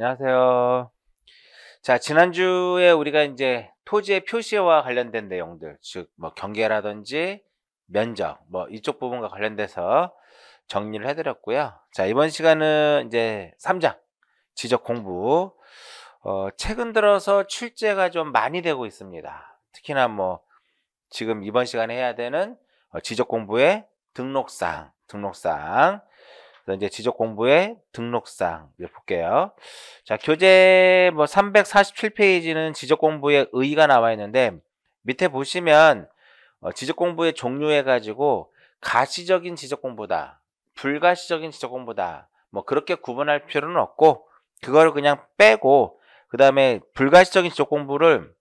안녕하세요. 자, 지난주에 우리가 이제 토지의 표시와 관련된 내용들, 즉, 뭐 경계라든지 면적, 뭐 이쪽 부분과 관련돼서 정리를 해드렸고요. 자, 이번 시간은 이제 3장, 지적 공부. 어, 최근 들어서 출제가 좀 많이 되고 있습니다. 특히나 뭐 지금 이번 시간에 해야 되는 어, 지적 공부의 등록사항, 등록사항, 이제 지적 공부의 등록상 이제 볼게요. 자, 교재 뭐 347페이지는 지적 공부의 의의가 나와 있는데 밑에 보시면 어, 지적 공부의 종류해 가지고 가시적인 지적 공부다. 불가시적인 지적 공부다. 뭐 그렇게 구분할 필요는 없고 그거를 그냥 빼고 그다음에 불가시적인 지적 공부를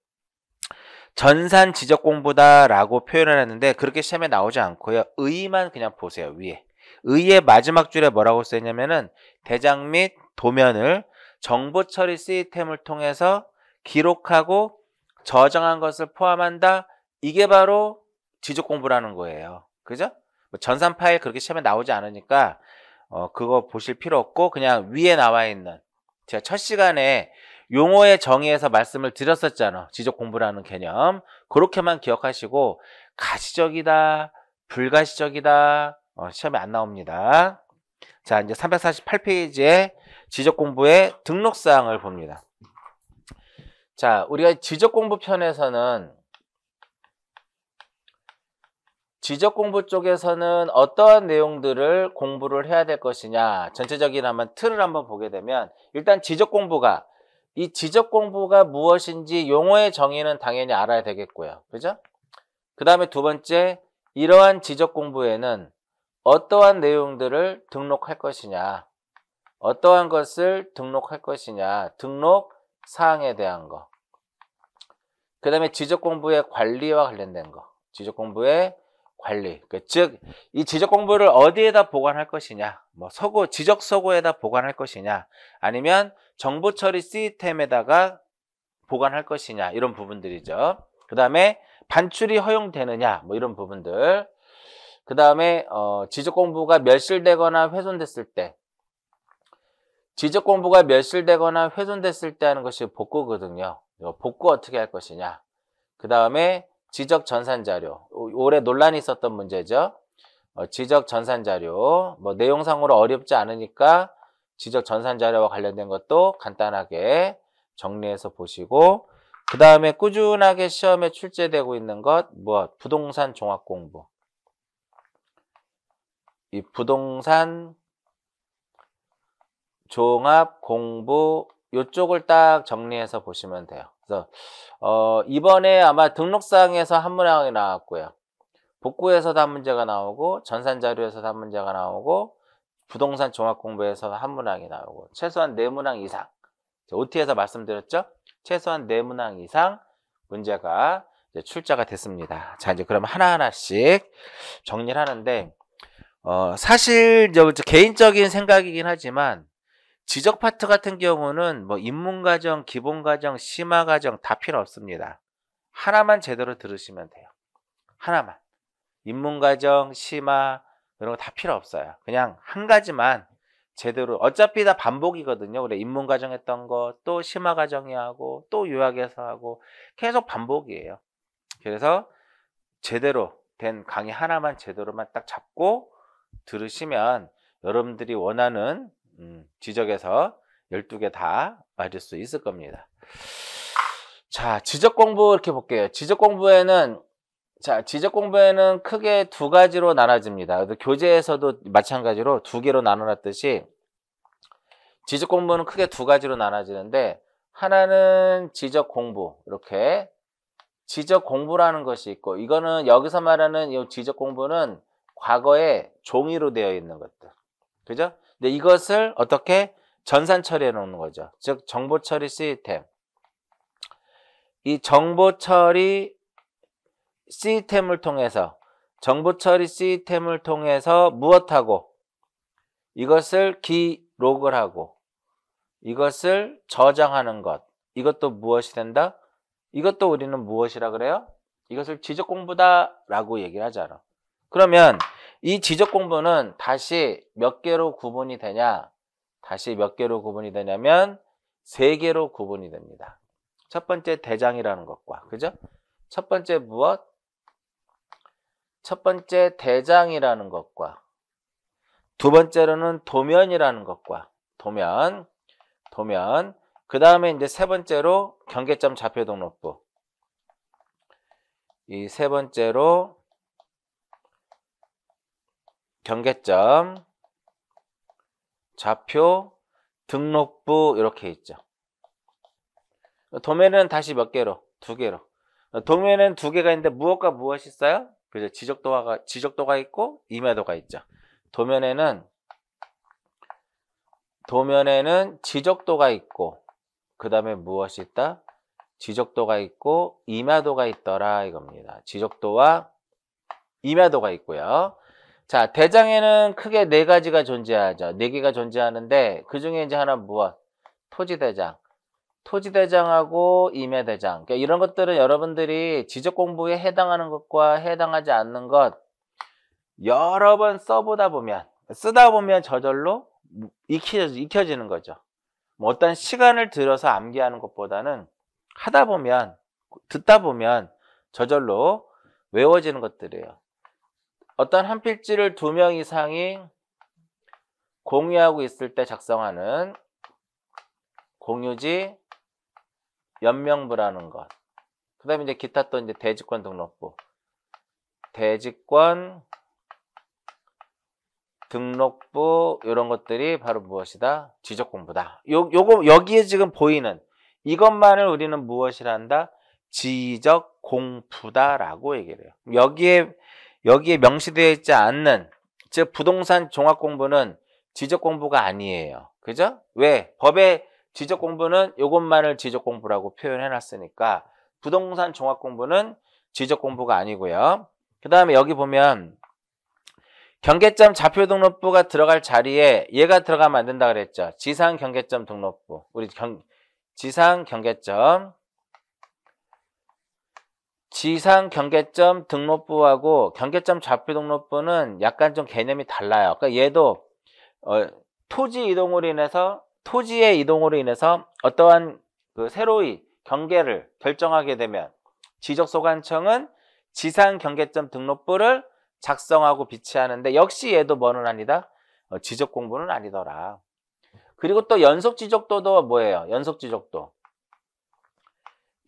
전산 지적 공부다라고 표현을 했는데 그렇게 시험에 나오지 않고요. 의의만 그냥 보세요. 위에. 의의 마지막 줄에 뭐라고 쓰였냐면은 대장 및 도면을 정보 처리 시스템을 통해서 기록하고 저장한 것을 포함한다. 이게 바로 지적 공부라는 거예요. 그죠? 뭐 전산 파일 그렇게 시험에 나오지 않으니까 어, 그거 보실 필요 없고 그냥 위에 나와 있는 제가 첫 시간에 용어의 정의에서 말씀을 드렸었잖아. 지적 공부라는 개념. 그렇게만 기억하시고 가시적이다, 불가시적이다, 어, 시험에 안 나옵니다. 자, 이제 348페이지에 지적 공부의 등록 사항을 봅니다. 자, 우리가 지적 공부 편에서는 지적 공부 쪽에서는 어떠한 내용들을 공부를 해야 될 것이냐 전체적인 한번 틀을 한번 보게 되면 일단 지적 공부가 이 지적 공부가 무엇인지 용어의 정의는 당연히 알아야 되겠고요. 그죠? 그 다음에 두 번째 이러한 지적 공부에는 어떠한 내용들을 등록할 것이냐 어떠한 것을 등록할 것이냐 등록 사항에 대한 거그 다음에 지적공부의 관리와 관련된 거 지적공부의 관리 그 즉이 지적공부를 어디에다 보관할 것이냐 뭐 서고 지적서고에다 보관할 것이냐 아니면 정보처리 시스템에다가 보관할 것이냐 이런 부분들이죠 그 다음에 반출이 허용되느냐 뭐 이런 부분들 그 다음에 어, 지적공부가 멸실되거나 훼손됐을 때 지적공부가 멸실되거나 훼손됐을 때 하는 것이 복구거든요. 복구 어떻게 할 것이냐. 그 다음에 지적 전산자료. 올해 논란이 있었던 문제죠. 어, 지적 전산자료. 뭐 내용상으로 어렵지 않으니까 지적 전산자료와 관련된 것도 간단하게 정리해서 보시고 그 다음에 꾸준하게 시험에 출제되고 있는 것, 무 부동산 종합공부. 이 부동산 종합 공부 요쪽을 딱 정리해서 보시면 돼요. 그래서 어, 이번에 아마 등록상에서 한 문항이 나왔고요. 복구에서도 한 문제가 나오고 전산 자료에서도 한 문제가 나오고 부동산 종합 공부에서 한 문항이 나오고 최소한 네 문항 이상 OT에서 말씀드렸죠? 최소한 네 문항 이상 문제가 출제가 됐습니다. 자 이제 그럼 하나하나씩 정리를 하는데 어, 사실 저 그 개인적인 생각이긴 하지만 지적 파트 같은 경우는 뭐 입문 과정, 기본 과정, 심화 과정 다 필요 없습니다. 하나만 제대로 들으시면 돼요. 하나만. 입문 과정, 심화 이런 거 다 필요 없어요. 그냥 한 가지만 제대로 어차피 다 반복이거든요. 그래 입문 과정 했던 거 또 심화 과정이 하고 또 요약해서 하고 계속 반복이에요. 그래서 제대로 된 강의 하나만 제대로만 딱 잡고 들으시면 여러분들이 원하는 음, 지적에서 12개 다 맞을 수 있을 겁니다. 자, 지적 공부 이렇게 볼게요. 지적 공부에는 자, 지적 공부에는 크게 두 가지로 나눠집니다. 교재에서도 마찬가지로 두 개로 나눠놨듯이 지적 공부는 크게 두 가지로 나눠지는데 하나는 지적 공부 이렇게 지적 공부라는 것이 있고 이거는 여기서 말하는 이 지적 공부는 과거에 종이로 되어 있는 것들. 그죠? 근데 이것을 어떻게 전산 처리해 놓는 거죠. 즉 정보 처리 시스템. 이 정보 처리 시스템을 통해서 정보 처리 시스템을 통해서 무엇하고 이것을 기록을 하고 이것을 저장하는 것 이것도 무엇이 된다? 이것도 우리는 무엇이라 그래요? 이것을 지적 공부다라고 얘기를 하잖아. 그러면 이 지적 공부는 다시 몇 개로 구분이 되냐? 다시 몇 개로 구분이 되냐면 세 개로 구분이 됩니다. 첫 번째 대장이라는 것과 그죠? 첫 번째 무엇? 첫 번째 대장이라는 것과 두 번째로는 도면이라는 것과 도면 도면 그 다음에 이제 세 번째로 경계점 좌표 등록부 이 세 번째로 경계점, 좌표, 등록부 이렇게 있죠. 도면은 다시 몇 개로? 두 개로. 도면은 두 개가 있는데 무엇과 무엇이 있어요? 그죠? 지적도가 지적도가 있고 임야도가 있죠. 도면에는 도면에는 지적도가 있고 그 다음에 무엇이 있다? 지적도가 있고 임야도가 있더라 이겁니다. 지적도와 임야도가 있고요. 자, 대장에는 크게 네 가지가 존재하죠. 네 개가 존재하는데 그 중에 이제 하나 무엇? 토지대장. 토지대장하고 임해대장. 그러니까 이런 것들은 여러분들이 지적 공부에 해당하는 것과 해당하지 않는 것 여러 번 써보다 보면 쓰다 보면 저절로 익혀, 지는 거죠. 뭐 어떤 시간을 들어서 암기하는 것보다는 하다 보면 듣다 보면 저절로 외워지는 것들이에요. 어떤 한 필지를 두 명 이상이 공유하고 있을 때 작성하는 공유지 연명부라는 것. 그 다음에 이제 기타 또 이제 대지권 등록부. 대지권 등록부 이런 것들이 바로 무엇이다? 지적 공부다. 요 요거 여기에 지금 보이는 이것만을 우리는 무엇이라 한다? 지적 공부다라고 얘기를 해요. 여기에 여기에 명시되어 있지 않는 즉 부동산 종합 공부는 지적 공부가 아니에요. 그죠? 왜? 법의 지적 공부는 이것만을 지적 공부라고 표현해 놨으니까 부동산 종합 공부는 지적 공부가 아니고요. 그 다음에 여기 보면 경계점 좌표 등록부가 들어갈 자리에 얘가 들어가면 안 된다 그랬죠. 지상 경계점 등록부. 우리 경, 지상 경계점 지상 경계점 등록부하고 경계점 좌표 등록부는 약간 좀 개념이 달라요. 그러니까 얘도 어, 토지 이동으로 인해서 토지의 이동으로 인해서 어떠한 그 새로이 경계를 결정하게 되면 지적소관청은 지상 경계점 등록부를 작성하고 비치하는데 역시 얘도 뭐는 아니다? 어, 지적 공부는 아니더라. 그리고 또 연속 지적도도 뭐예요? 연속 지적도.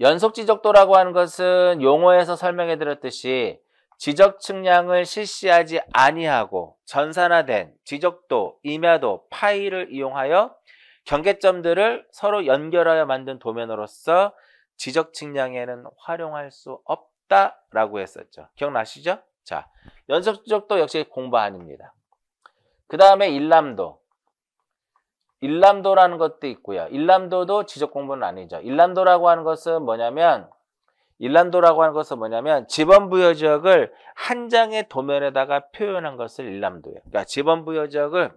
연속 지적도라고 하는 것은 용어에서 설명해 드렸듯이 지적 측량을 실시하지 아니하고 전산화된 지적도, 임야도, 파일을 이용하여 경계점들을 서로 연결하여 만든 도면으로서 지적 측량에는 활용할 수 없다라고 했었죠. 기억나시죠? 자, 연속 지적도 역시 공부 아닙니다. 그 다음에 일람도. 일람도라는 것도 있고요. 일람도도 지적 공부는 아니죠. 일람도라고 하는 것은 뭐냐면 일람도라고 하는 것은 뭐냐면 지번부여 지역을 한 장의 도면에다가 표현한 것을 일람도예요. 그러니까 지번부여 지역을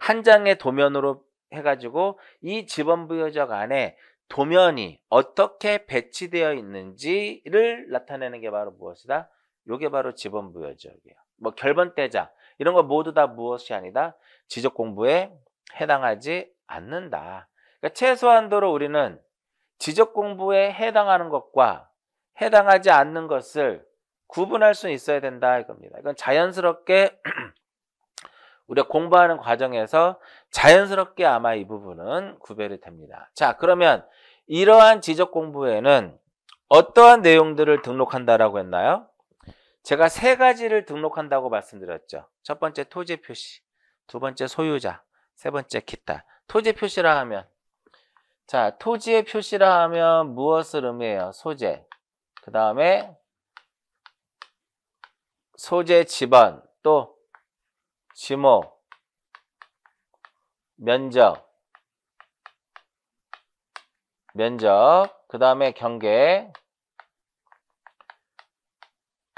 한 장의 도면으로 해가지고 이 지번부여 지역 안에 도면이 어떻게 배치되어 있는지를 나타내는 게 바로 무엇이다? 요게 바로 지번부여 지역이에요. 뭐 결번대장 이런 거 모두 다 무엇이 아니다? 지적 공부의 해당하지 않는다. 그러니까 최소한도로 우리는 지적 공부에 해당하는 것과 해당하지 않는 것을 구분할 수 있어야 된다 이겁니다. 이건 자연스럽게 우리가 공부하는 과정에서 자연스럽게 아마 이 부분은 구별이 됩니다. 자 그러면 이러한 지적 공부에는 어떠한 내용들을 등록한다라고 했나요? 제가 세 가지를 등록한다고 말씀드렸죠. 첫 번째 토지 표시, 두 번째 소유자, 세 번째 기타. 토지 표시라 하면 자 토지의 표시라 하면 무엇을 의미해요? 소재. 그 다음에 소재 지번 또 지목 면적 면적 그 다음에 경계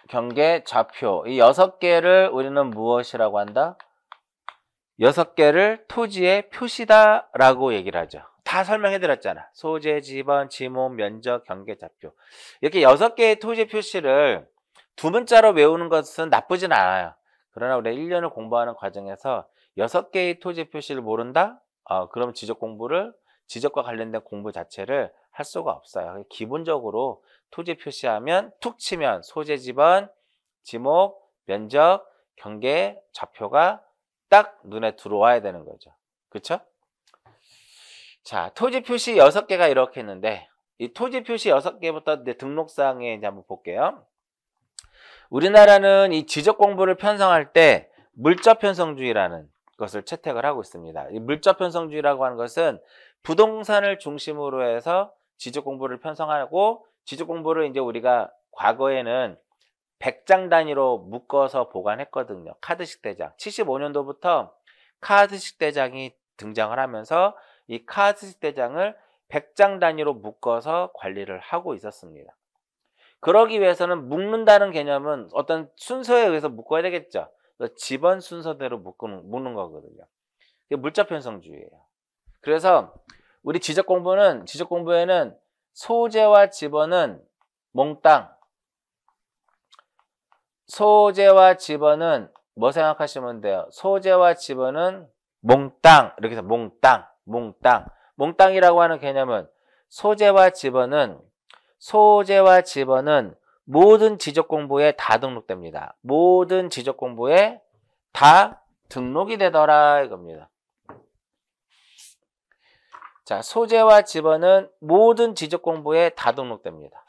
경계 좌표 이 여섯 개를 우리는 무엇이라고 한다? 여섯 개를 토지의 표시다라고 얘기를 하죠. 다 설명해드렸잖아. 소재, 지번, 지문 면적, 경계, 좌표. 이렇게 여섯 개의 토지 표시를 두 문자로 외우는 것은 나쁘진 않아요. 그러나 우리 1년을 공부하는 과정에서 여섯 개의 토지 표시를 모른다? 어, 그럼 지적 공부를, 지적과 관련된 공부 자체를 할 수가 없어요. 기본적으로 토지 표시하면 툭 치면 소재, 지번, 지목, 면적, 경계, 좌표가 딱 눈에 들어와야 되는 거죠. 그쵸? 자, 토지 표시 6개가 이렇게 있는데, 이 토지 표시 6개부터 이제 등록사항에 이제 한번 볼게요. 우리나라는 이 지적 공부를 편성할 때 물적 편성주의라는 것을 채택을 하고 있습니다. 이 물적 편성주의라고 하는 것은 부동산을 중심으로 해서 지적 공부를 편성하고 지적 공부를 이제 우리가 과거에는 100장 단위로 묶어서 보관했거든요. 카드식 대장. 75년도부터 카드식 대장이 등장을 하면서 이 카드식 대장을 100장 단위로 묶어서 관리를 하고 있었습니다. 그러기 위해서는 묶는다는 개념은 어떤 순서에 의해서 묶어야 되겠죠. 집원 순서대로 묶는, 묶는 거거든요. 물자 편성주의예요. 그래서 우리 지적 공부는 지적 공부에는 소재와 집원은 몽땅 소재와 집어는 뭐 생각하시면 돼요? 소재와 집어는 몽땅 이렇게 해서 몽땅 몽땅 몽땅이라고 하는 개념은 소재와 집어는 소재와 집어는 모든 지적 공부에 다 등록됩니다. 모든 지적 공부에 다 등록이 되더라 이겁니다. 자, 소재와 집어는 모든 지적 공부에 다 등록됩니다.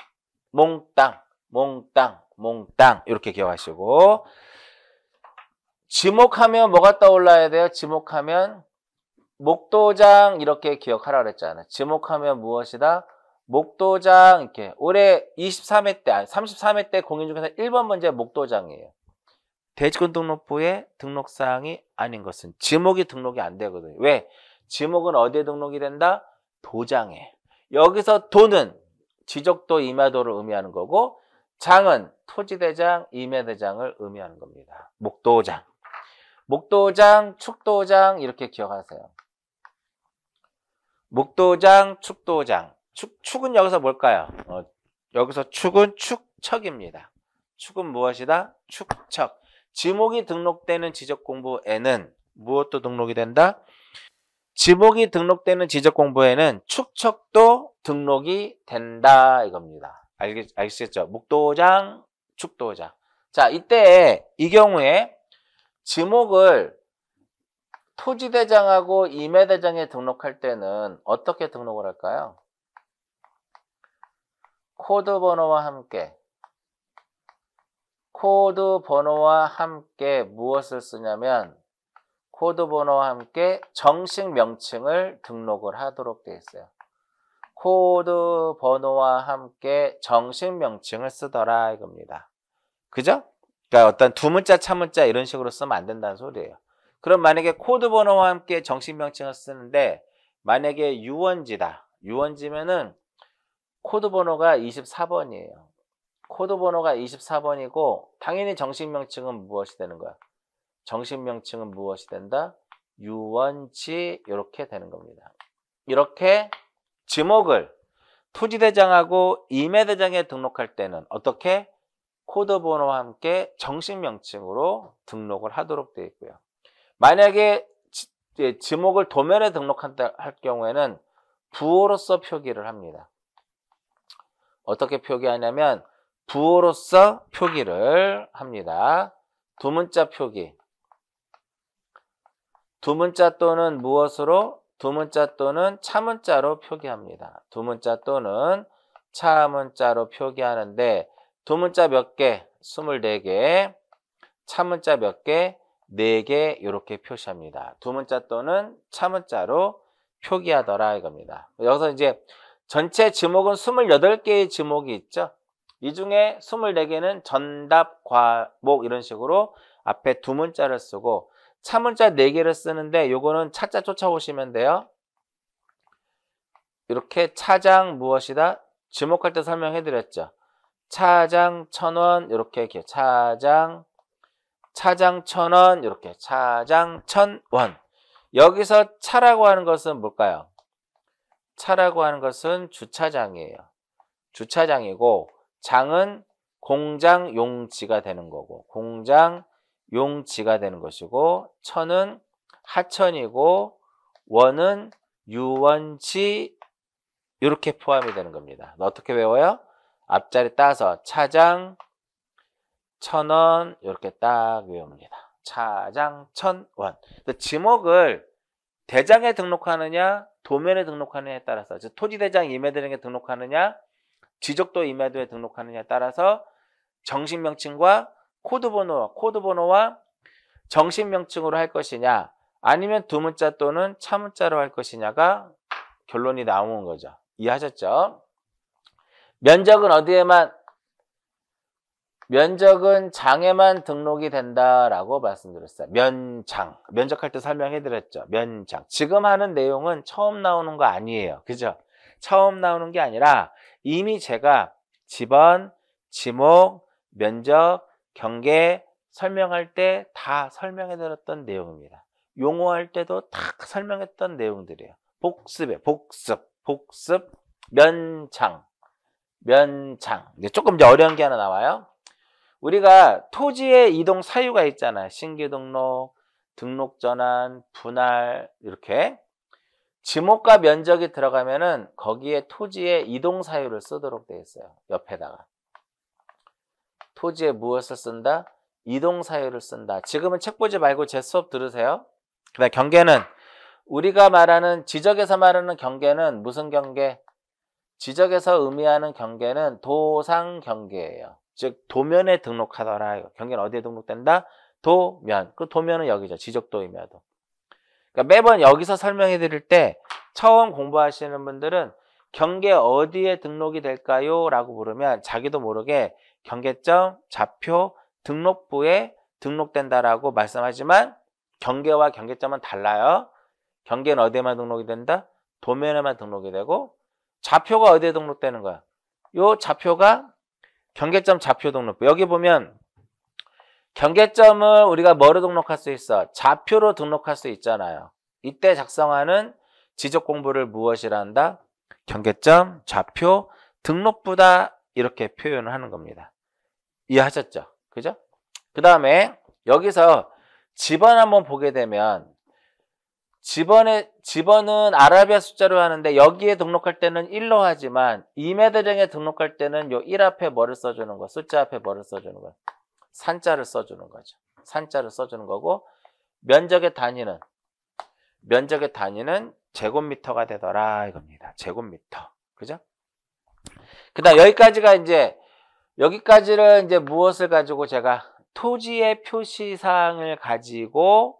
몽땅 몽땅, 몽땅 이렇게 기억하시고 지목하면 뭐가 떠올라야 돼요? 지목하면 목도장 이렇게 기억하라 그랬잖아요. 지목하면 무엇이다? 목도장 이렇게 올해 23회 때, 아니 33회 때 공인 중에서 1번 문제 목도장이에요. 대지권 등록부의 등록사항이 아닌 것은 지목이 등록이 안 되거든요. 왜? 지목은 어디에 등록이 된다? 도장에. 여기서 도는 지적도 임야도를 의미하는 거고 장은 토지대장, 임해대장을 의미하는 겁니다. 목도장. 목도장, 축도장 이렇게 기억하세요. 목도장, 축도장. 축, 축은 여기서 뭘까요? 어, 여기서 축은 축척입니다. 축은 무엇이다? 축척. 지목이 등록되는 지적공부에는 무엇도 등록이 된다? 지목이 등록되는 지적공부에는 축척도 등록이 된다 이겁니다. 알겠, 알겠죠? 목도장, 축도장. 자, 이때 이 경우에 지목을 토지대장하고 임해대장에 등록할 때는 어떻게 등록을 할까요? 코드 번호와 함께 코드 번호와 함께 무엇을 쓰냐면 코드 번호와 함께 정식 명칭을 등록을 하도록 되어 있어요. 코드 번호와 함께 정식 명칭을 쓰더라 이겁니다. 그죠? 그러니까 어떤 두 문자, 차 문자 이런 식으로 쓰면 안 된다는 소리예요. 그럼 만약에 코드 번호와 함께 정식 명칭을 쓰는데 만약에 유원지다. 유원지면은 코드 번호가 24번이에요. 코드 번호가 24번이고 당연히 정식 명칭은 무엇이 되는 거야? 정식 명칭은 무엇이 된다? 유원지 이렇게 되는 겁니다. 이렇게 지목을 토지대장하고 임해대장에 등록할 때는 어떻게? 코드 번호와 함께 정식 명칭으로 등록을 하도록 되어 있고요. 만약에 지, 예, 목을 도면에 등록한다 할 경우에는 부호로서 표기를 합니다. 어떻게 표기하냐면 부호로서 표기를 합니다. 두 문자 표기. 두 문자 또는 무엇으로 두문자 또는 차문자로 표기합니다. 두문자 또는 차문자로 표기하는데 두문자 몇 개? 24개 차문자 몇 개? 4개 이렇게 표시합니다. 두문자 또는 차문자로 표기하더라 이겁니다. 여기서 이제 전체 지목은 28개의 지목이 있죠. 이 중에 24개는 전답, 과목 이런 식으로 앞에 두 문자를 쓰고 차문자 4개를 쓰는데 요거는 차자 쫓아오시면 돼요. 이렇게 차장 무엇이다? 지목할 때 설명해드렸죠. 차장 천원 이렇게 이렇게 차장 차장 천원 이렇게 차장 천원 여기서 차라고 하는 것은 뭘까요? 차라고 하는 것은 주차장이에요. 주차장이고 장은 공장 용지가 되는 거고 공장 용지가 되는 것이고 천은 하천이고 원은 유원지 이렇게 포함이 되는 겁니다. 어떻게 외워요? 앞자리 따서 차장, 천원 이렇게 딱 외웁니다. 차장, 천원. 지목을 대장에 등록하느냐 도면에 등록하느냐에 따라서 즉 토지대장 임해대장에 등록하느냐 지적도 임해도에 등록하느냐에 따라서 정식 명칭과 코드 번호, 코드 번호와 정식 명칭으로 할 것이냐 아니면 두 문자 또는 차 문자로 할 것이냐가 결론이 나온 거죠. 이해하셨죠? 면적은 어디에만 면적은 장에만 등록이 된다라고 말씀드렸어요. 면장. 면적할 때 설명해드렸죠. 면장. 지금 하는 내용은 처음 나오는 거 아니에요. 그죠? 처음 나오는 게 아니라 이미 제가 집원, 지목, 면적, 경계 설명할 때 다 설명해 드렸던 내용입니다. 용어할 때도 다 설명했던 내용들이에요. 복습에 복습, 복습, 면창, 면창. 이제 조금 이제 어려운 게 하나 나와요. 우리가 토지의 이동 사유가 있잖아요. 신규 등록, 등록 전환, 분할 이렇게 지목과 면적이 들어가면은 거기에 토지의 이동 사유를 쓰도록 되어 있어요. 옆에다가. 토지에 무엇을 쓴다? 이동사유를 쓴다. 지금은 책 보지 말고 제 수업 들으세요. 그 네, 다음 경계는 우리가 말하는 지적에서 말하는 경계는 무슨 경계? 지적에서 의미하는 경계는 도상 경계예요. 즉 도면에 등록하더라. 경계는 어디에 등록된다? 도면. 그 도면은 여기죠. 지적도이며도. 그러니까 매번 여기서 설명해 드릴 때 처음 공부하시는 분들은 경계 어디에 등록이 될까요? 라고 물으면 자기도 모르게 경계점, 좌표, 등록부에 등록된다라고 말씀하지만 경계와 경계점은 달라요. 경계는 어디에만 등록이 된다? 도면에만 등록이 되고 좌표가 어디에 등록되는 거야? 요 좌표가 경계점 좌표 등록부. 여기 보면 경계점을 우리가 뭐로 등록할 수 있어? 좌표로 등록할 수 있잖아요. 이때 작성하는 지적 공부를 무엇이라 한다? 경계점, 좌표, 등록부다 이렇게 표현을 하는 겁니다. 이해하셨죠? 그죠? 그 다음에 여기서 집원 한번 보게 되면 집원에, 집원은 아라비아 숫자로 하는데 여기에 등록할 때는 1로 하지만 이메드령에 등록할 때는 요1 앞에 뭐를 써주는 거 숫자 앞에 뭐를 써주는 거 산자를 써주는 거죠. 산자를 써주는 거고 면적의 단위는 면적의 단위는 제곱미터가 되더라 이겁니다. 제곱미터. 그죠? 그 다음 여기까지가 이제 여기까지는 이제 무엇을 가지고 제가 토지의 표시사항을 가지고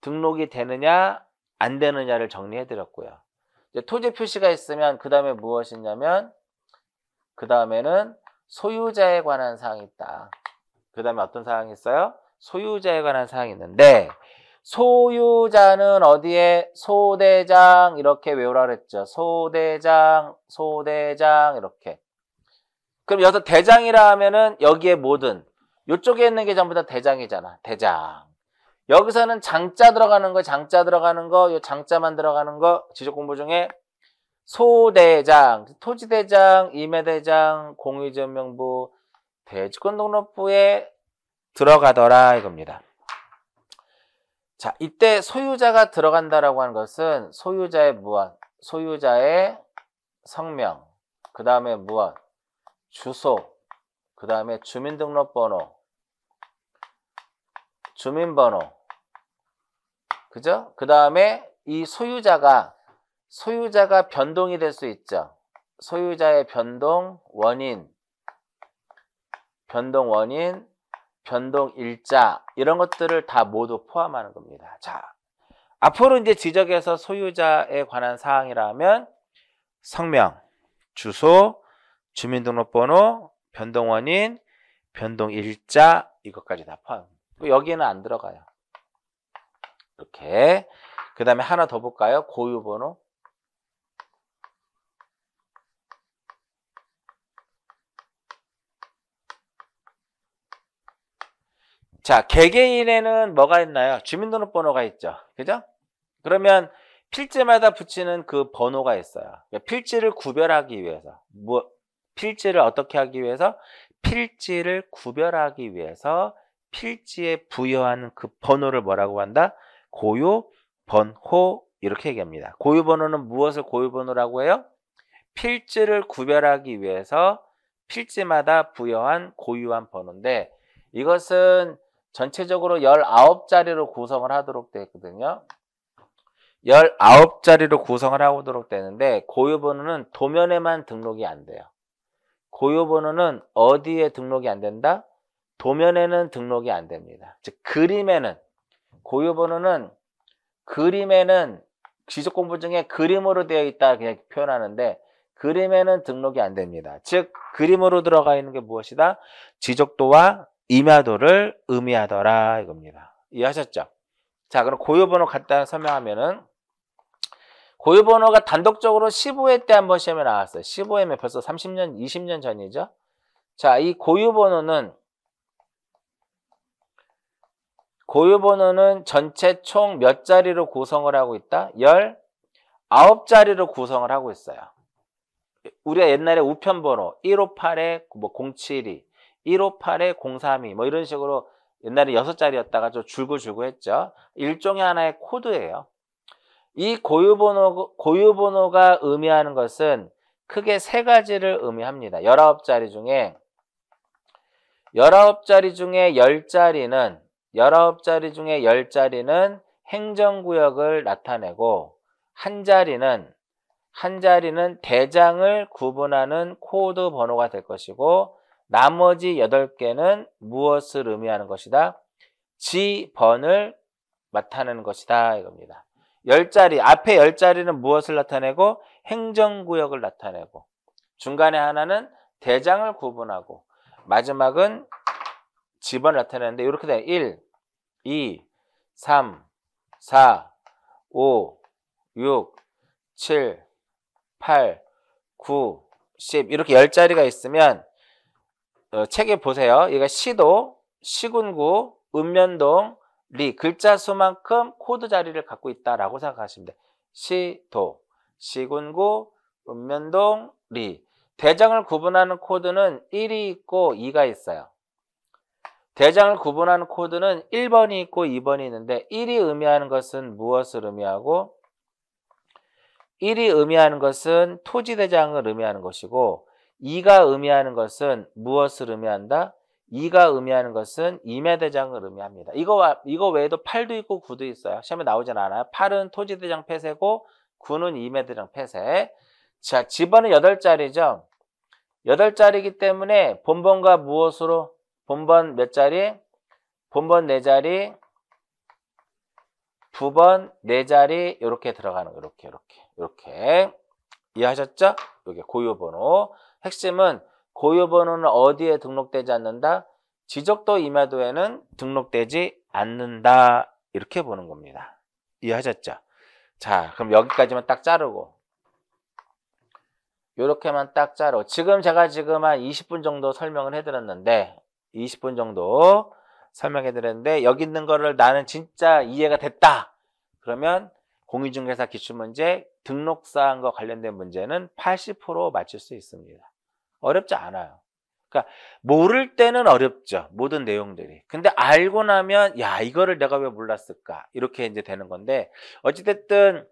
등록이 되느냐 안 되느냐를 정리해 드렸고요. 토지 표시가 있으면 그 다음에 무엇이냐면 그 다음에는 소유자에 관한 사항이 있다. 그 다음에 어떤 사항이 있어요? 소유자에 관한 사항이 있는데 소유자는 어디에 소대장 이렇게 외우라 그랬죠. 소대장, 소대장 이렇게 그럼 여기서 대장이라 하면은 여기에 모든 이쪽에 있는 게 전부 다 대장이잖아. 대장. 여기서는 장자 들어가는 거, 장자 들어가는 거, 요 장자만 들어가는 거 지적 공부 중에 소대장, 토지대장, 임해대장, 공유전명부, 대주권등록부에 들어가더라 이겁니다. 자, 이때 소유자가 들어간다라고 하는 것은 소유자의 무엇, 소유자의 성명, 그 다음에 무엇, 주소, 그 다음에 주민등록번호, 주민번호, 그죠? 그 다음에 이 소유자가 소유자가 변동이 될 수 있죠. 소유자의 변동 원인, 변동 원인, 변동 일자 이런 것들을 다 모두 포함하는 겁니다. 자, 앞으로 이제 지적에서 소유자에 관한 사항이라면 성명, 주소, 주민등록번호, 변동원인, 변동일자 이것까지 다 포함. 여기에는 안 들어가요. 이렇게. 그 다음에 하나 더 볼까요? 고유번호. 자, 개개인에는 뭐가 있나요? 주민등록번호가 있죠. 그죠? 그러면 필지마다 붙이는 그 번호가 있어요. 그러니까 필지를 구별하기 위해서. 뭐, 필지를 어떻게 하기 위해서? 필지를 구별하기 위해서 필지에 부여하는 그 번호를 뭐라고 한다? 고유, 번호 이렇게 얘기합니다. 고유 번호는 무엇을 고유 번호라고 해요? 필지를 구별하기 위해서 필지마다 부여한 고유한 번호인데 이것은 전체적으로 19자리로 구성을 하도록 되거든요. 어있 19자리로 구성을 하도록 되는데 고유 번호는 도면에만 등록이 안 돼요. 고유번호는 어디에 등록이 안 된다? 도면에는 등록이 안 됩니다. 즉 그림에는 고유번호는 그림에는 지적공부증에 그림으로 되어 있다 그냥 표현하는데 그림에는 등록이 안 됩니다. 즉 그림으로 들어가 있는 게 무엇이다? 지적도와 임야도를 의미하더라 이겁니다. 이해하셨죠? 자 그럼 고유번호 간단히 설명하면은 고유번호가 단독적으로 15회 때 한 번 시험에 나왔어요. 15회면 벌써 30년, 20년 전이죠. 자, 이 고유번호는 고유번호는 전체 총 몇 자리로 구성을 하고 있다? 19자리로 구성을 하고 있어요. 우리가 옛날에 우편번호 158에 뭐 072, 158에 032, 뭐 이런 식으로 옛날에 6자리였다가 좀 줄고 줄고 했죠. 일종의 하나의 코드예요. 이 고유번호, 고유번호가 의미하는 것은 크게 세 가지를 의미합니다. 19자리 중에 19자리 중에 1자리는 19자리 중에 1자리는 행정구역을 나타내고 한 자리는 한 자리는 대장을 구분하는 코드 번호가 될 것이고 나머지 8개는 무엇을 의미하는 것이다? 지번을 나타내는 것이다 이겁니다. 열자리 앞에 열자리는 무엇을 나타내고 행정구역을 나타내고 중간에 하나는 대장을 구분하고 마지막은 집을 나타내는데 이렇게 돼요. 1, 2, 3, 4, 5, 6, 7, 8, 9, 10 이렇게 열자리가 있으면 어, 책에 보세요. 얘가 시도, 시군구, 읍면동, 리 글자 수만큼 코드 자리를 갖고 있다라고 생각하시면 돼. 시도, 시군구, 읍면동, 리. 대장을 구분하는 코드는 1이 있고 2가 있어요. 대장을 구분하는 코드는 1번이 있고 2번이 있는데 1이 의미하는 것은 무엇을 의미하고 1이 의미하는 것은 토지대장을 의미하는 것이고 2가 의미하는 것은 무엇을 의미한다? 이가 의미하는 것은 임해대장을 의미합니다. 이거, 이거 외에도 팔도 있고 구도 있어요. 시험에 나오진 않아요. 8은 토지대장 폐쇄고 9는 임해대장 폐쇄. 자, 집어는 8자리죠. 8자리이기 때문에 본번과 무엇으로? 본번 몇 자리? 본번 4자리, 부번 4자리 이렇게 들어가는 거예요 이렇게 이렇게 이렇게 이해하셨죠? 이게 고유번호. 핵심은 고유번호는 어디에 등록되지 않는다? 지적도 임야도에는 등록되지 않는다. 이렇게 보는 겁니다. 이해하셨죠? 자, 그럼 여기까지만 딱 자르고 이렇게만 딱 자르고 지금 제가 지금 한 20분 정도 설명을 해드렸는데 20분 정도 설명해드렸는데 여기 있는 거를 나는 진짜 이해가 됐다. 그러면 공인중개사 기출문제 등록사항과 관련된 문제는 80% 맞출 수 있습니다. 어렵지 않아요. 그러니까 모를 때는 어렵죠. 모든 내용들이. 근데 알고 나면 야 이거를 내가 왜 몰랐을까 이렇게 이제 되는 건데 어찌됐든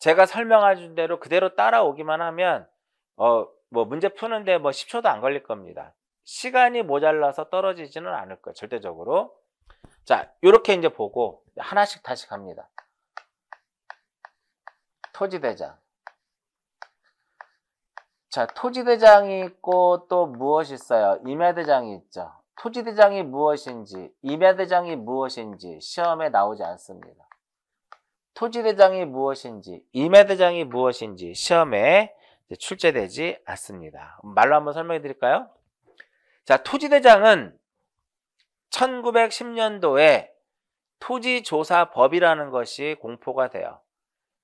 제가 설명해준 대로 그대로 따라오기만 하면 어뭐 문제 푸는데 뭐 10초도 안 걸릴 겁니다. 시간이 모자라서 떨어지지는 않을 거예요. 절대적으로. 자 이렇게 이제 보고 하나씩 다시 갑니다. 토지대장. 자, 토지대장이 있고 또 무엇이 있어요? 임야대장이 있죠. 토지대장이 무엇인지, 임야대장이 무엇인지 시험에 나오지 않습니다. 토지대장이 무엇인지, 임야대장이 무엇인지 시험에 출제되지 않습니다. 말로 한번 설명해 드릴까요? 자, 토지대장은 1910년도에 토지조사법이라는 것이 공포가 돼요.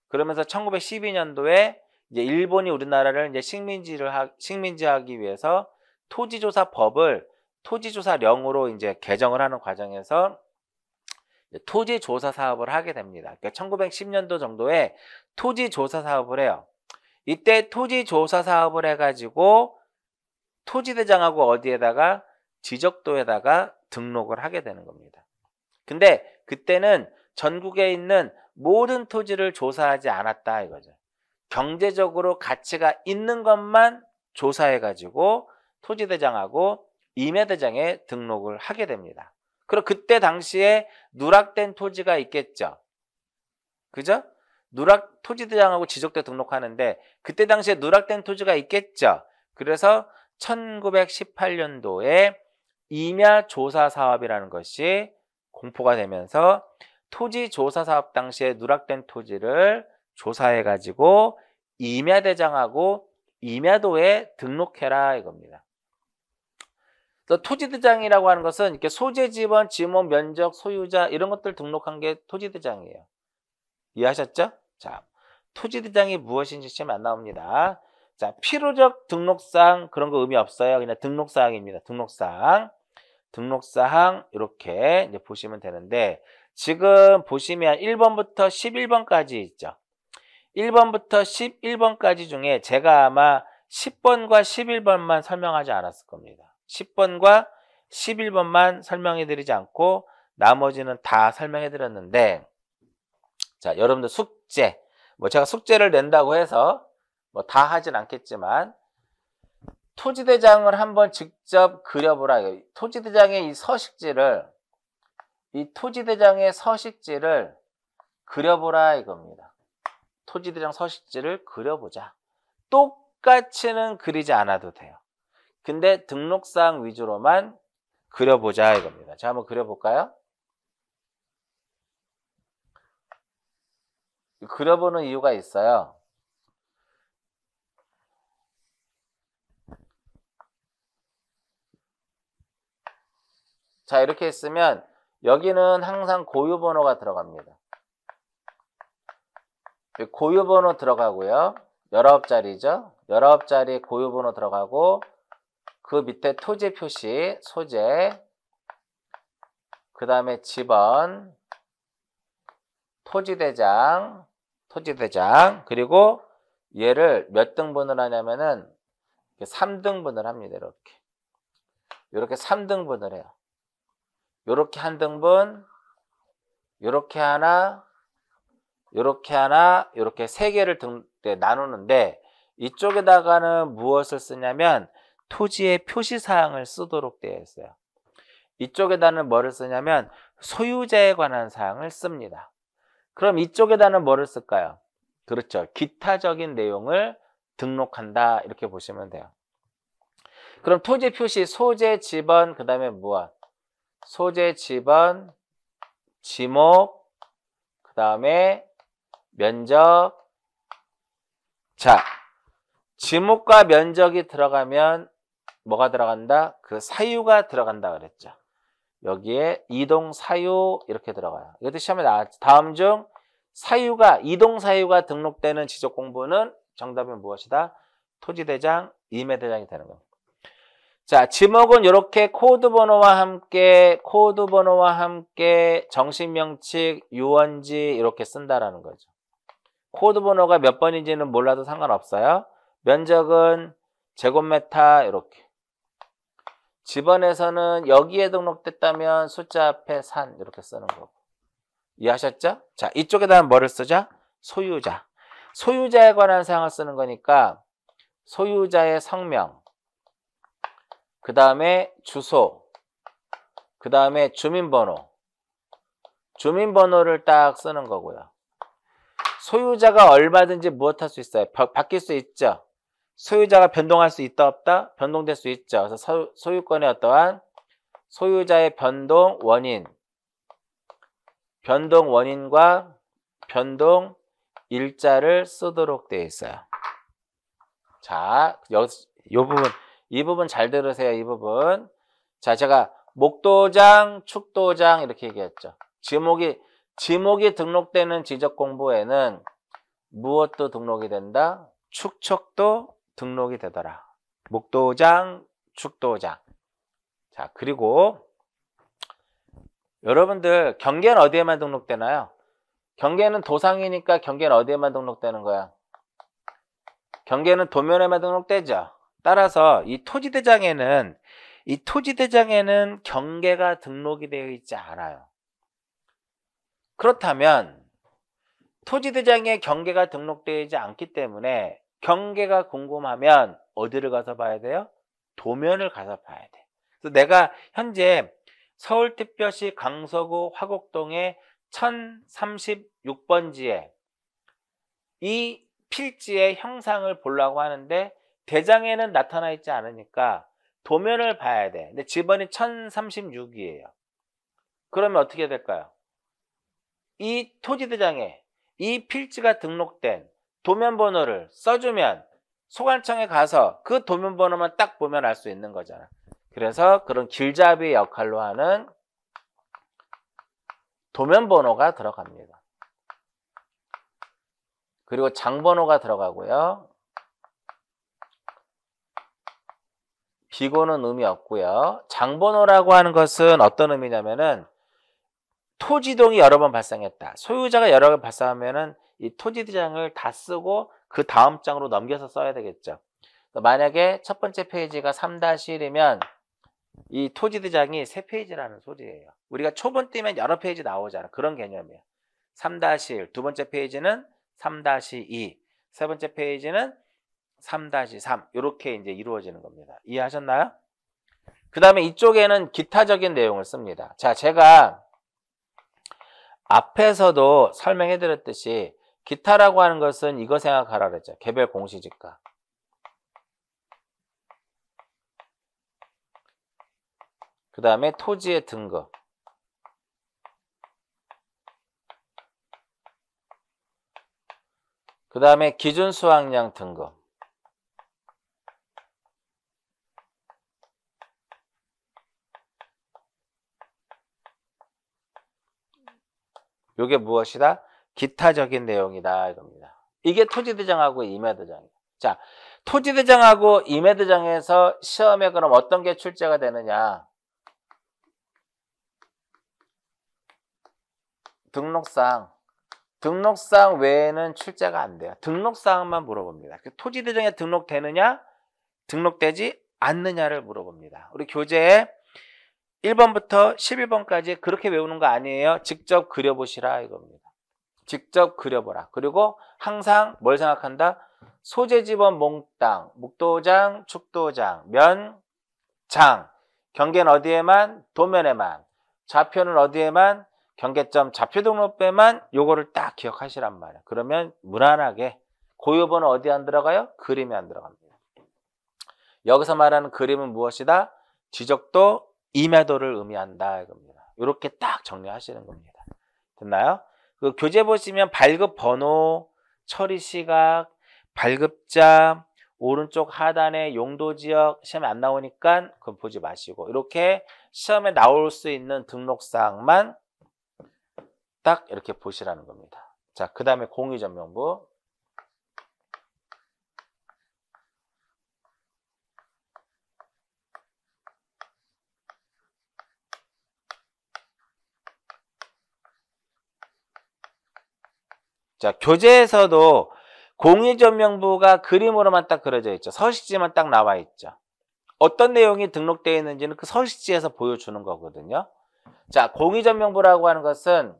그러면서 1912년도에 이제 일본이 우리나라를 이제 식민지를 하, 식민지하기 위해서 토지조사법을 토지조사령으로 이제 개정을 하는 과정에서 토지조사 사업을 하게 됩니다. 그러니까 1910년도 정도에 토지조사 사업을 해요. 이때 토지조사 사업을 해가지고 토지대장하고 어디에다가 지적도에다가 등록을 하게 되는 겁니다. 근데 그때는 전국에 있는 모든 토지를 조사하지 않았다 이거죠. 경제적으로 가치가 있는 것만 조사해가지고 토지대장하고 임야대장에 등록을 하게 됩니다. 그럼 그때 당시에 누락된 토지가 있겠죠. 그죠? 누락 토지대장하고 지적대 등록하는데 그때 당시에 누락된 토지가 있겠죠. 그래서 1918년도에 임야 조사 사업이라는 것이 공포가 되면서 토지 조사 사업 당시에 누락된 토지를 조사해가지고 임야대장하고 임야도에 등록해라 이겁니다. 토지대장이라고 하는 것은 이렇게 소재 지번 지목, 면적, 소유자 이런 것들 등록한 게 토지대장이에요. 이해하셨죠? 자, 토지대장이 무엇인지 시험 안 나옵니다. 자, 필요적 등록사항 그런 거 의미 없어요. 그냥 등록사항입니다. 등록사항, 등록사항 이렇게 보시면 되는데 지금 보시면 1번부터 11번까지 있죠. 1번부터 11번까지 중에 제가 아마 10번과 11번만 설명하지 않았을 겁니다. 10번과 11번만 설명해 드리지 않고 나머지는 다 설명해 드렸는데 자, 여러분들 숙제 뭐 제가 숙제를 낸다고 해서 뭐 다 하진 않겠지만 토지대장을 한번 직접 그려보라. 토지대장의 이 서식지를 이 토지대장의 서식지를 그려보라 이겁니다. 토지대장 서식지를 그려보자. 똑같이는 그리지 않아도 돼요. 근데 등록사항 위주로만 그려보자 이겁니다. 자, 한번 그려볼까요? 그려보는 이유가 있어요. 자, 이렇게 있으면 여기는 항상 고유 번호가 들어갑니다. 고유번호 들어가고요. 19자리죠. 19자리 고유번호 들어가고 그 밑에 토지 표시, 소재, 그 다음에 집번 토지대장, 토지대장, 그리고 얘를 몇 등분을 하냐면은 3등분을 합니다. 이렇게. 이렇게 3등분을 해요. 이렇게 한 등분, 이렇게 하나, 이렇게 하나 이렇게 세 개를 등, 네, 나누는데 이쪽에다가는 무엇을 쓰냐면 토지의 표시사항을 쓰도록 되어 있어요. 이쪽에다는 뭐를 쓰냐면 소유자에 관한 사항을 씁니다. 그럼 이쪽에다는 뭐를 쓸까요? 그렇죠. 기타적인 내용을 등록한다 이렇게 보시면 돼요. 그럼 토지 표시 소재 지번 그 다음에 무엇? 소재 지번 지목 그 다음에 면적 자 지목과 면적이 들어가면 뭐가 들어간다? 그 사유가 들어간다 그랬죠. 여기에 이동 사유 이렇게 들어가요. 이것도 시험에 나왔죠 다음 중 사유가 이동 사유가 등록되는 지적 공부는 정답은 무엇이다? 토지대장, 임해대장이 되는 겁니다. 자, 지목은 이렇게 코드 번호와 함께 코드 번호와 함께 정식명칭 유원지 이렇게 쓴다라는 거죠. 코드 번호가 몇 번인지는 몰라도 상관없어요. 면적은 제곱메타 이렇게. 집안에서는 여기에 등록됐다면 숫자 앞에 산 이렇게 쓰는 거고. 이해하셨죠? 자, 이쪽에다 뭐를 쓰자? 소유자. 소유자에 관한 사항을 쓰는 거니까 소유자의 성명, 그 다음에 주소, 그 다음에 주민번호, 주민번호를 딱 쓰는 거고요. 소유자가 얼마든지 무엇할 수 있어요? 바, 뀔수 있죠. 소유자가 변동할 수 있다 없다? 변동될 수 있죠. 그래서 소, 소유권의 어떠한 소유자의 변동 원인, 변동 원인과 변동 일자를 쓰도록 되어 있어요. 자, 여, 요 부분, 이 부분 잘 들으세요. 이 부분. 자, 제가 목도장, 축도장 이렇게 얘기했죠. 지목이 지목이 등록되는 지적 공부에는 무엇도 등록이 된다? 축척도 등록이 되더라. 목도장, 축도장. 자, 그리고 여러분들 경계는 어디에만 등록되나요? 경계는 도상이니까 경계는 어디에만 등록되는 거야? 경계는 도면에만 등록되죠. 따라서 이 토지대장에는 이 토지대장에는 경계가 등록이 되어 있지 않아요. 그렇다면 토지대장에 경계가 등록되지 않기 때문에 경계가 궁금하면 어디를 가서 봐야 돼요? 도면을 가서 봐야 돼. 그래서 내가 현재 서울특별시 강서구 화곡동의 1036번지에 이 필지의 형상을 보려고 하는데 대장에는 나타나 있지 않으니까 도면을 봐야 돼. 근데 집번이 1036이에요. 그러면 어떻게 될까요? 이 토지대장에 이 필지가 등록된 도면번호를 써주면 소관청에 가서 그 도면번호만 딱 보면 알 수 있는 거잖아. 그래서 그런 길잡이 역할로 하는 도면번호가 들어갑니다. 그리고 장번호가 들어가고요. 비고는 의미 없고요. 장번호라고 하는 것은 어떤 의미냐면은 토지동이 여러 번 발생했다. 소유자가 여러 번 발생하면은 이 토지장을 다 쓰고 그 다음 장으로 넘겨서 써야 되겠죠. 만약에 첫 번째 페이지가 3-1이면 이 토지대장이 세 페이지라는 소리예요. 우리가 초본 띄면 여러 페이지 나오잖아. 그런 개념이에요. 3-1, 두 번째 페이지는 3-2, 세 번째 페이지는 3-3 이렇게 이제 이루어지는 겁니다. 이해하셨나요? 그 다음에 이쪽에는 기타적인 내용을 씁니다. 자, 제가 앞에서도 설명해 드렸듯이 기타라고 하는 것은 이거 생각하라 그랬죠. 개별 공시지가. 그 다음에 토지의 등급. 그 다음에 기준 수확량 등급. 이게 무엇이다? 기타적인 내용이다 이겁니다. 이게 토지대장하고 임해대장이에 자, 토지대장하고 임해대장에서 시험에 그럼 어떤 게 출제가 되느냐? 등록상등록상 외에는 출제가 안 돼요. 등록상만 물어봅니다. 그 토지대장에 등록되느냐? 등록되지 않느냐를 물어봅니다. 우리 교재에 1번부터 11번까지 그렇게 외우는 거 아니에요. 직접 그려보시라 이겁니다. 직접 그려보라. 그리고 항상 뭘 생각한다? 소재지번 몽땅, 목도장, 축도장, 면, 장. 경계는 어디에만? 도면에만. 좌표는 어디에만? 경계점 좌표 등록배만 요거를 딱 기억하시란 말이에요. 그러면 무난하게 고유번은 어디 안 들어가요? 그림이 안 들어갑니다. 여기서 말하는 그림은 무엇이다? 지적도, 임에도를 의미한다 이겁니다. 이렇게 딱 정리하시는 겁니다. 됐나요? 그 교재 보시면 발급 번호, 처리 시각, 발급자, 오른쪽 하단에 용도 지역 시험에 안 나오니까 그건 보지 마시고 이렇게 시험에 나올 수 있는 등록사항만 딱 이렇게 보시라는 겁니다. 자, 그 다음에 공유전명부 자, 교재에서도 공익전명부가 그림으로만 딱 그려져 있죠. 서식지만 딱 나와 있죠. 어떤 내용이 등록되어 있는지는 그 서식지에서 보여주는 거거든요. 자, 공익전명부라고 하는 것은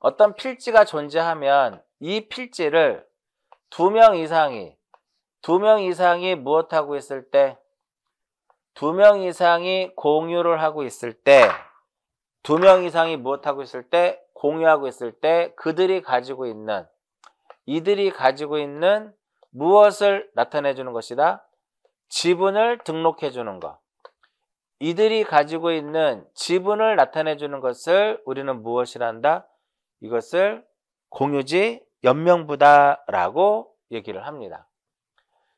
어떤 필지가 존재하면 이 필지를 두 명 이상이 두 명 이상이 무엇하고 있을 때 두 명 이상이 공유를 하고 있을 때 두 명 이상이 무엇하고 있을 때 공유하고 있을 때 그들이 가지고 있는 이들이 가지고 있는 무엇을 나타내 주는 것이다. 지분을 등록해 주는 것. 이들이 가지고 있는 지분을 나타내 주는 것을 우리는 무엇이라 한다? 이것을 공유지 연명부다라고 얘기를 합니다.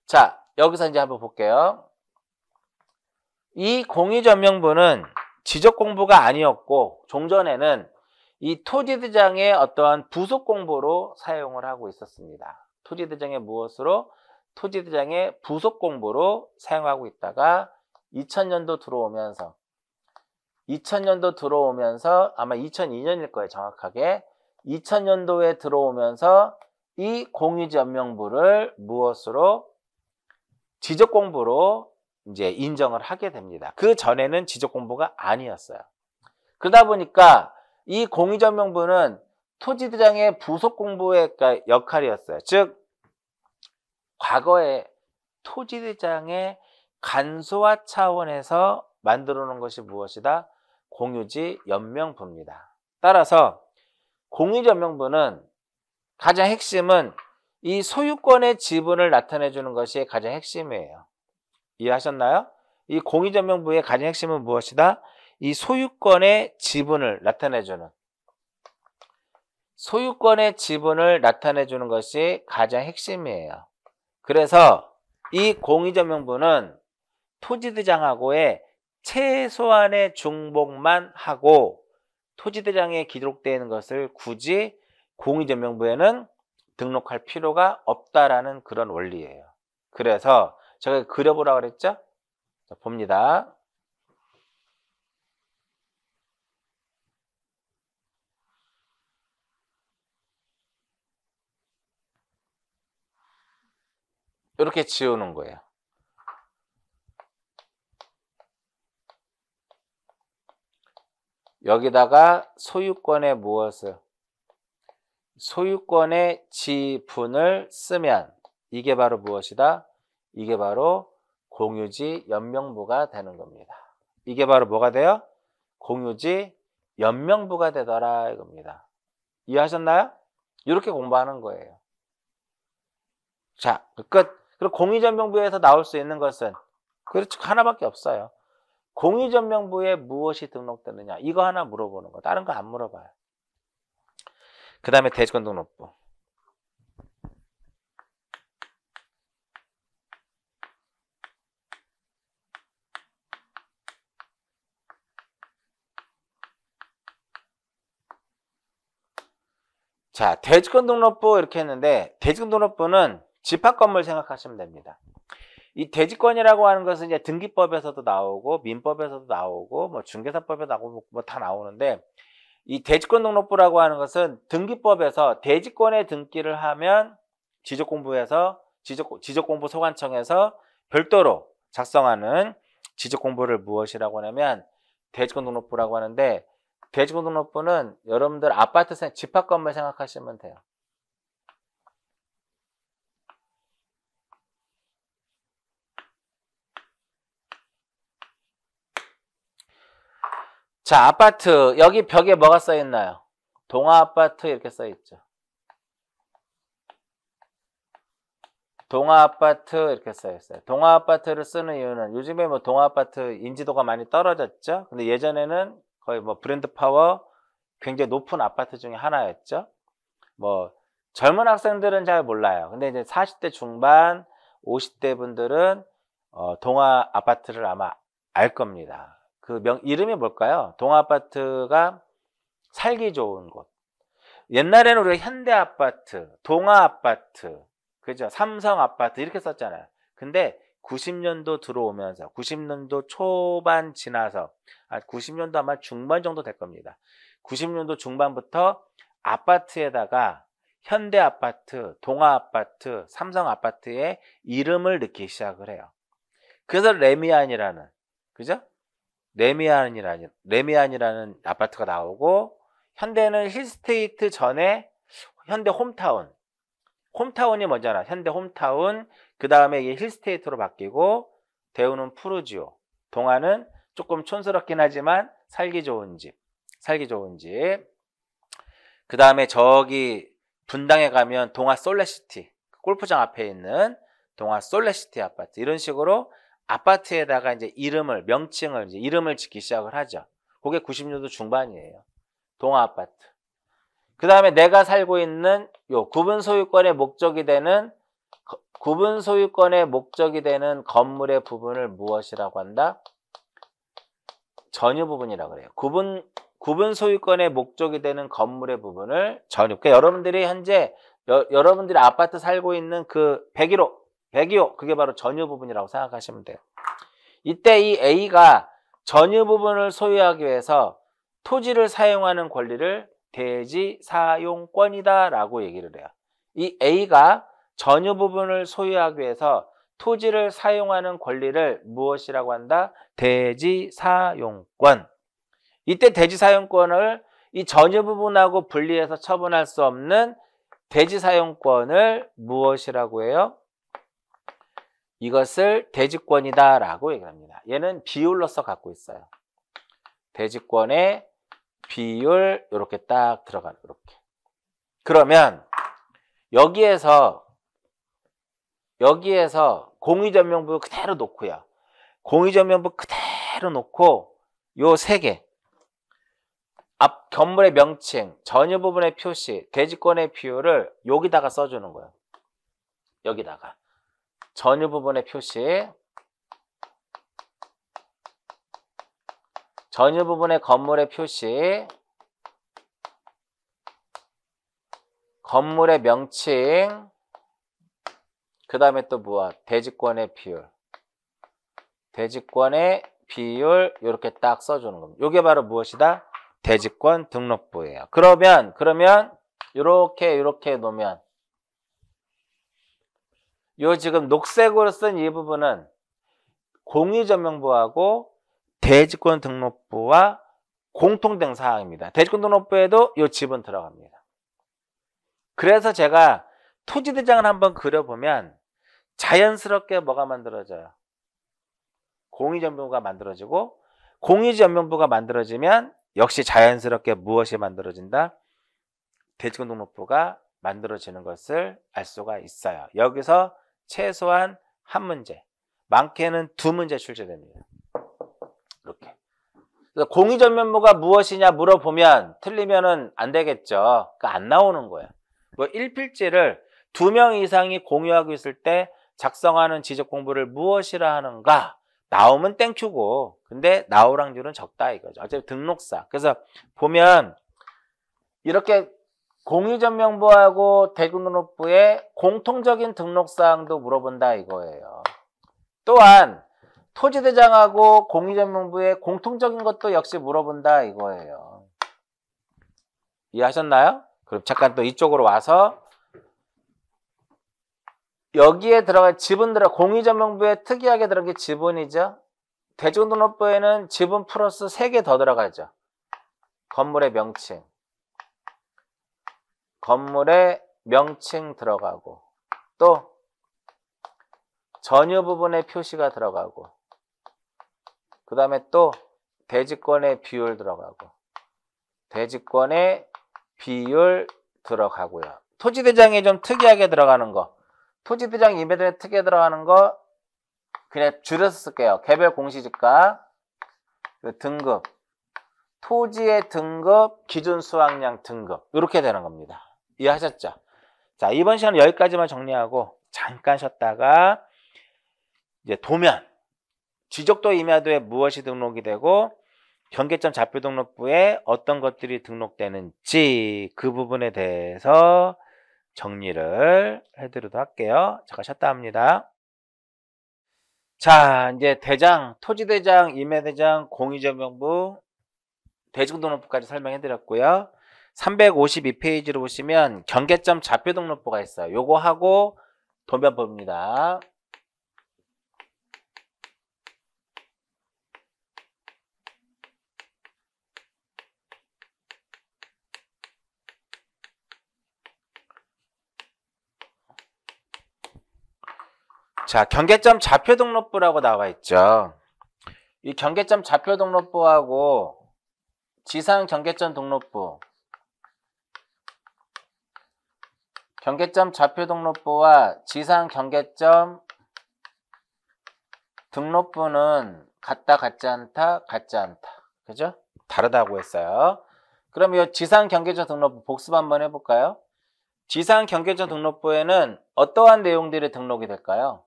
자, 여기서 이제 한번 볼게요. 이 공유전명부는 지적 공부가 아니었고 종전에는 이토지대장의 어떠한 부속 공보로 사용을 하고 있었습니다. 토지대장의 무엇으로? 토지대장의 부속 공보로 사용하고 있다가 2000년도 들어오면서 2000년도 들어오면서 아마 2002년일 거예요 정확하게 2000년도에 들어오면서 이 공유지 연명부를 무엇으로 지적 공부로 이제 인정을 하게 됩니다. 그 전에는 지적 공부가 아니었어요. 그러다 보니까 이공유전명부는 토지대장의 부속 공부의 그러니까 역할이었어요. 즉 과거에 토지대장의 간소화 차원에서 만들어 놓은 것이 무엇이다? 공유지 연명부입니다. 따라서 공유전 연명부는 가장 핵심은 이 소유권의 지분을 나타내 주는 것이 가장 핵심이에요. 이해하셨나요? 이 공유전명부의 가장 핵심은 무엇이다? 이 소유권의 지분을 나타내주는 소유권의 지분을 나타내주는 것이 가장 핵심이에요. 그래서 이 공의점명부는 토지대장하고의 최소한의 중복만 하고 토지대장에 기록되어 있는 것을 굳이 공의점명부에는 등록할 필요가 없다라는 그런 원리예요. 그래서 제가 그려보라 고 그랬죠? 봅니다. 이렇게 지우는 거예요. 여기다가 소유권의 무엇을? 소유권의 지분을 쓰면 이게 바로 무엇이다? 이게 바로 공유지 연명부가 되는 겁니다. 이게 바로 뭐가 돼요? 공유지 연명부가 되더라 이겁니다. 이해하셨나요? 이렇게 공부하는 거예요. 자, 그 끝. 그리고 공의전명부에서 나올 수 있는 것은 그렇죠 하나밖에 없어요. 공의전명부에 무엇이 등록되느냐 이거 하나 물어보는 거 다른 거 안 물어봐요. 그 다음에 대지권등록부 자, 대지권 등록부 이렇게 했는데 대지권 등록부는 집합 건물 생각하시면 됩니다. 이 대지권이라고 하는 것은 이제 등기법에서도 나오고 민법에서도 나오고 뭐 중개사법에 나오고 뭐다 뭐 나오는데 이 대지권 등록부라고 하는 것은 등기법에서 대지권의 등기를 하면 지적공부에서 지적 지적공부 소관청에서 별도로 작성하는 지적공부를 무엇이라고 하냐면 대지권 등록부라고 하는데 대지권 등록부는 여러분들 아파트 생 집합 건물 생각하시면 돼요. 자, 아파트. 여기 벽에 뭐가 써있나요? 동아아파트 이렇게 써있죠. 동아아파트 이렇게 써있어요. 동아아파트를 쓰는 이유는 요즘에 뭐 동아아파트 인지도가 많이 떨어졌죠. 근데 예전에는 거의 뭐 브랜드 파워 굉장히 높은 아파트 중에 하나였죠. 뭐 젊은 학생들은 잘 몰라요. 근데 이제 40대 중반, 50대 분들은 어, 동아 아파트를 아마 알 겁니다. 그 명, 이름이 뭘까요? 동아아파트가 살기 좋은 곳. 옛날에는 우리가 현대아파트, 동아아파트, 그죠? 삼성아파트 이렇게 썼잖아요. 근데 90년도 들어오면서 90년도 초반 지나서 90년도 아, 아마 중반 정도 될 겁니다. 90년도 중반부터 아파트에다가 현대 아파트, 동아 아파트, 삼성 아파트의 이름을 넣기 시작을 해요. 그래서 레미안이라는 그죠? 레미안이라는 레미안이라는 아파트가 나오고 현대는 힐스테이트 전에 현대 홈타운 홈타운이 먼저나 현대 홈타운 그 다음에 이게 힐스테이트로 바뀌고 대우는 푸르지오 동안은 조금 촌스럽긴 하지만 살기 좋은 집 살기 좋은 집 그 다음에 저기 분당에 가면 동아 솔레시티 골프장 앞에 있는 동아 솔레시티 아파트 이런 식으로 아파트에다가 이제 이름을 명칭을 이제 이름을 짓기 시작을 하죠. 그게 90년도 중반이에요. 동아 아파트. 그 다음에 내가 살고 있는 요 구분 소유권의 목적이 되는 구분 소유권의 목적이 되는 건물의 부분을 무엇이라고 한다? 전유 부분이라고 그래요. 구분 구분 소유권의 목적이 되는 건물의 부분을 전유. 그러니까 여러분들이 현재 여, 러분들이 아파트 살고 있는 그 101호 1 0 0이요 그게 바로 전유 부분이라고 생각하시면 돼요. 이때 이 A가 전유 부분을 소유하기 위해서 토지를 사용하는 권리를 대지 사용권이다 라고 얘기를 해요. 이 A가 전유 부분을 소유하기 위해서 토지를 사용하는 권리를 무엇이라고 한다? 대지 사용권. 이때 대지 사용권을 이 전유 부분하고 분리해서 처분할 수 없는 대지 사용권을 무엇이라고 해요? 이것을 대지권이다라고 얘기합니다. 얘는 비율로서 갖고 있어요. 대지권의 비율 이렇게 딱 들어가는 이렇게. 그러면 여기에서 여기에서 공유전명부 그대로 놓고요. 공유전명부 그대로 놓고 요 세 개. 앞 건물의 명칭, 전유 부분의 표시, 대지권의 비율을 여기다가 써주는 거예요. 여기다가. 전유 부분의 표시 전유 부분의 건물의 표시 건물의 명칭 그 다음에 또 뭐야 대지권의 비율 대지권의 비율 이렇게 딱 써주는 겁니다. 요게 바로 무엇이다? 대지권 등록부예요. 그러면 그러면 이렇게 이렇게 놓으면 요 지금 녹색으로 쓴 이 부분은 공유전명부하고 대지권 등록부와 공통된 사항입니다. 대지권 등록부에도 요 집은 들어갑니다. 그래서 제가 토지대장을 한번 그려보면 자연스럽게 뭐가 만들어져요? 공유전명부가 만들어지고 공유전명부가 만들어지면 역시 자연스럽게 무엇이 만들어진다? 대지권 등록부가 만들어지는 것을 알 수가 있어요. 여기서 최소한 한 문제, 많게는 두 문제 출제됩니다. 이렇게. 그래서 공의 전면부가 무엇이냐 물어보면 틀리면은 안 되겠죠. 그러니까 안 나오는 거예요. 뭐 1필지를 두 명 이상이 공유하고 있을 때 작성하는 지적 공부를 무엇이라 하는가? 나오면 땡큐고 근데 나오랑 률은 적다 이거죠. 어차피 등록사. 그래서 보면 이렇게 공유전명부하고대구록부의 공통적인 등록사항도 물어본다 이거예요. 또한 토지대장하고 공유전명부의 공통적인 것도 역시 물어본다 이거예요. 이해하셨나요? 그럼 잠깐 또 이쪽으로 와서 여기에 들어갈 지분들어 공유전명부에 특이하게 들어간 게 지분이죠. 대중등록부에는 지분 플러스 3개 더 들어가죠. 건물의 명칭. 건물의 명칭 들어가고 또 전유 부분의 표시가 들어가고 그 다음에 또 대지권의 비율 들어가고 대지권의 비율 들어가고요. 토지대장에 좀 특이하게 들어가는 거 토지대장 임대료에 특이하게 들어가는 거 그냥 줄여서 쓸게요. 개별 공시지가 그 등급 토지의 등급, 기준 수확량 등급 이렇게 되는 겁니다. 이해하셨죠? 자, 이번 시간은 여기까지만 정리하고 잠깐 쉬었다가 이제 도면, 지적도 임야도에 무엇이 등록이 되고 경계점 잡표 등록부에 어떤 것들이 등록되는지 그 부분에 대해서 정리를 해드리도록 할게요. 잠깐 쉬었다 합니다. 자, 이제 대장, 토지대장, 임야대장, 공유저명부, 대중등록부까지 설명해드렸고요. 352페이지로 보시면 경계점 좌표 등록부가 있어요. 요거 하고 도면봅니다. 자, 경계점 좌표 등록부라고 나와 있죠. 이 경계점 좌표 등록부하고 지상 경계점 등록부 경계점 좌표 등록부와 지상 경계점 등록부는 같다 같지 않다 같지 않다 그죠? 다르다고 했어요 그럼 이 지상 경계점 등록부 복습 한번 해볼까요? 지상 경계점 등록부에는 어떠한 내용들이 등록이 될까요?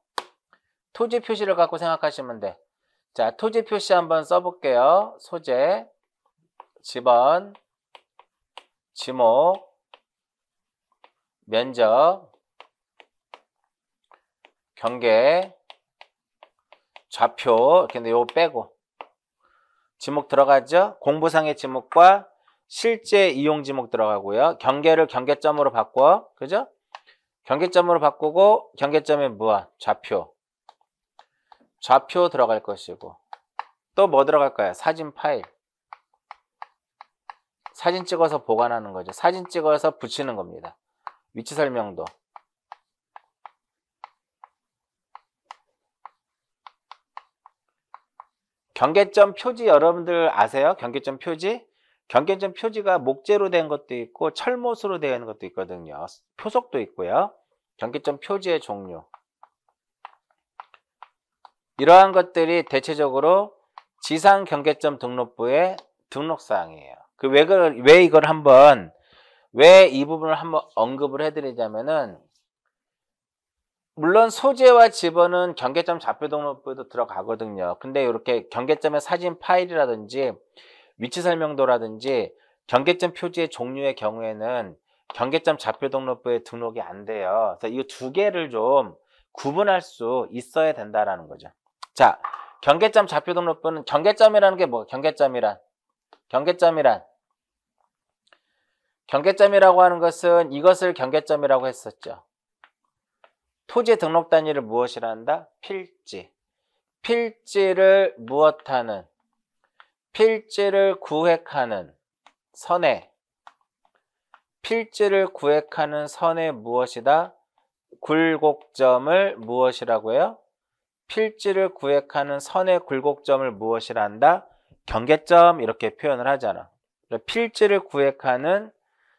토지 표시를 갖고 생각하시면 돼. 자, 토지 표시 한번 써볼게요. 소재, 지번, 지목, 면적, 경계, 좌표 근데 요거 빼고 지목 들어가죠? 공부상의 지목과 실제 이용 지목 들어가고요. 경계를 경계점으로 바꿔. 그죠? 경계점으로 바꾸고 경계점에 무엇? 좌표. 좌표 들어갈 것이고 또 뭐 들어갈 거야? 사진 파일. 사진 찍어서 보관하는 거죠. 사진 찍어서 붙이는 겁니다. 위치 설명도 경계점 표지 여러분들 아세요? 경계점 표지? 경계점 표지가 목재로 된 것도 있고 철못으로 되어 있는 것도 있거든요. 표석도 있고요. 경계점 표지의 종류. 이러한 것들이 대체적으로 지상 경계점 등록부의 등록사항이에요. 그 왜, 왜 이걸 한번 왜이 부분을 한번 언급을 해드리자면은 물론 소재와 집어는 경계점 좌표 등록부에도 들어가거든요. 근데 이렇게 경계점의 사진 파일이라든지 위치 설명도라든지 경계점 표지의 종류의 경우에는 경계점 좌표 등록부에 등록이 안 돼요. 그래서 이 두 개를 좀 구분할 수 있어야 된다라는 거죠. 자, 경계점 좌표 등록부는 경계점이라는 게 뭐? 경계점이란 경계점이란 경계점이라고 하는 것은 이것을 경계점이라고 했었죠. 토지 등록 단위를 무엇이라 한다? 필지. 필지를 무엇하는? 필지를 구획하는 선의 필지를 구획하는 선의 무엇이다? 굴곡점을 무엇이라고요? 필지를 구획하는 선의 굴곡점을 무엇이라 한다? 경계점 이렇게 표현을 하잖아. 필지를 구획하는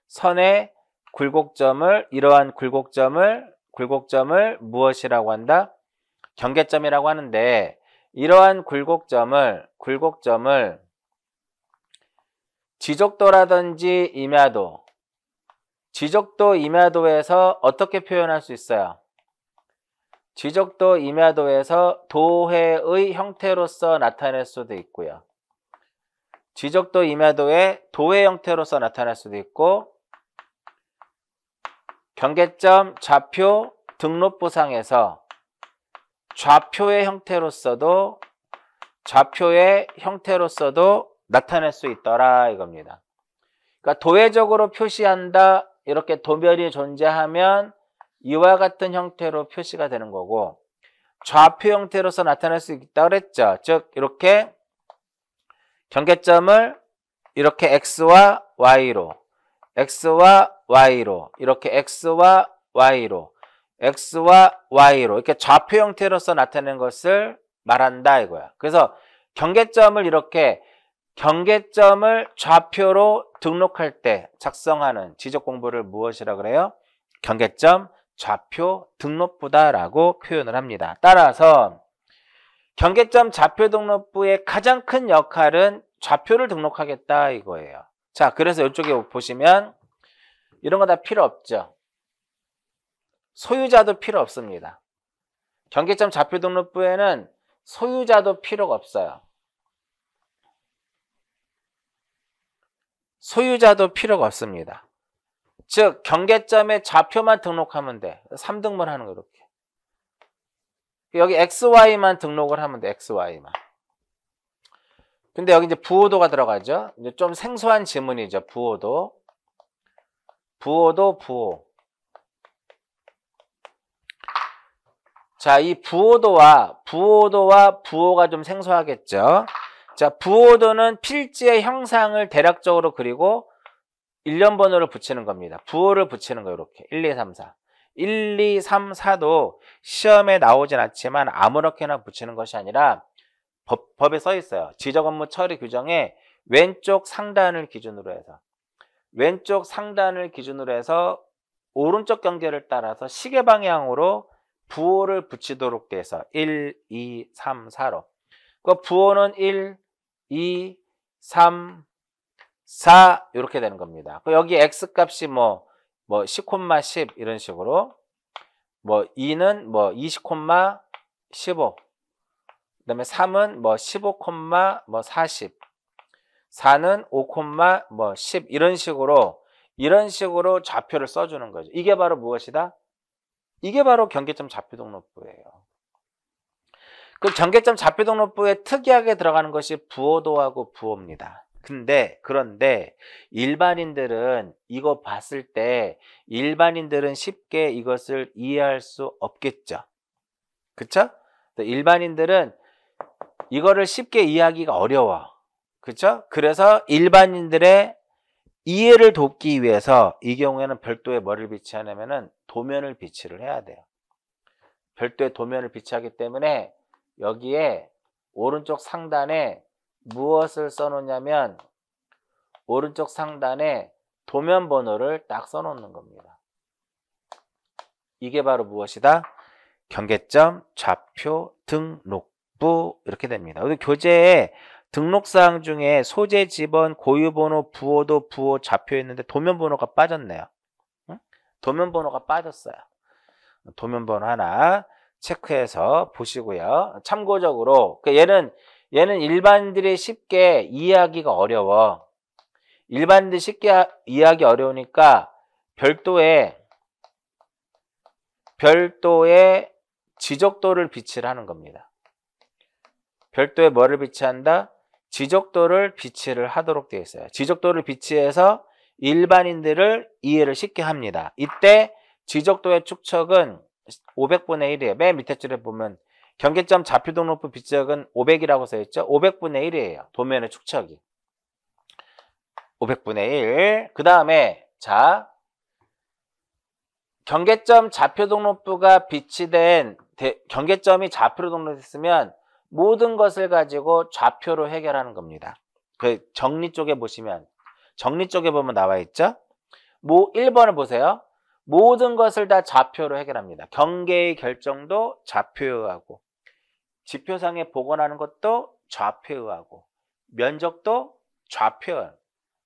선의 굴곡점을 이러한 굴곡점을 굴곡점을 무엇이라고 한다? 경계점이라고 하는데 이러한 굴곡점을 굴곡점을 지적도라든지 임야도 지적도 임야도에서 어떻게 표현할 수 있어요? 지적도 임야도에서 도회의 형태로서 나타낼 수도 있고요. 지적도 임야도의 도회 형태로서 나타날 수도 있고 경계점 좌표 등록부상에서 좌표의 형태로서도 좌표의 형태로서도 나타낼 수 있더라 이겁니다. 그러니까 도외적으로 표시한다 이렇게 도면이 존재하면 이와 같은 형태로 표시가 되는 거고 좌표 형태로서 나타낼 수 있다 그랬죠. 즉 이렇게 경계점을 이렇게 x와 y로 x와 y로 이렇게 x와 y로 x와 y로 이렇게 좌표 형태로서 나타낸 것을 말한다 이거야. 그래서 경계점을 이렇게 경계점을 좌표로 등록할 때 작성하는 지적 공부를 무엇이라 그래요? 경계점 좌표 등록부다라고 표현을 합니다. 따라서 경계점 좌표 등록부의 가장 큰 역할은 좌표를 등록하겠다 이거예요. 자, 그래서 이쪽에 보시면 이런 거 다 필요 없죠. 소유자도 필요 없습니다. 경계점 좌표 등록부에는 소유자도 필요가 없어요. 소유자도 필요가 없습니다. 즉 경계점에 좌표만 등록하면 돼. 3등분 하는 거 이렇게. 여기 XY만 등록을 하면 돼. XY만. 근데 여기 이제 부호도가 들어가죠. 이제 좀 생소한 지문이죠. 부호도. 부호도, 부호. 자, 이 부호도와 부호도와 부호가 좀 생소하겠죠. 자, 부호도는 필지의 형상을 대략적으로 그리고 일련 번호를 붙이는 겁니다. 부호를 붙이는 거 이렇게 1, 2, 3, 4. 1, 2, 3, 4도 시험에 나오진 않지만 아무렇게나 붙이는 것이 아니라 법, 에써 있어요. 지적 업무 처리 규정에 왼쪽 상단을 기준으로 해서 왼쪽 상단을 기준으로 해서 오른쪽 경계를 따라서 시계 방향으로 부호를 붙이도록 돼서 1, 2, 3, 4로 그 부호는 1, 2, 3, 4 이렇게 되는 겁니다. 그 여기 x값이 뭐, 뭐1 0콤마10 이런 식으로 뭐 2는 뭐20,15콤마 그다음에 3은 뭐 15, 뭐 40. 4는 5, 뭐10 이런 식으로 이런 식으로 좌표를 써 주는 거죠. 이게 바로 무엇이다? 이게 바로 경계점 좌표 등록부예요. 그 경계점 좌표 등록부에 특이하게 들어가는 것이 부호도하고 부호입니다. 근데 그런데 일반인들은 이거 봤을 때 일반인들은 쉽게 이것을 이해할 수 없겠죠. 그쵸? 일반인들은 이거를 쉽게 이해하기가 어려워. 그렇죠? 그래서 일반인들의 이해를 돕기 위해서 이 경우에는 별도의 머리를 비치하려면 은 도면을 비치를 해야 돼요. 별도의 도면을 비치하기 때문에 여기에 오른쪽 상단에 무엇을 써놓냐면 오른쪽 상단에 도면 번호를 딱 써놓는 겁니다. 이게 바로 무엇이다? 경계점, 좌표, 등록 부 이렇게 됩니다. 교재에 등록사항 중에 소재 지번 고유번호 부호도 부호 잡혀 있는데 도면번호가 빠졌네요. 도면번호가 빠졌어요. 도면번호 하나 체크해서 보시고요. 참고적으로 그러니까 얘는 얘는 일반들이 쉽게 이해하기가 어려워. 일반들이 쉽게 이해하기 어려우니까 별도의 별도의 지적도를 비치를 하는 겁니다. 별도의 뭐를 비치한다? 지적도를 비치를 하도록 되어 있어요. 지적도를 비치해서 일반인들을 이해를 쉽게 합니다. 이때 지적도의 축척은 500분의 1이에요. 맨 밑에 줄에 보면 경계점 좌표 등록부 비적은 500이라고 써있죠. 500분의 1이에요. 도면의 축척이. 500분의 1. 그 다음에 자 경계점 좌표 등록부가 비치된 대, 경계점이 좌표로 등록됐으면 모든 것을 가지고 좌표로 해결하는 겁니다. 그 정리 쪽에 보시면 정리 쪽에 보면 나와 있죠. 모 1번을 보세요. 모든 것을 다 좌표로 해결합니다. 경계의 결정도 좌표에 의하고 지표상에 복원하는 것도 좌표에 의하고 면적도 좌표에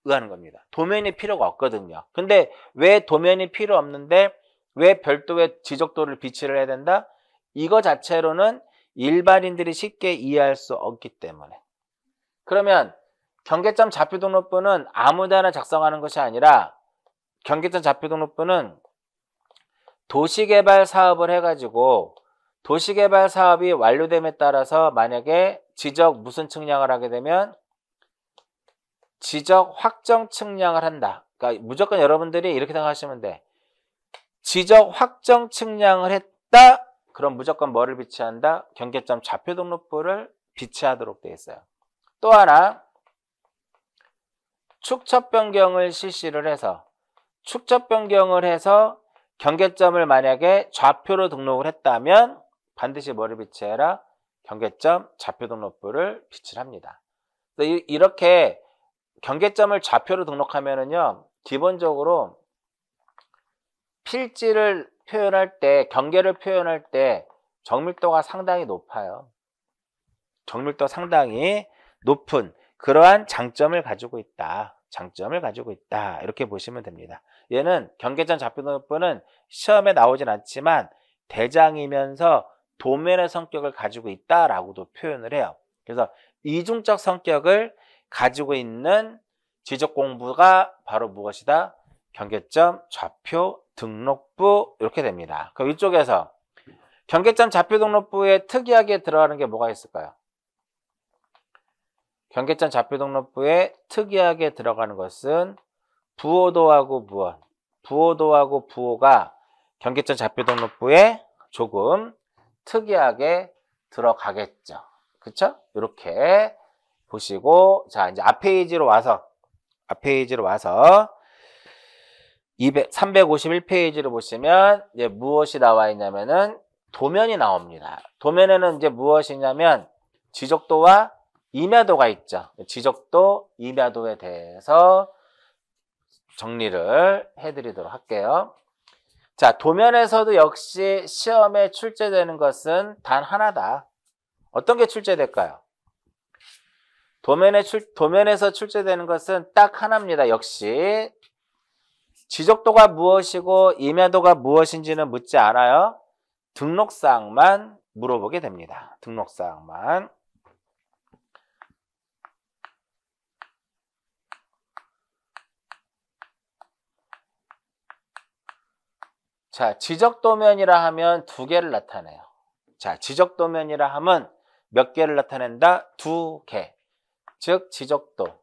의하는 겁니다. 도면이 필요가 없거든요. 근데 왜 도면이 필요 없는데 왜 별도의 지적도를 비치를 해야 된다? 이거 자체로는 일반인들이 쉽게 이해할 수 없기 때문에 그러면 경계점 좌표 등록부는 아무데나 작성하는 것이 아니라 경계점 좌표 등록부는 도시개발 사업을 해가지고 도시개발 사업이 완료됨에 따라서 만약에 지적 무슨 측량을 하게 되면 지적 확정 측량을 한다. 그러니까 무조건 여러분들이 이렇게 생각하시면 돼. 지적 확정 측량을 했다. 그럼 무조건 뭐를 비치한다? 경계점 좌표 등록부를 비치하도록 되어 있어요. 또 하나 축척 변경을 실시를 해서 축척 변경을 해서 경계점을 만약에 좌표로 등록을 했다면 반드시 뭐를 비치해라? 경계점 좌표 등록부를 비치를 합니다. 이렇게 경계점을 좌표로 등록하면은요, 기본적으로 필지를 표현할 때 경계를 표현할 때 정밀도가 상당히 높아요. 정밀도 상당히 높은 그러한 장점을 가지고 있다. 장점을 가지고 있다. 이렇게 보시면 됩니다. 얘는 경계점 좌표도는 시험에 나오진 않지만 대장이면서 도면의 성격을 가지고 있다라고도 표현을 해요. 그래서 이중적 성격을 가지고 있는 지적 공부가 바로 무엇이다? 경계점 좌표 등록부 이렇게 됩니다. 그럼 이쪽에서 경계점 잡표 등록부에 특이하게 들어가는 게 뭐가 있을까요? 경계점 잡표 등록부에 특이하게 들어가는 것은 부호도하고 부언 부호도하고 부호가 경계점 잡표 등록부에 조금 특이하게 들어가겠죠. 그쵸? 이렇게 보시고 자 이제 앞 페이지로 와서 앞 페이지로 와서 351페이지를 보시면 이제 무엇이 나와 있냐면은 도면이 나옵니다. 도면에는 이제 무엇이냐면 지적도와 임야도가 있죠. 지적도, 임야도에 대해서 정리를 해드리도록 할게요. 자, 도면에서도 역시 시험에 출제되는 것은 단 하나다. 어떤 게 출제될까요? 도면에 출, 도면에서 출제되는 것은 딱 하나입니다. 역시 지적도가 무엇이고 임야도가 무엇인지는 묻지 않아요. 등록사항만 물어보게 됩니다. 등록사항만. 자, 지적도면이라 하면 두 개를 나타내요. 자, 지적도면이라 하면 몇 개를 나타낸다? 두 개. 즉, 지적도.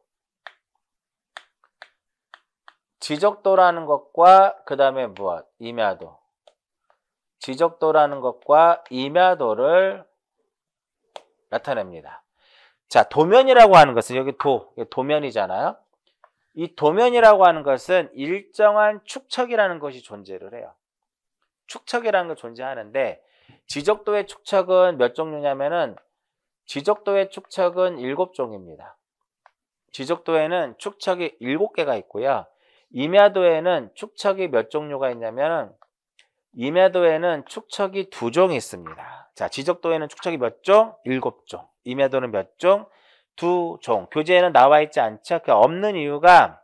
지적도라는 것과 그 다음에 무엇? 임야도. 지적도라는 것과 임야도를 나타냅니다. 자, 도면이라고 하는 것은 여기 도, 도면이잖아요. 이 도면이라고 하는 것은 일정한 축척이라는 것이 존재를 해요. 축척이라는 게 존재하는데 지적도의 축척은 몇 종류냐면은 지적도의 축척은 7 종입니다. 지적도에는 축척이 7 개가 있고요. 임야도에는 축척이 몇 종류가 있냐면 임야도에는 축척이 두 종이 있습니다. 자, 지적도에는 축척이 몇 종? 일곱 종. 임야도는 몇 종? 두 종. 교재에는 나와 있지 않죠. 그 없는 이유가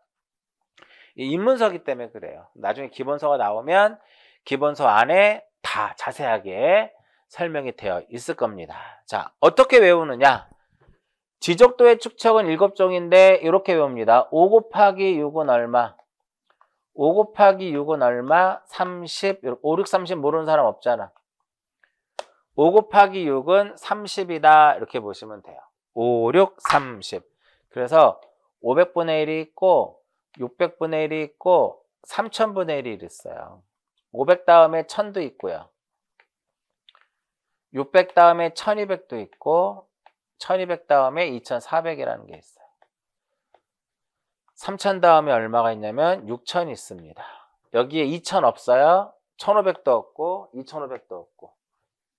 입문서기 때문에 그래요. 나중에 기본서가 나오면 기본서 안에 다 자세하게 설명이 되어 있을 겁니다. 자, 어떻게 외우느냐? 지적도의 축척은 7 종인데 이렇게 외웁니다. 5 곱하기 6은 얼마? 5 곱하기 6은 얼마? 30. 5, 6, 30 모르는 사람 없잖아. 5 곱하기 6은 30이다. 이렇게 보시면 돼요. 5, 6, 30. 그래서 500분의 1이 있고 600분의 1이 있고 3000분의 1이 있어요. 500 다음에 1000도 있고요. 600 다음에 1200도 있고 1200 다음에 2400이라는 게 있어요. 3천 다음에 얼마가 있냐면 6천 있습니다. 여기에 2천 없어요. 1,500도 없고 2,500도 없고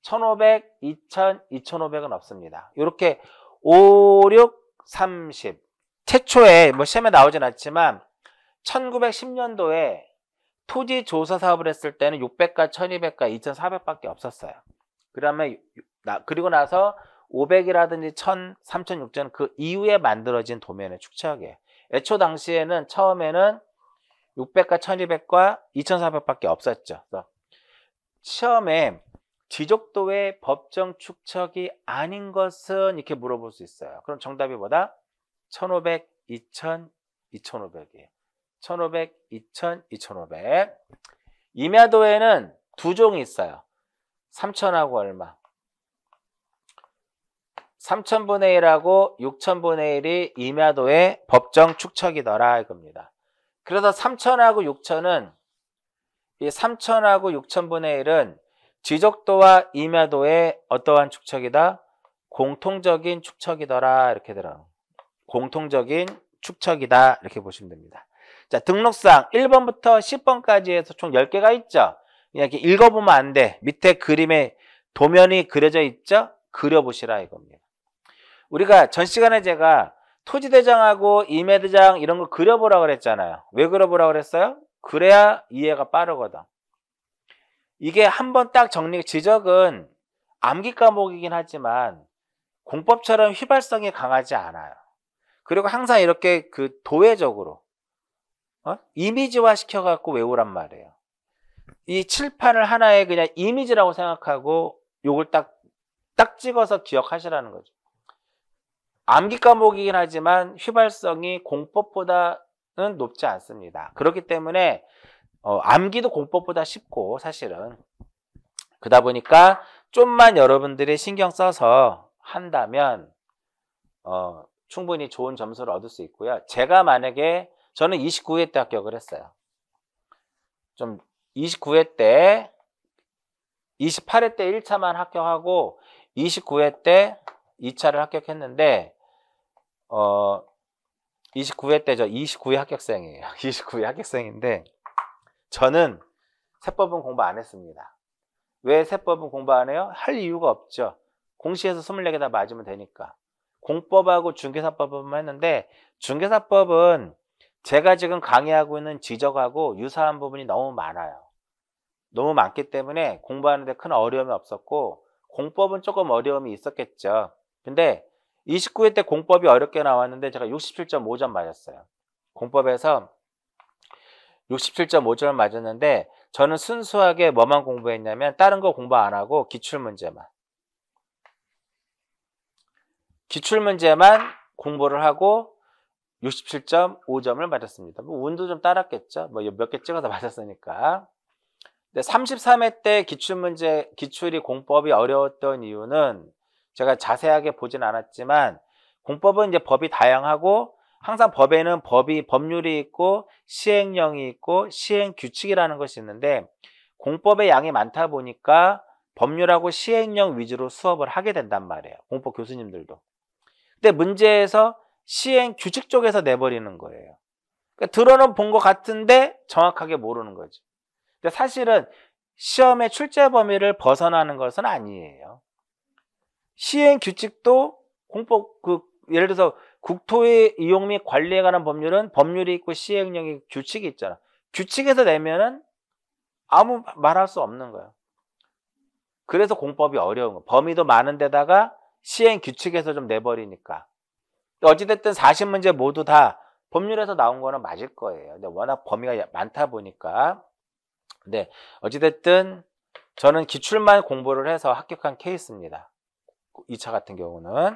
1,500, 2,000, 2,500은 없습니다. 이렇게 5, 6, 30 최초에 뭐 시험에 나오진 않지만 1910년도에 토지 조사 사업을 했을 때는 600과 1200과 2400밖에 없었어요. 그러면 그리고 나서 500이라든지 1000, 3 0 0 6000 그 이후에 만들어진 도면의 축척이에요. 애초 당시에는 처음에는 600과 1200과 2400밖에 없었죠. 처음에 지적도의 법정 축척이 아닌 것은 이렇게 물어볼 수 있어요. 그럼 정답이 뭐다? 1500, 2000, 2500이에요. 1500, 2000, 2500. 임야도에는 두 종이 있어요. 3000하고 얼마? 3천분의 1하고 6천분의 1이 임야도의 법정 축척이더라 이겁니다. 그래서 3천하고 6천은 이 3천하고 6천분의 1은 지적도와 임야도의 어떠한 축척이다? 공통적인 축척이더라 이렇게 들어 공통적인 축척이다 이렇게 보시면 됩니다. 자 등록상 1번부터 10번까지 해서 총 10개가 있죠. 이렇게 읽어보면 안 돼. 밑에 그림에 도면이 그려져 있죠? 그려보시라 이겁니다. 우리가 전 시간에 제가 토지대장하고 임해대장 이런 거 그려보라 그랬잖아요. 왜 그려보라 그랬어요? 그래야 이해가 빠르거든. 이게 한번 딱 정리, 지적은 암기 과목이긴 하지만 공법처럼 휘발성이 강하지 않아요. 그리고 항상 이렇게 그도외적으로 어? 이미지화 시켜갖고 외우란 말이에요. 이 칠판을 하나의 그냥 이미지라고 생각하고 요걸 딱, 딱 찍어서 기억하시라는 거죠. 암기 과목이긴 하지만 휘발성이 공법보다는 높지 않습니다. 그렇기 때문에 어, 암기도 공법보다 쉽고 사실은 그다 보니까 좀만 여러분들이 신경 써서 한다면 어, 충분히 좋은 점수를 얻을 수 있고요. 제가 만약에 저는 29회 때 합격을 했어요. 좀 29회 때 28회 때 1차만 합격하고 29회 때 2차를 합격했는데 어 29회 때 저 29회 합격생이에요. 29회 합격생인데 저는 세법은 공부 안 했습니다. 왜 세법은 공부 안 해요? 할 이유가 없죠. 공시에서 24개 다 맞으면 되니까. 공법하고 중개사법은 했는데 중개사법은 제가 지금 강의하고 있는 지적하고 유사한 부분이 너무 많아요. 너무 많기 때문에 공부하는데 큰 어려움이 없었고 공법은 조금 어려움이 있었겠죠. 근데 29회 때 공법이 어렵게 나왔는데 제가 67.5점 맞았어요. 공법에서 67.5점을 맞았는데 저는 순수하게 뭐만 공부했냐면 다른 거 공부 안 하고 기출문제만 기출문제만 공부를 하고 67.5점을 맞았습니다. 뭐 운도 좀 따랐겠죠. 뭐 몇 개 찍어서 맞았으니까. 33회 때 기출문제 기출이 공법이 어려웠던 이유는 제가 자세하게 보진 않았지만 공법은 이제 법이 다양하고 항상 법에는 법이 법률이 있고 시행령이 있고 시행 규칙이라는 것이 있는데 공법의 양이 많다 보니까 법률하고 시행령 위주로 수업을 하게 된단 말이에요. 공법 교수님들도. 근데 문제에서 시행 규칙 쪽에서 내버리는 거예요. 그러니까 들어는 본 것 같은데 정확하게 모르는 거지. 근데 사실은 시험의 출제 범위를 벗어나는 것은 아니에요. 시행 규칙도 공법 그 예를 들어서 국토의 이용 및 관리에 관한 법률은 법률이 있고 시행령이 규칙이 있잖아. 규칙에서 내면은 아무 말할 수 없는 거야. 그래서 공법이 어려운 거야. 범위도 많은데다가 시행 규칙에서 좀 내버리니까. 어찌됐든 40문제 모두 다 법률에서 나온 거는 맞을 거예요. 근데 워낙 범위가 많다 보니까. 근데 어찌됐든 저는 기출만 공부를 해서 합격한 케이스입니다. 2차 같은 경우는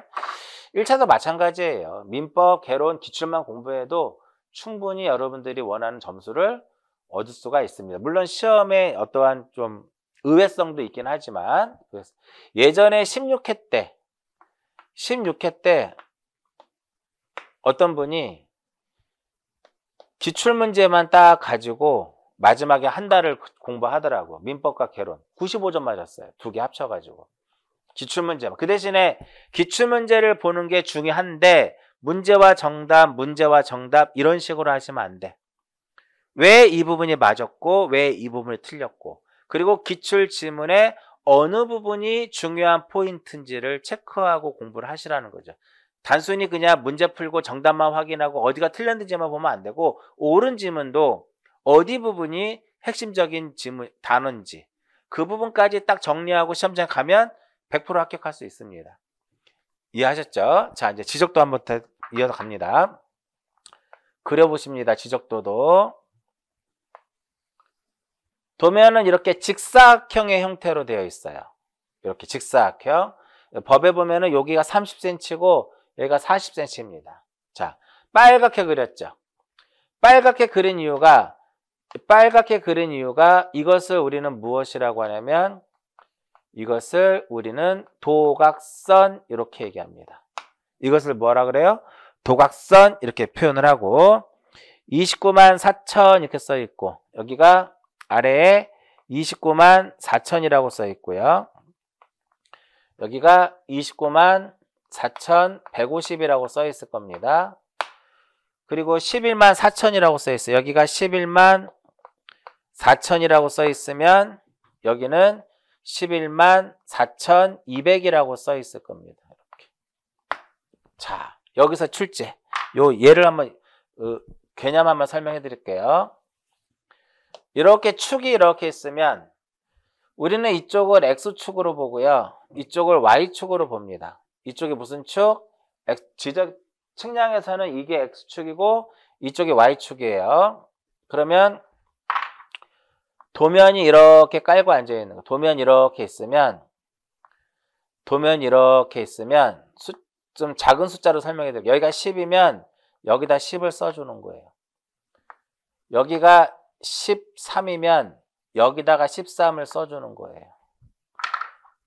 1차도 마찬가지예요. 민법, 개론, 기출만 공부해도 충분히 여러분들이 원하는 점수를 얻을 수가 있습니다. 물론 시험에 어떠한 좀 의외성도 있긴 하지만 예전에 16회 때 16회 때 어떤 분이 기출문제만 딱 가지고 마지막에 한 달을 공부하더라고 민법과 개론 95점 맞았어요 두 개 합쳐가지고 기출문제. 그 대신에 기출문제를 보는 게 중요한데 문제와 정답, 문제와 정답 이런 식으로 하시면 안 돼. 왜 이 부분이 맞았고 왜 이 부분이 틀렸고 그리고 기출지문에 어느 부분이 중요한 포인트인지를 체크하고 공부를 하시라는 거죠. 단순히 그냥 문제 풀고 정답만 확인하고 어디가 틀렸는지만 보면 안 되고 옳은 지문도 어디 부분이 핵심적인 지문 단어인지 그 부분까지 딱 정리하고 시험장 가면 100% 합격할 수 있습니다. 이해하셨죠? 자, 이제 지적도 한번 이어서 갑니다. 그려보십니다. 지적도도. 도면은 이렇게 직사각형의 형태로 되어 있어요. 이렇게 직사각형. 법에 보면은 여기가 30cm고 여기가 40cm입니다. 자, 빨갛게 그렸죠. 빨갛게 그린 이유가 빨갛게 그린 이유가 이것을 우리는 무엇이라고 하냐면 이것을 우리는 도각선 이렇게 얘기합니다. 이것을 뭐라 그래요? 도각선 이렇게 표현을 하고 29만 4천 이렇게 써 있고 여기가 아래에 29만 4천이라고 써 있고요. 여기가 29만 4,150이라고 써 있을 겁니다. 그리고 11만 4천이라고 써 있어요. 여기가 11만 4천이라고 써 있으면 여기는 11만 4,200이라고 써 있을 겁니다. 이렇게. 자, 여기서 출제. 요 예를 한번 어, 개념 한번 설명해 드릴게요. 이렇게 축이 이렇게 있으면 우리는 이쪽을 x축으로 보고요. 이쪽을 y축으로 봅니다. 이쪽이 무슨 축? X, 지적 측량에서는 이게 x축이고 이쪽이 y축이에요. 그러면 도면이 이렇게 깔고 앉아 있는 거. 도면 이렇게 있으면 도면 이렇게 있으면 수, 좀 작은 숫자로 설명해 드릴게요. 여기가 10이면 여기다 10을 써주는 거예요. 여기가 13이면 여기다가 13을 써주는 거예요.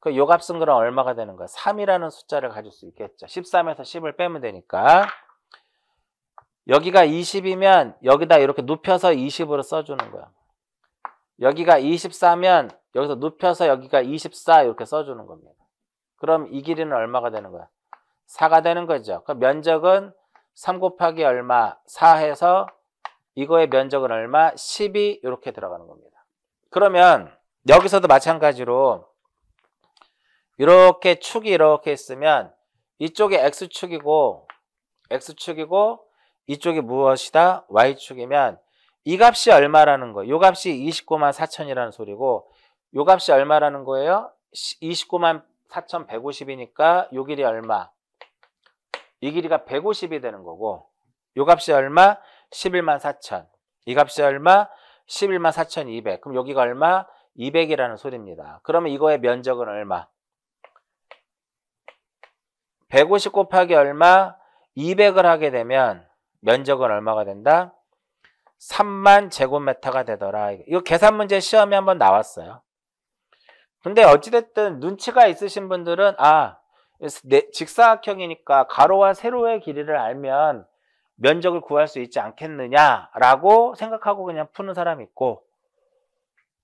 그 요값은 그럼 얼마가 되는 거야? 3이라는 숫자를 가질 수 있겠죠. 13에서 10을 빼면 되니까. 여기가 20이면 여기다 이렇게 눕혀서 20으로 써주는 거야. 여기가 24면 여기서 눕혀서 여기가 24 이렇게 써주는 겁니다. 그럼 이 길이는 얼마가 되는 거야? 4가 되는 거죠. 그럼 면적은 3 곱하기 얼마 4 해서 이거의 면적은 얼마? 12 이렇게 들어가는 겁니다. 그러면 여기서도 마찬가지로 이렇게 축이 이렇게 있으면 이쪽이 X축이고 X축이고 이쪽이 무엇이다? Y축이면 이 값이 얼마라는 거. 요 값이 29만 4천이라는 소리고 이 값이 얼마라는 거예요? 29만 4,150이니까 천요 길이 얼마? 이 길이가 150이 되는 거고 이 값이 얼마? 11만 4천. 이 값이 얼마? 11만 4,200. 천 그럼 여기가 얼마? 200이라는 소리입니다. 그러면 이거의 면적은 얼마? 150 곱하기 얼마? 200을 하게 되면 면적은 얼마가 된다? 3만 제곱미터가 되더라. 이거 계산 문제 시험에 한번 나왔어요. 근데 어찌됐든 눈치가 있으신 분들은 아 네, 직사각형이니까 가로와 세로의 길이를 알면 면적을 구할 수 있지 않겠느냐라고 생각하고 그냥 푸는 사람이 있고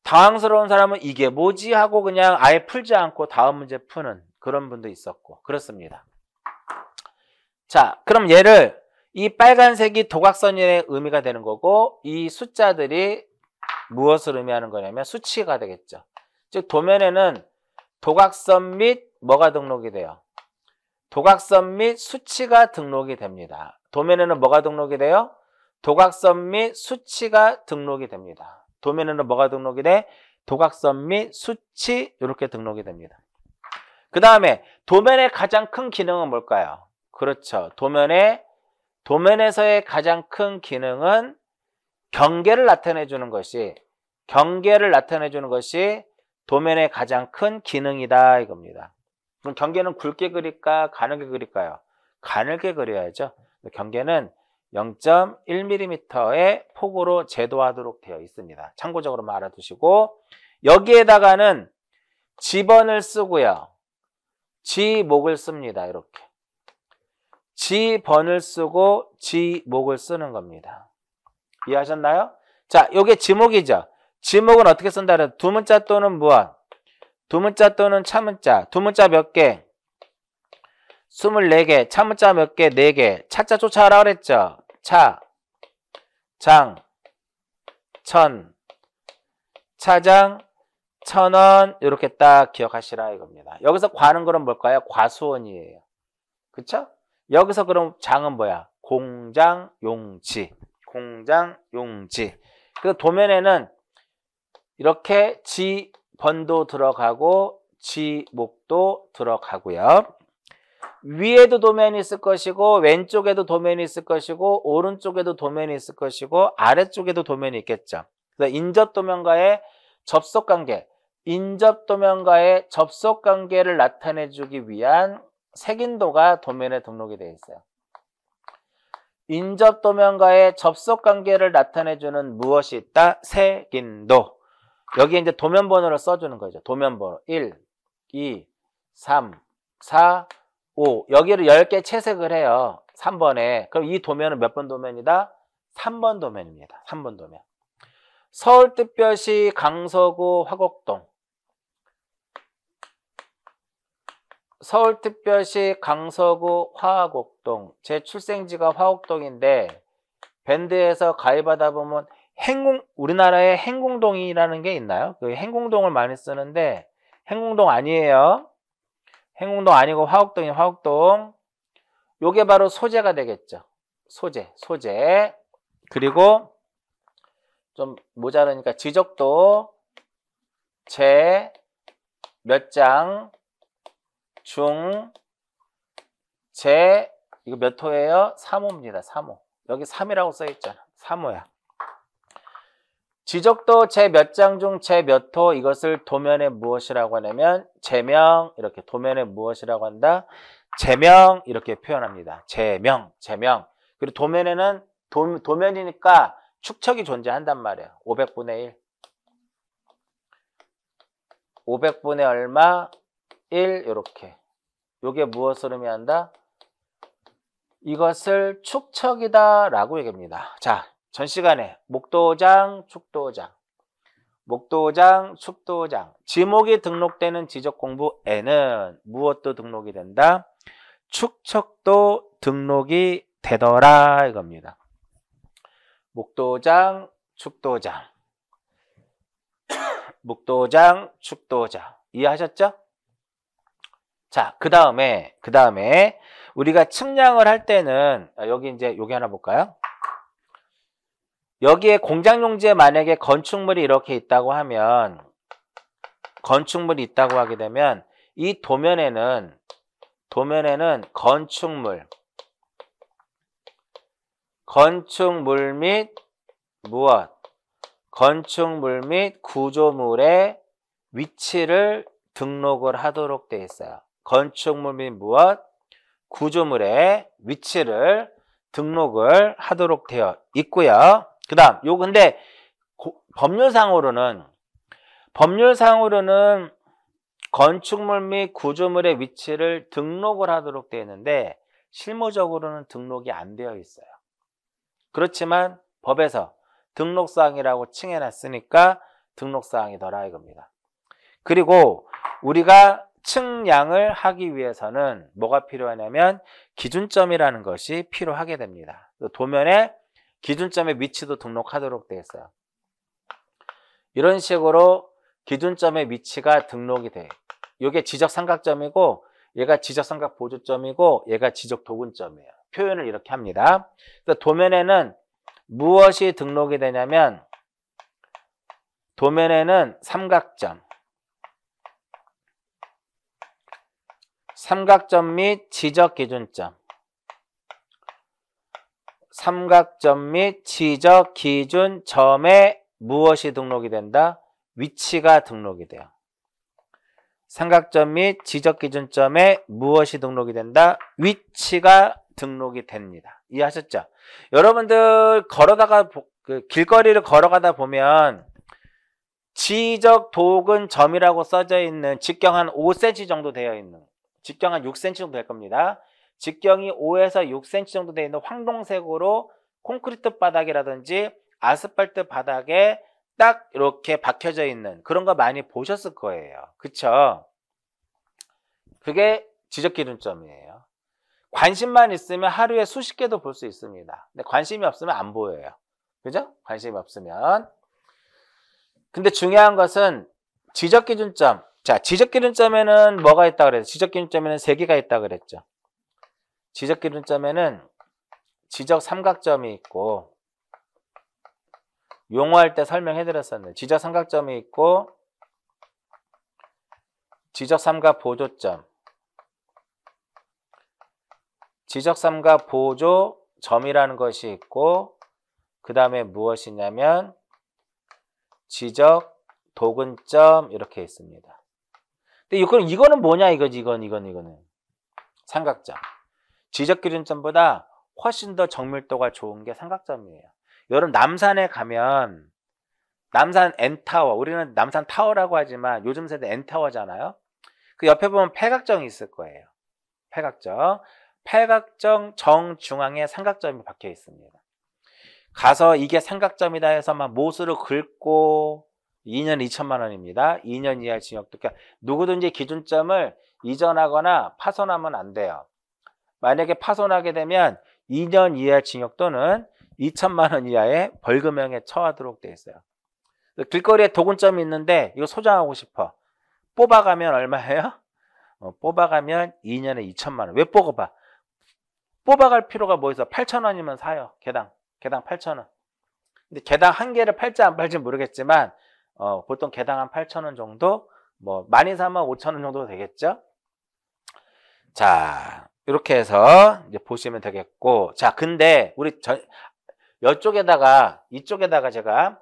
당황스러운 사람은 이게 뭐지 하고 그냥 아예 풀지 않고 다음 문제 푸는 그런 분도 있었고 그렇습니다. 자 그럼 얘를 이 빨간색이 도각선의 의미가 되는 거고 이 숫자들이 무엇을 의미하는 거냐면 수치가 되겠죠. 즉 도면에는 도각선 및 뭐가 등록이 돼요? 도각선 및 수치가 등록이 됩니다. 도면에는 뭐가 등록이 돼요? 도각선 및 수치가 등록이 됩니다. 도면에는 뭐가 등록이 돼? 도각선 및 수치 이렇게 등록이 됩니다. 그 다음에 도면의 가장 큰 기능은 뭘까요? 그렇죠. 도면의 도면에서의 가장 큰 기능은 경계를 나타내 주는 것이 경계를 나타내 주는 것이 도면의 가장 큰 기능이다 이겁니다. 그럼 경계는 굵게 그릴까 가늘게 그릴까요? 가늘게 그려야죠. 경계는 0.1mm의 폭으로 제도하도록 되어 있습니다. 참고적으로만 알아두시고 여기에다가는 지번을 쓰고요. 지목을 씁니다. 이렇게. 지번을 쓰고 지목을 쓰는 겁니다. 이해하셨나요? 자, 요게 지목이죠. 지목은 어떻게 쓴다 그두 문자 또는 무엇? 두 문자 또는 차문자. 두 문자 몇 개? 24개. 차문자 몇 개? 4개. 차자 쫓아라 그랬죠. 차, 장, 천, 차장, 천원 이렇게 딱 기억하시라 이겁니다. 여기서 과는 그럼 뭘까요? 과수원이에요. 그쵸? 여기서 그럼 장은 뭐야? 공장 용지. 공장 용지. 그 도면에는 이렇게 지 번도 들어가고 지 목도 들어가고요. 위에도 도면이 있을 것이고 왼쪽에도 도면이 있을 것이고 오른쪽에도 도면이 있을 것이고 아래쪽에도 도면이 있겠죠. 그래서 인접 도면과의 접속 관계, 인접 도면과의 접속 관계를 나타내 주기 위한 색인도가 도면에 등록이 되어 있어요. 인접 도면과의 접속 관계를 나타내주는 무엇이 있다? 색인도. 여기 이제 도면 번호를 써주는 거죠. 도면 번호 1, 2, 3, 4, 5. 여기를 10개 채색을 해요. 3번에. 그럼 이 도면은 몇 번 도면이다? 3번 도면입니다. 3번 도면. 서울특별시 강서구 화곡동 서울특별시 강서구 화곡동 제 출생지가 화곡동인데 밴드에서 가입하다 보면 행공 우리나라에 행공동이라는 게 있나요? 그 행공동을 많이 쓰는데 행공동 아니에요. 행공동 아니고 화곡동이 화곡동. 요게 바로 소재가 되겠죠. 소재, 소재. 그리고 좀 모자라니까 지적도 제몇장 중, 제, 이거 몇 호예요? 3호입니다. 3호. 여기 3이라고 써있잖아. 3호야. 지적도 제 몇 장 중 제 몇 호 이것을 도면에 무엇이라고 하냐면 제명 이렇게 도면에 무엇이라고 한다? 제명 이렇게 표현합니다. 제명, 제명. 그리고 도면에는 도, 도면이니까 축척이 존재한단 말이에요. 500분의 1. 500분의 얼마? 1 이렇게 요게 무엇을 의미한다? 이것을 축척이다 라고 얘기합니다 자, 전 시간에 목도장, 축도장 목도장, 축도장 지목이 등록되는 지적 공부에는 무엇도 등록이 된다? 축척도 등록이 되더라 이겁니다 목도장, 축도장 목도장, 축도장 이해하셨죠? 자, 그 다음에, 그 다음에, 우리가 측량을 할 때는, 아, 여기 이제, 여기 하나 볼까요? 여기에 공장용지에 만약에 건축물이 이렇게 있다고 하면, 건축물이 있다고 하게 되면, 이 도면에는, 도면에는 건축물, 건축물 및 무엇, 건축물 및 구조물의 위치를 등록을 하도록 되어 있어요. 건축물 및 무엇 구조물의 위치를 등록을 하도록 되어 있고요. 그 다음 요 근데 고, 법률상으로는 법률상으로는 건축물 및 구조물의 위치를 등록을 하도록 되어 있는데 실무적으로는 등록이 안 되어 있어요. 그렇지만 법에서 등록사항이라고 칭해놨으니까 등록사항이더라 이겁니다. 그리고 우리가 측량을 하기 위해서는 뭐가 필요하냐면 기준점이라는 것이 필요하게 됩니다. 도면에 기준점의 위치도 등록하도록 되어 있어요. 이런 식으로 기준점의 위치가 등록이 돼. 이게 지적 삼각점이고 얘가 지적 삼각 보조점이고 얘가 지적 도근점이에요. 표현을 이렇게 합니다. 도면에는 무엇이 등록이 되냐면 도면에는 삼각점, 삼각점 및 지적 기준점 삼각점 및 지적 기준 점에 무엇이 등록이 된다? 위치가 등록이 돼요. 삼각점 및 지적 기준점에 무엇이 등록이 된다? 위치가 등록이 됩니다. 이해하셨죠? 여러분들 걸어다가 그 길거리를 걸어가다 보면 지적 도근 점이라고 써져 있는 직경 한 5cm 정도 되어 있는 직경 한 6cm 정도 될 겁니다. 직경이 5에서 6cm 정도 되어 있는 황동색으로 콘크리트 바닥이라든지 아스팔트 바닥에 딱 이렇게 박혀져 있는 그런 거 많이 보셨을 거예요. 그쵸? 그게 지적 기준점이에요. 관심만 있으면 하루에 수십 개도 볼 수 있습니다. 근데 관심이 없으면 안 보여요. 그죠? 관심이 없으면. 근데 중요한 것은 지적 기준점, 자, 지적 기준점에는 뭐가 있다 그랬죠? 지적 기준점에는 세 개가 있다 그랬죠. 지적 기준점에는 지적 삼각점이 있고 용어할 때 설명해 드렸었는데 지적 삼각점이 있고 지적 삼각 보조점 지적 삼각 보조점이라는 것이 있고 그 다음에 무엇이냐면 지적 도근점 이렇게 있습니다. 근데 이건 이거는 뭐냐 이거지 이건 이건 이거는 삼각점. 지적 기준점보다 훨씬 더 정밀도가 좋은 게 삼각점이에요. 여러분 남산에 가면 남산 엔타워 우리는 남산 타워라고 하지만 요즘 세대 엔타워잖아요그 옆에 보면 폐각정이 있을 거예요. 폐각정 팔각정 정중앙에 삼각점이 박혀 있습니다. 가서 이게 삼각점이다 해서 막 못으로 긁고 2년 2천만 원입니다. 2년 이하 징역도 그러니까 누구든지 기준점을 이전하거나 파손하면 안 돼요. 만약에 파손하게 되면 2년 이하 징역 또는 2천만 원 이하의 벌금형에 처하도록 돼 있어요. 길거리에 도금점이 있는데 이거 소장하고 싶어. 뽑아가면 얼마예요? 어, 뽑아가면 2년에 2천만 원. 왜 뽑아봐? 뽑아갈 필요가 뭐 있어? 8천 원이면 사요. 개당. 개당 8천 원. 근데 개당 한 개를 팔지 안 팔지 모르겠지만 어, 보통 개당 한 8,000원 정도, 뭐 많이 사면 5,000원 정도 되겠죠? 자, 이렇게 해서 이제 보시면 되겠고 자, 근데 우리 저, 여쪽에다가 이쪽에다가 제가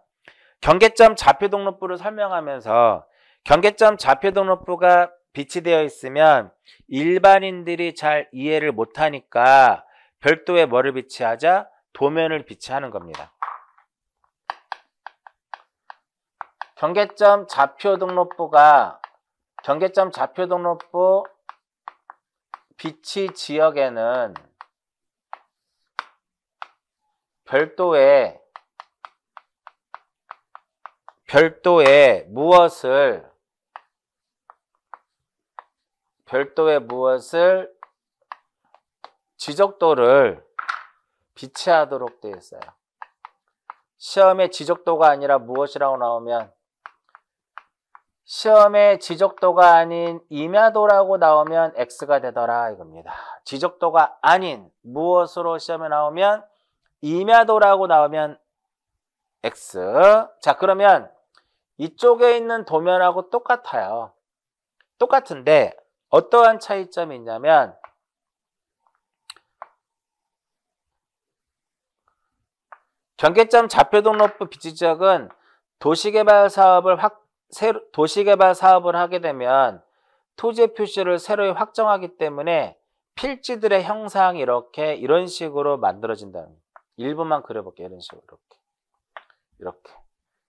경계점 좌표 등록부를 설명하면서 경계점 좌표 등록부가 비치되어 있으면 일반인들이 잘 이해를 못하니까 별도의 뭐를 비치하자? 도면을 비치하는 겁니다. 경계점 좌표 등록부가 경계점 좌표 등록부 비치 지역에는 별도의 별도의 무엇을 별도의 무엇을 지적도를 비치하도록 되어 있어요. 시험의 지적도가 아니라 무엇이라고 나오면 시험의 지적도가 아닌 임야도라고 나오면 X가 되더라 이겁니다. 지적도가 아닌 무엇으로 시험에 나오면 임야도라고 나오면 X. 자 그러면 이쪽에 있는 도면하고 똑같아요. 똑같은데 어떠한 차이점이 있냐면 경계점 좌표 등록부 비지적은 도시개발 사업을 확 도시개발 사업을 하게 되면 토지 표시를 새로이 확정하기 때문에 필지들의 형상이 이렇게 이런 식으로 만들어진다는 일부만 그려볼게요. 이런 식으로 이렇게 이렇게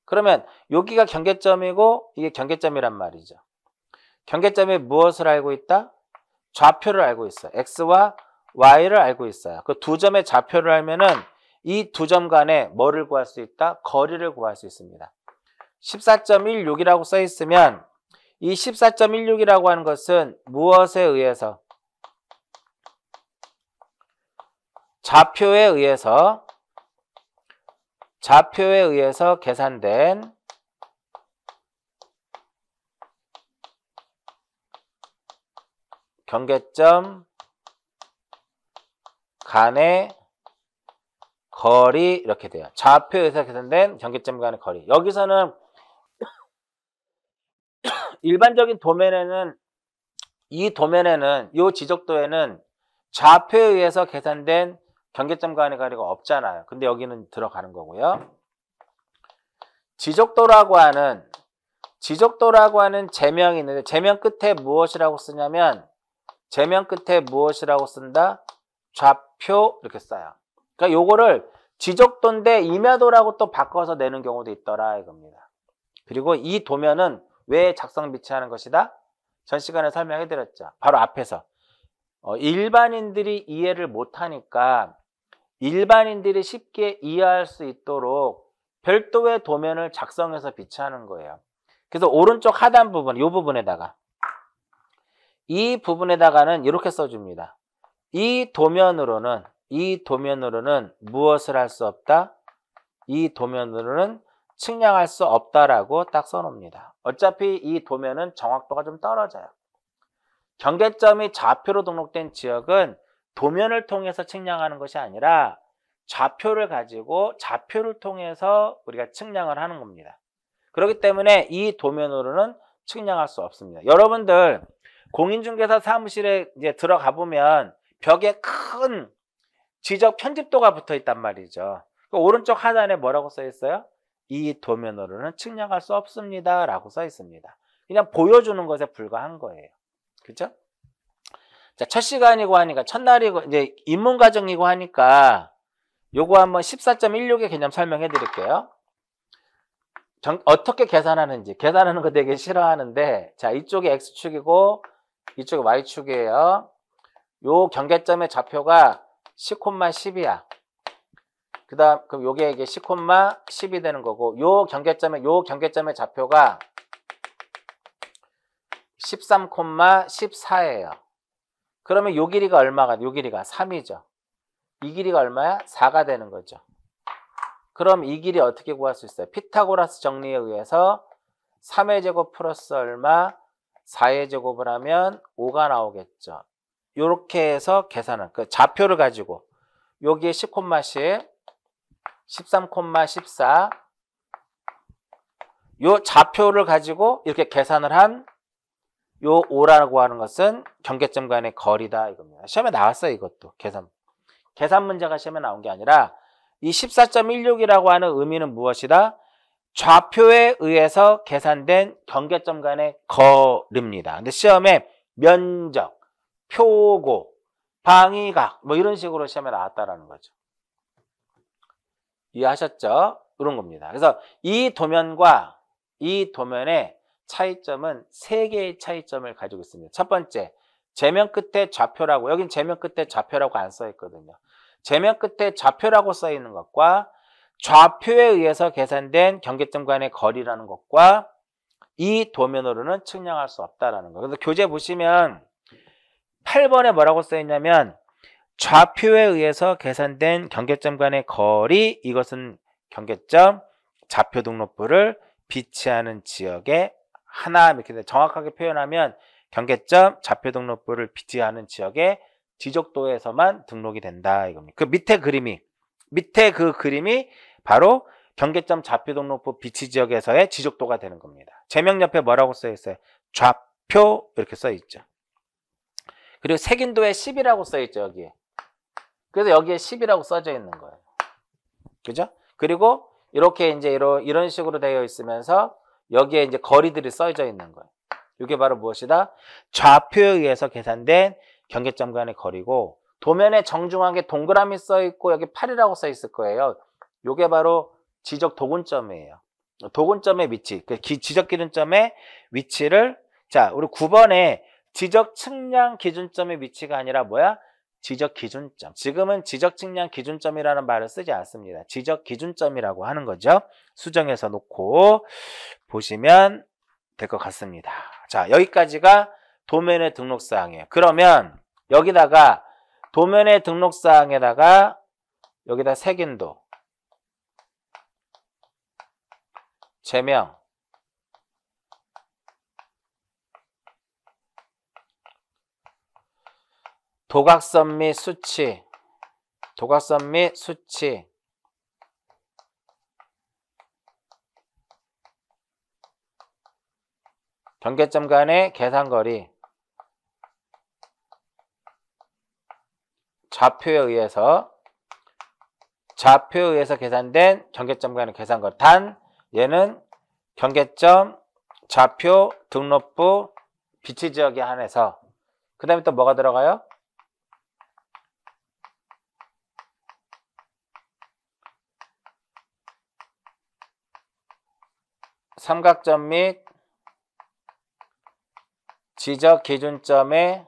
그러면 여기가 경계점이고 이게 경계점이란 말이죠. 경계점이 무엇을 알고 있다? 좌표를 알고 있어 x와 y를 알고 있어요. 그 두 점의 좌표를 알면은 이 두 점 간에 뭐를 구할 수 있다? 거리를 구할 수 있습니다. 14.16이라고 써 있으면 이 14.16이라고 하는 것은 무엇에 의해서 좌표에 의해서 좌표에 의해서 계산된 경계점 간의 거리 이렇게 돼요. 좌표에서 계산된 경계점 간의 거리. 여기서는 일반적인 도면에는 이 도면에는 이 지적도에는 좌표에 의해서 계산된 경계점 간의 거리가 없잖아요. 근데 여기는 들어가는 거고요. 지적도라고 하는 지적도라고 하는 제명이 있는데 제명 끝에 무엇이라고 쓰냐면 제명 끝에 무엇이라고 쓴다? 좌표 이렇게 써요. 그러니까 요거를 지적도인데 임야도라고 또 바꿔서 내는 경우도 있더라 이겁니다. 그리고 이 도면은 왜 작성 비치하는 것이다? 전 시간에 설명해드렸죠. 바로 앞에서 어, 일반인들이 이해를 못하니까 일반인들이 쉽게 이해할 수 있도록 별도의 도면을 작성해서 비치하는 거예요. 그래서 오른쪽 하단 부분, 이 부분에다가 이 부분에다가는 이렇게 써줍니다. 이 도면으로는 이 도면으로는 무엇을 할 수 없다? 이 도면으로는 측량할 수 없다라고 딱 써놓습니다. 어차피 이 도면은 정확도가 좀 떨어져요. 경계점이 좌표로 등록된 지역은 도면을 통해서 측량하는 것이 아니라 좌표를 가지고 좌표를 통해서 우리가 측량을 하는 겁니다. 그렇기 때문에 이 도면으로는 측량할 수 없습니다. 여러분들 공인중개사 사무실에 이제 들어가 보면 벽에 큰 지적 편집도가 붙어 있단 말이죠. 그 오른쪽 하단에 뭐라고 써 있어요? 이 도면으로는 측량할 수 없습니다. 라고 써 있습니다. 그냥 보여주는 것에 불과한 거예요. 그죠? 자, 첫 시간이고 하니까, 첫날이고, 이제 입문과정이고 하니까, 요거 한번 14.16의 개념 설명해 드릴게요. 정, 어떻게 계산하는지, 계산하는 거 되게 싫어하는데, 자, 이쪽이 X축이고, 이쪽이 Y축이에요. 요 경계점의 좌표가 10,10이야. 그다음 그럼 요게 이게 10, 마 10이 되는 거고 요 경계점에 요 경계점의 좌표가 13, 마 14예요. 그러면 요 길이가 얼마가 요 길이가 3이죠. 이 길이가 얼마야? 4가 되는 거죠. 그럼 이 길이 어떻게 구할 수 있어요? 피타고라스 정리에 의해서 3의 제곱 플러스 얼마 4의 제곱을 하면 5가 나오겠죠. 이렇게 해서 계산을 그 좌표를 가지고 여기에 10, 10 13,14요 좌표를 가지고 이렇게 계산을 한 요 5라고 하는 것은 경계점 간의 거리다 이겁니다. 시험에 나왔어요 이것도 계산 계산 문제가 시험에 나온 게 아니라 이 14.16이라고 하는 의미는 무엇이다? 좌표에 의해서 계산된 경계점 간의 거리입니다. 근데 시험에 면적, 표고, 방위각 뭐 이런 식으로 시험에 나왔다라는 거죠. 이해하셨죠? 이런 겁니다. 그래서 이 도면과 이 도면의 차이점은 세 개의 차이점을 가지고 있습니다. 첫 번째, 제면 끝에 좌표라고 여긴 제면 끝에 좌표라고 안 써 있거든요. 제면 끝에 좌표라고 써 있는 것과 좌표에 의해서 계산된 경계점 간의 거리라는 것과 이 도면으로는 측량할 수 없다라는 거. 예요 그래서 교재 보시면 8번에 뭐라고 써 있냐면 좌표에 의해서 계산된 경계점 간의 거리 이것은 경계점 좌표 등록부를 비치하는 지역의 하나 이렇게 정확하게 표현하면 경계점 좌표 등록부를 비치하는 지역의 지적도에서만 등록이 된다 이겁니다. 그 밑에 그림이 밑에 그 그림이 바로 경계점 좌표 등록부 비치 지역에서의 지적도가 되는 겁니다. 제명 옆에 뭐라고 써 있어요? 좌표 이렇게 써 있죠. 그리고 색인도에 10이라고 써 있죠 여기에. 그래서 여기에 10이라고 써져 있는 거예요. 그죠? 그리고 이렇게 이제 이런, 식으로 되어 있으면서 여기에 이제 거리들이 써져 있는 거예요. 이게 바로 무엇이다? 좌표에 의해서 계산된 경계점 간의 거리고 도면에 정중앙 게 동그라미 써 있고 여기 8이라고 써 있을 거예요. 이게 바로 지적 도근점이에요. 도근점의 위치, 그 지적 기준점의 위치를 자, 우리 9번에 지적 측량 기준점의 위치가 아니라 뭐야? 지적 기준점. 지금은 지적 측량 기준점이라는 말을 쓰지 않습니다. 지적 기준점이라고 하는 거죠. 수정해서 놓고 보시면 될 것 같습니다. 자, 여기까지가 도면의 등록 사항이에요. 그러면 여기다가 도면의 등록 사항에다가 여기다 색인도 제명 도각선 및 수치 도각선 및 수치 경계점 간의 계산거리 좌표에 의해서 좌표에 의해서 계산된 경계점 간의 계산거리 단 얘는 경계점 좌표 등록부 비치지역에 한해서 그 다음에 또 뭐가 들어가요? 삼각점 및 지적 기준점의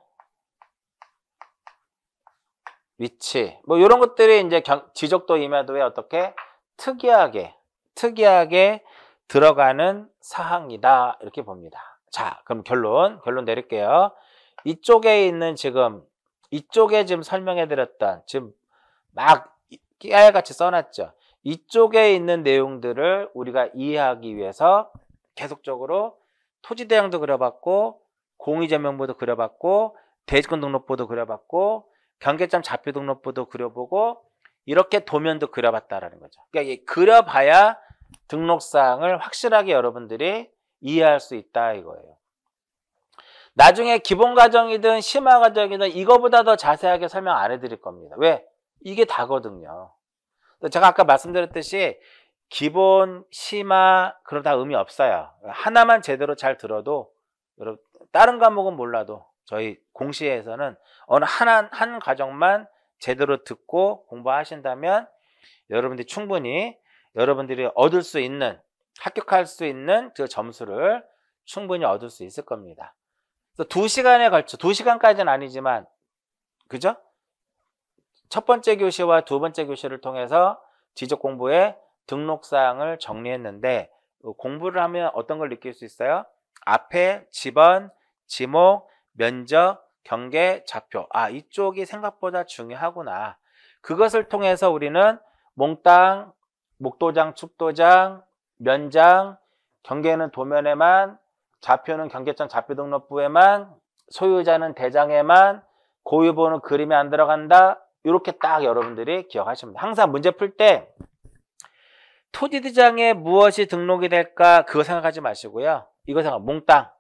위치 뭐 이런 것들이 이제 지적도 임야도에 어떻게 특이하게 특이하게 들어가는 사항이다 이렇게 봅니다. 자 그럼 결론 결론 내릴게요. 이쪽에 있는 지금 이쪽에 지금 설명해 드렸던 지금 막 깨알같이 써놨죠. 이쪽에 있는 내용들을 우리가 이해하기 위해서 계속적으로 토지 대장도 그려봤고 공의제명부도 그려봤고 대지권 등록부도 그려봤고 경계점 잡표 등록부도 그려보고 이렇게 도면도 그려봤다라는 거죠. 그러니까 그려봐야 등록사항을 확실하게 여러분들이 이해할 수 있다 이거예요. 나중에 기본 과정이든 심화 과정이든 이거보다 더 자세하게 설명 안 해드릴 겁니다. 왜? 이게 다거든요. 또 제가 아까 말씀드렸듯이 기본, 심화 그럼 다 의미 없어요. 하나만 제대로 잘 들어도 여러분 다른 과목은 몰라도 저희 공시에서는 어느 하나 한 과정만 제대로 듣고 공부하신다면 여러분들이 충분히 여러분들이 얻을 수 있는 합격할 수 있는 그 점수를 충분히 얻을 수 있을 겁니다. 그두 시간에 걸쳐 두 시간까지는 아니지만 그죠? 첫 번째 교시와 두 번째 교시를 통해서 지적 공부의 등록 사항을 정리했는데 어, 공부를 하면 어떤 걸 느낄 수 있어요? 앞에 지번, 지목, 면적, 경계, 좌표. 아, 이쪽이 생각보다 중요하구나. 그것을 통해서 우리는 몽땅, 목도장, 축도장, 면장, 경계는 도면에만, 좌표는 경계점 좌표 등록부에만, 소유자는 대장에만, 고유보는 그림에 안 들어간다, 이렇게 딱 여러분들이 기억하시면 됩니다. 항상 문제 풀 때토지대장에 무엇이 등록이 될까 그거 생각하지 마시고요. 이거 생각 몽땅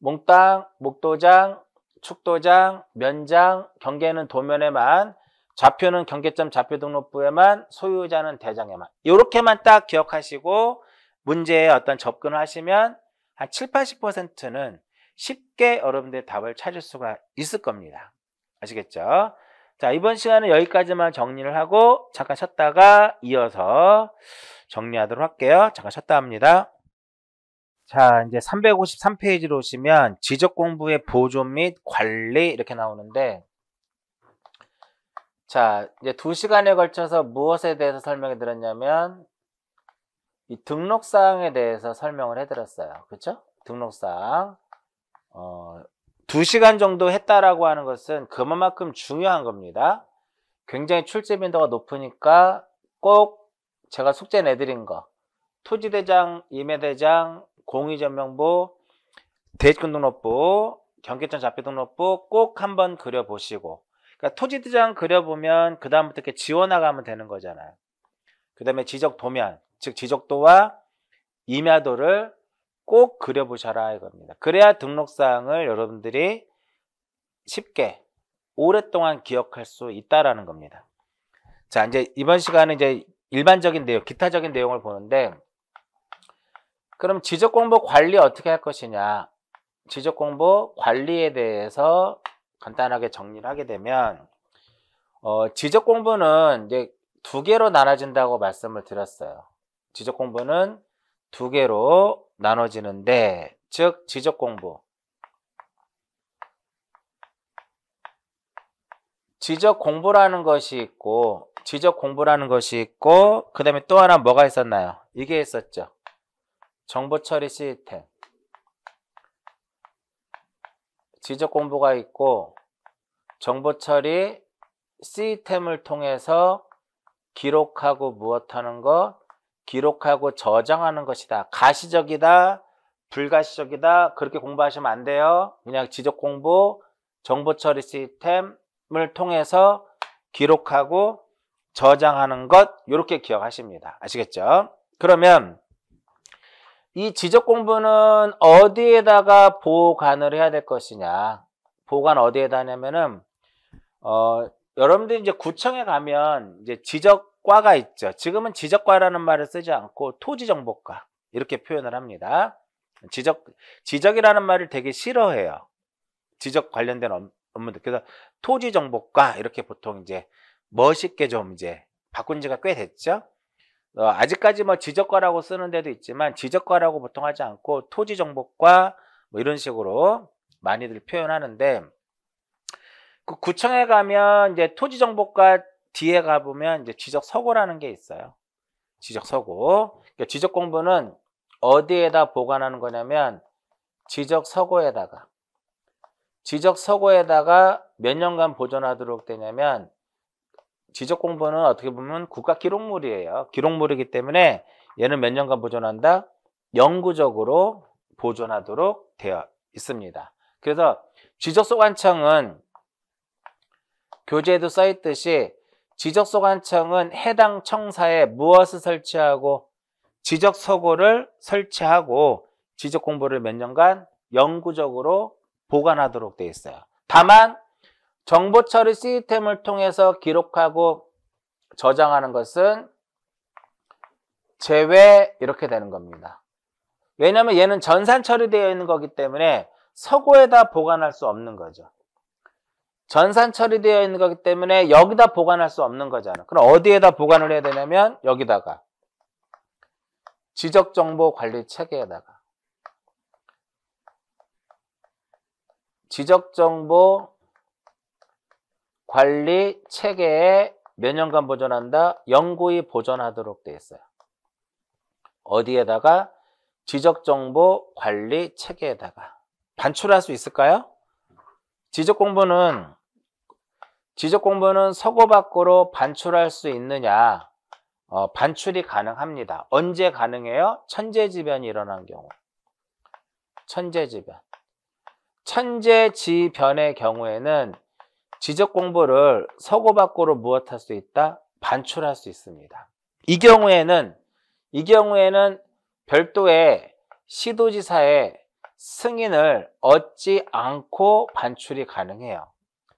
몽땅 목도장 축도장 면장 경계는 도면에만 좌표는 경계점 좌표 등록부에만 소유자는 대장에만 이렇게만 딱 기억하시고 문제에 어떤 접근을 하시면 한 7, 80%는 쉽게 여러분들의 답을 찾을 수가 있을 겁니다. 아시겠죠? 자, 이번 시간은 여기까지만 정리를 하고 잠깐 쉬었다가 이어서 정리하도록 할게요. 잠깐 쉬었다 합니다. 자, 이제 353페이지로 오시면 지적 공부의 보조 및 관리 이렇게 나오는데 자, 이제 두 시간에 걸쳐서 무엇에 대해서 설명해 드렸냐면 이 등록 사항에 대해서 설명을 해 드렸어요. 그렇죠? 등록 사항. 어, 2시간 정도 했다라고 하는 것은 그만큼 중요한 겁니다. 굉장히 출제 빈도가 높으니까 꼭 제가 숙제 내드린 거 토지대장, 임해대장, 공의전명부, 대입등록부, 경계천 잡표등록부 꼭 한번 그려보시고 그러니까 토지대장 그려보면 그 다음부터 이렇게 지워나가면 되는 거잖아요. 그 다음에 지적도면, 즉 지적도와 임야도를 꼭 그려보셔라 이겁니다. 그래야 등록사항을 여러분들이 쉽게 오랫동안 기억할 수 있다라는 겁니다. 자, 이제 이번 시간은 이제 일반적인 내용, 기타적인 내용을 보는데 그럼 지적 공부 관리 어떻게 할 것이냐? 지적 공부 관리에 대해서 간단하게 정리를 하게 되면 어, 지적 공부는 이제 두 개로 나눠진다고 말씀을 드렸어요. 지적 공부는 두 개로 나눠지는데 즉 지적 공부 지적 공부라는 것이 있고 지적 공부라는 것이 있고 그 다음에 또 하나 뭐가 있었나요? 이게 있었죠. 정보 처리 시스템 지적 공부가 있고 정보 처리 시스템을 통해서 기록하고 무엇하는 것 기록하고 저장하는 것이다. 가시적이다. 불가시적이다. 그렇게 공부하시면 안 돼요. 그냥 지적 공부, 정보 처리 시스템을 통해서 기록하고 저장하는 것 이렇게 기억하십니다. 아시겠죠? 그러면 이 지적 공부는 어디에다가 보관을 해야 될 것이냐 보관 어디에다 하냐면은 어 여러분들이 이제 구청에 가면 이제 지적 과가 있죠. 지금은 지적과라는 말을 쓰지 않고 토지정보과 이렇게 표현을 합니다. 지적, 지적이라는 말을 되게 싫어해요. 지적 관련된 업무들. 그래서 토지정보과 이렇게 보통 이제 멋있게 좀 이제 바꾼 지가 꽤 됐죠. 어, 아직까지 뭐 지적과라고 쓰는 데도 있지만 지적과라고 보통 하지 않고 토지정보과 뭐 이런 식으로 많이들 표현하는데 그 구청에 가면 이제 토지정보과 뒤에 가보면 이제 지적서고라는 게 있어요. 지적서고. 그러니까 지적공부는 어디에다 보관하는 거냐면 지적서고에다가 지적서고에다가 몇 년간 보존하도록 되냐면 지적공부는 어떻게 보면 국가기록물이에요. 기록물이기 때문에 얘는 몇 년간 보존한다? 영구적으로 보존하도록 되어 있습니다. 그래서 지적소관청은 교재에도 써 있듯이 지적소관청은 해당 청사에 무엇을 설치하고 지적서고를 설치하고 지적공부를 몇 년간 영구적으로 보관하도록 되어 있어요. 다만 정보 처리 시스템을 통해서 기록하고 저장하는 것은 제외 이렇게 되는 겁니다. 왜냐하면 얘는 전산 처리되어 있는 거기 때문에 서고에다 보관할 수 없는 거죠. 전산 처리되어 있는 거기 때문에 여기다 보관할 수 없는 거잖아. 그럼 어디에다 보관을 해야 되냐면 여기다가 지적정보관리체계에다가 지적정보관리체계에 몇 년간 보존한다? 영구히 보존하도록 돼 있어요. 어디에다가 지적정보관리체계에다가 반출할 수 있을까요? 지적 공부는 지적 공부는 서고 밖으로 반출할 수 있느냐? 어, 반출이 가능합니다. 언제 가능해요? 천재지변이 일어난 경우. 천재지변. 천재지변의 경우에는 지적 공부를 서고 밖으로 무엇할 수 있다? 반출할 수 있습니다. 이 경우에는 이 경우에는 별도의 시도지사의 승인을 얻지 않고 반출이 가능해요.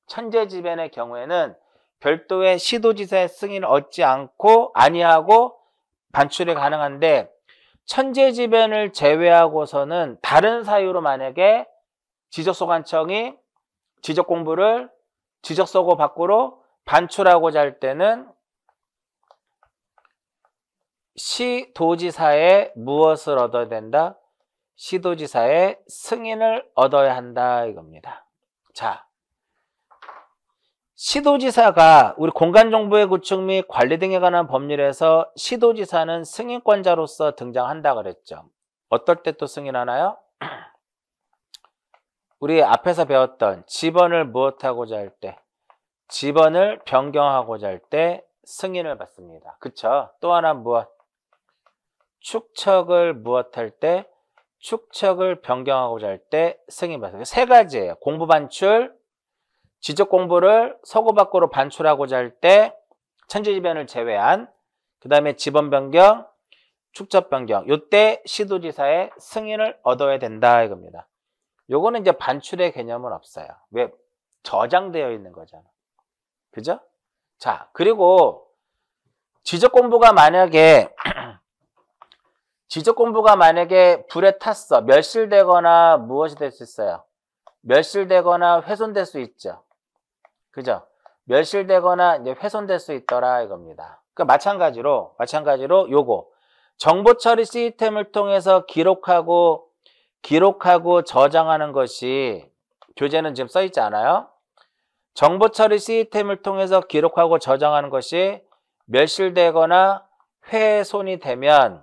천재지변의 경우에는 별도의 시도지사의 승인을 얻지 않고 아니하고 반출이 가능한데 천재지변을 제외하고서는 다른 사유로 만약에 지적소관청이 지적공부를 지적서고 밖으로 반출하고자 할 때는 시도지사의 무엇을 얻어야 된다? 시도지사의 승인을 얻어야 한다 이겁니다. 자, 시도지사가 우리 공간정보의 구축 및 관리 등에 관한 법률에서 시도지사는 승인권자로서 등장한다 그랬죠. 어떨 때 또 승인하나요? 우리 앞에서 배웠던 집원을 무엇하고자 할 때, 집원을 변경하고자 할 때 승인을 받습니다. 그쵸? 또 하나 무엇? 축척을 무엇할 때 축척을 변경하고자 할 때 승인 받 반출. 세 가지예요. 공부 반출, 지적 공부를 서구 밖으로 반출하고자 할 때 천지지변을 제외한 그 다음에 지번 변경, 축적 변경 요 때 시도지사의 승인을 얻어야 된다 이겁니다. 요거는 이제 반출의 개념은 없어요. 왜? 저장되어 있는 거잖아. 그죠? 자, 그리고 지적 공부가 만약에 지적 공부가 만약에 불에 탔어. 멸실되거나 무엇이 될 수 있어요? 멸실되거나 훼손될 수 있죠. 그죠? 멸실되거나 이제 훼손될 수 있더라 이겁니다. 그 마찬가지로 마찬가지로 요거 정보 처리 시스템을 통해서 기록하고 기록하고 저장하는 것이 교재는 지금 써 있지 않아요? 정보 처리 시스템을 통해서 기록하고 저장하는 것이 멸실되거나 훼손이 되면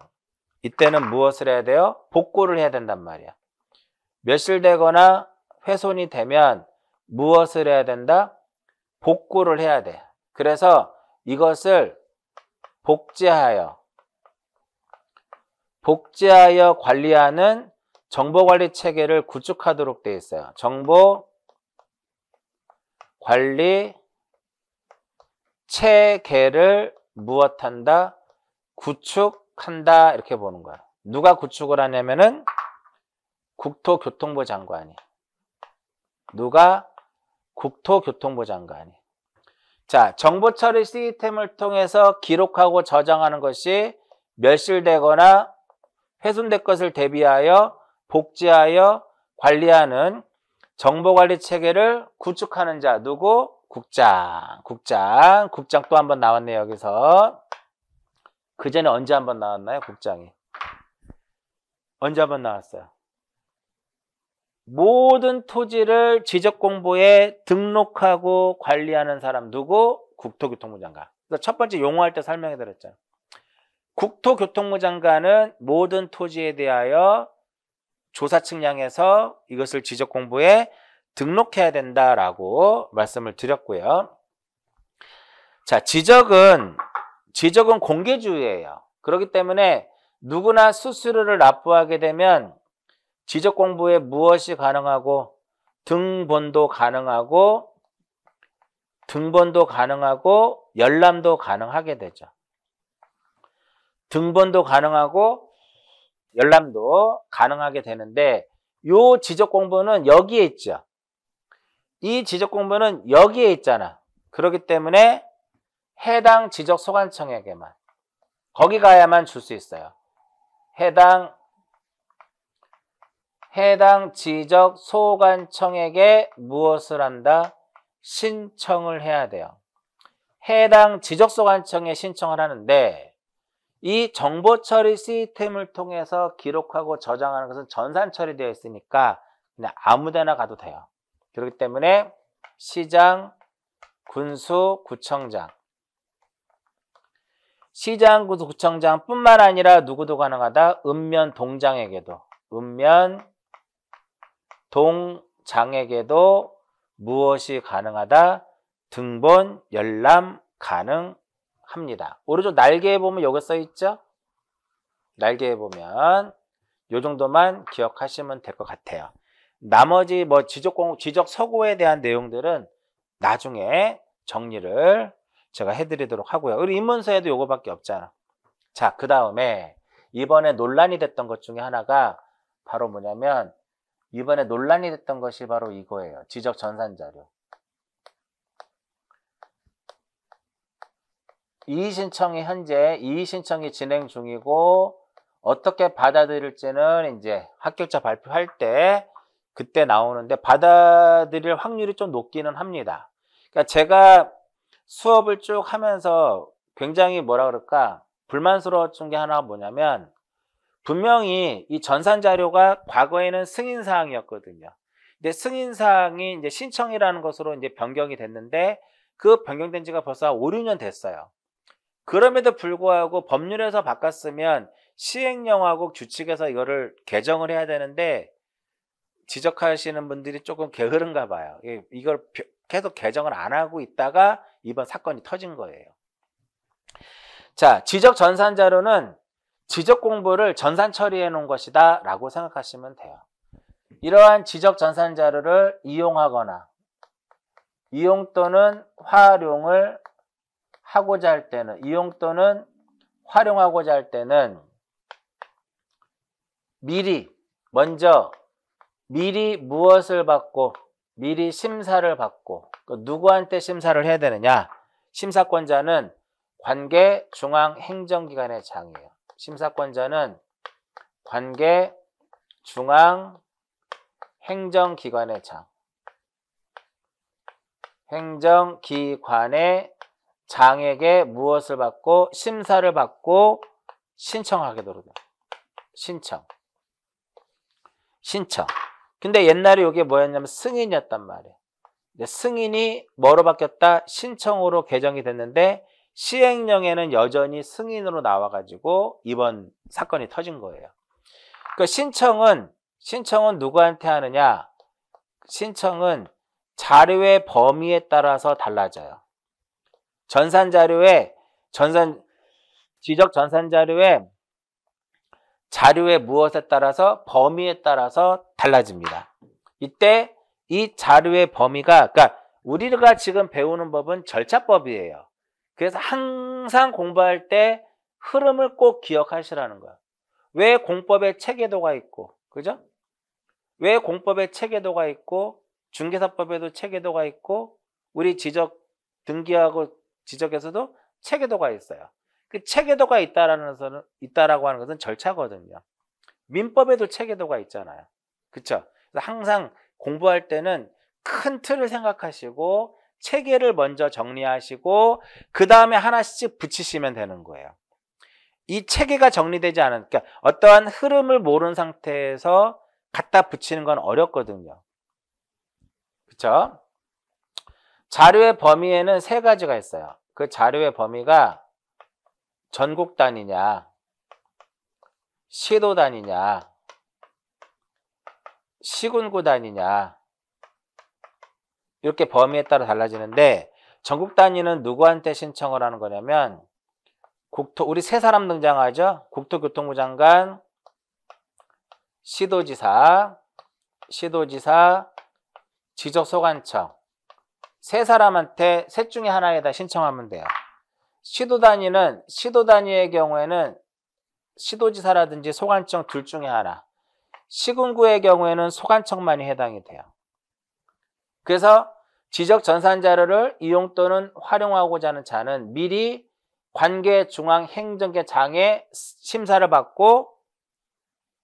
이때는 무엇을 해야 돼요? 복구를 해야 된단 말이야. 멸실되거나 훼손이 되면 무엇을 해야 된다? 복구를 해야 돼. 그래서 이것을 복제하여 복제하여 관리하는 정보관리 체계를 구축하도록 되어 있어요. 정보 관리 체계를 무엇한다? 구축 구축한다 이렇게 보는 거야. 누가 구축을 하냐면은 국토교통부 장관이. 누가 국토교통부 장관이. 자, 정보 처리 시스템을 통해서 기록하고 저장하는 것이 멸실되거나 훼손될 것을 대비하여 복제하여 관리하는 정보관리 체계를 구축하는 자 누구? 국장, 국장, 국장 또 한 번 나왔네요 여기서 그 전에 언제 한번 나왔나요? 국장이. 언제 한번 나왔어요? 모든 토지를 지적 공부에 등록하고 관리하는 사람 누구? 국토교통부 장관. 그래서 첫 번째 용어할 때 설명해 드렸잖아요. 국토교통부 장관은 모든 토지에 대하여 조사 측량해서 이것을 지적 공부에 등록해야 된다라고 말씀을 드렸고요. 자, 지적은 지적은 공개주의예요. 그렇기 때문에 누구나 수수료를 납부하게 되면 지적 공부에 무엇이 가능하고 등본도 가능하고 등본도 가능하고 열람도 가능하게 되죠. 등본도 가능하고 열람도 가능하게 되는데 이 지적 공부는 여기에 있죠. 이 지적 공부는 여기에 있잖아. 그렇기 때문에 해당 지적 소관청에게만 거기 가야만 줄 수 있어요. 해당 해당 지적 소관청에게 무엇을 한다? 신청을 해야 돼요. 해당 지적 소관청에 신청을 하는데 이 정보 처리 시스템을 통해서 기록하고 저장하는 것은 전산 처리되어 있으니까 그냥 아무데나 가도 돼요. 그렇기 때문에 시장, 군수, 구청장 시장 구청장뿐만 구 아니라 누구도 가능하다. 읍면 동장에게도 읍면 동장에게도 무엇이 가능하다. 등본 열람 가능합니다. 오른쪽 날개에 보면 여기 써 있죠? 날개에 보면 요 정도만 기억하시면 될 것 같아요. 나머지 뭐 지적 공고, 지적 서고에 대한 내용들은 나중에 정리를 제가 해드리도록 하고요. 그리고 입문서에도 요거밖에 없잖아. 자, 그 다음에 이번에 논란이 됐던 것 중에 하나가 바로 뭐냐면 이번에 논란이 됐던 것이 바로 이거예요. 지적 전산 자료. 이의신청이 현재 이의신청이 진행 중이고 어떻게 받아들일지는 이제 합격자 발표할 때 그때 나오는데 받아들일 확률이 좀 높기는 합니다. 그러니까 제가 수업을 쭉 하면서 굉장히 뭐라 그럴까 불만스러웠던 게 하나 뭐냐면 분명히 이 전산 자료가 과거에는 승인 사항이었거든요. 근데 승인 사항이 이제 신청이라는 것으로 이제 변경이 됐는데 그 변경된 지가 벌써 5, 6년 됐어요. 그럼에도 불구하고 법률에서 바꿨으면 시행령하고 규칙에서 이거를 개정을 해야 되는데 지적하시는 분들이 조금 게으른가 봐요. 이걸 계속 개정을 안 하고 있다가 이번 사건이 터진 거예요. 자, 지적 전산자료는 지적 공부를 전산 처리해 놓은 것이다 라고 생각하시면 돼요. 이러한 지적 전산 자료를 이용하거나 이용 또는 활용을 하고자 할 때는 이용 또는 활용하고자 할 때는 미리 먼저 미리 무엇을 받고 미리 심사를 받고 그 누구한테 심사를 해야 되느냐? 심사권자는 관계 중앙 행정기관의 장이에요. 심사권자는 관계 중앙 행정기관의 장. 행정기관의 장에게 무엇을 받고 심사를 받고 신청하게 되거든 신청. 신청. 근데 옛날에 이게 뭐였냐면 승인이었단 말이에요. 승인이 뭐로 바뀌었다? 신청으로 개정이 됐는데 시행령에는 여전히 승인으로 나와가지고 이번 사건이 터진 거예요. 그 신청은 신청은 누구한테 하느냐? 신청은 자료의 범위에 따라서 달라져요. 전산 자료에 전산 지적 전산 자료에 자료의 무엇에 따라서 범위에 따라서 달라집니다. 이때 이 자료의 범위가 그러니까 우리가 지금 배우는 법은 절차법이에요. 그래서 항상 공부할 때 흐름을 꼭 기억하시라는 거예요왜 공법에 체계도가 있고, 그죠? 왜 공법에 체계도가 있고, 중개사법에도 체계도가 있고, 우리 지적 등기하고 지적에서도 체계도가 있어요. 그 체계도가 있다라는 것은 있다라고 하는 것은 절차거든요. 민법에도 체계도가 있잖아요. 그렇죠? 항상 공부할 때는 큰 틀을 생각하시고 체계를 먼저 정리하시고 그 다음에 하나씩 붙이시면 되는 거예요. 이 체계가 정리되지 않은 그러니까 어떠한 흐름을 모르는 상태에서 갖다 붙이는 건 어렵거든요. 그렇죠? 자료의 범위에는 세 가지가 있어요. 그 자료의 범위가 전국 단위냐, 시도 단위냐, 시군 구단위냐 이렇게 범위에 따라 달라지는데 전국 단위는 누구한테 신청을 하는 거냐면 국토 우리 세 사람 등장하죠. 국토교통부 장관, 시도지사, 시도지사, 지적소관청 세 사람한테 셋 중에 하나에다 신청하면 돼요. 시도 단위는 시도 단위의 경우에는 시도지사라든지 소관청 둘 중에 하나 시군구의 경우에는 소관청만이 해당이 돼요. 그래서 지적 전산 자료를 이용 또는 활용하고자 하는 자는 미리 관계중앙행정계 장의 심사를 받고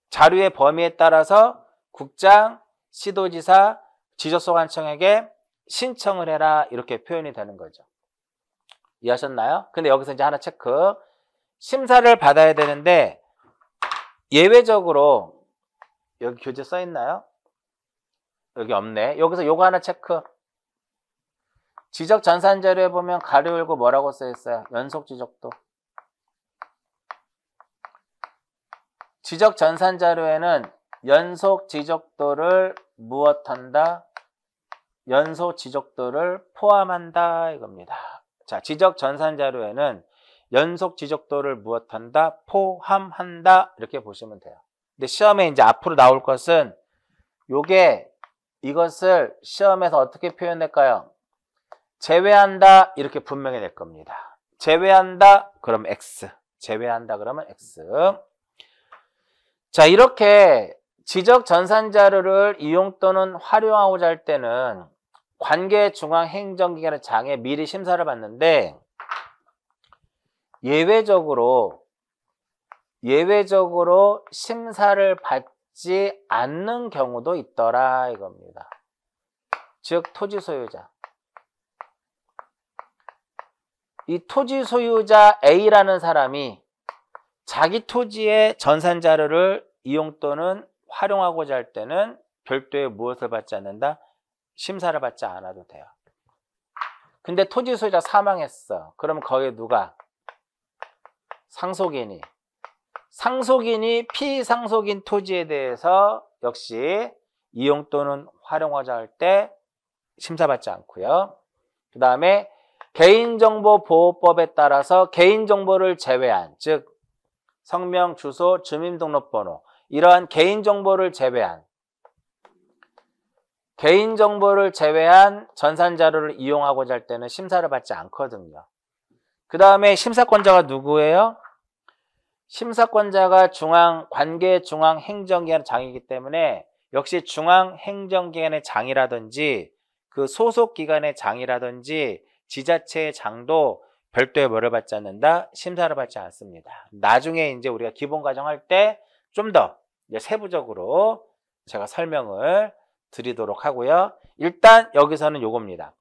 자료의 범위에 따라서 국장, 시도지사, 지적소관청에게 신청을 해라 이렇게 표현이 되는 거죠. 이해하셨나요? 근데 여기서 이제 하나 체크. 심사를 받아야 되는데 예외적으로 여기 교재 써 있나요? 여기 없네. 여기서 요거 하나 체크. 지적 전산 자료에 보면 가로 열고 뭐라고 써 있어요? 연속 지적도. 지적 전산 자료에는 연속 지적도를 무엇한다? 연속 지적도를 포함한다 이겁니다. 자, 지적 전산 자료에는 연속 지적도를 무엇한다? 포함한다 이렇게 보시면 돼요. 근데 시험에 이제 앞으로 나올 것은 요게 이것을 시험에서 어떻게 표현할까요? 제외한다 이렇게 분명히 낼 겁니다. 제외한다 그럼 x 제외한다 그러면 x 자 이렇게 지적 전산 자료를 이용 또는 활용하고자 할 때는 관계 중앙 행정기관의 장에 미리 심사를 받는데 예외적으로 예외적으로 심사를 받지 않는 경우도 있더라 이겁니다. 즉 토지 소유자 이 토지 소유자 A라는 사람이 자기 토지의 전산 자료를 이용 또는 활용하고자 할 때는 별도의 무엇을 받지 않는다? 심사를 받지 않아도 돼요. 근데 토지 소유자 사망했어. 그럼 거기에 누가? 상속인이 상속인이 피상속인 토지에 대해서 역시 이용 또는 활용하자 할 때 심사받지 않고요. 그 다음에 개인정보보호법에 따라서 개인정보를 제외한 즉 성명, 주소, 주민등록번호 이러한 개인정보를 제외한 개인정보를 제외한 전산자료를 이용하고자 할 때는 심사를 받지 않거든요. 그 다음에 심사권자가 누구예요? 심사권자가 중앙 관계 중앙 행정기관 장이기 때문에 역시 중앙 행정기관의 장이라든지 그 소속 기관의 장이라든지 지자체의 장도 별도의 뭐를 받지 않는다? 심사를 받지 않습니다. 나중에 이제 우리가 기본 과정할 때 좀 더 세부적으로 제가 설명을 드리도록 하고요. 일단 여기서는 요겁니다.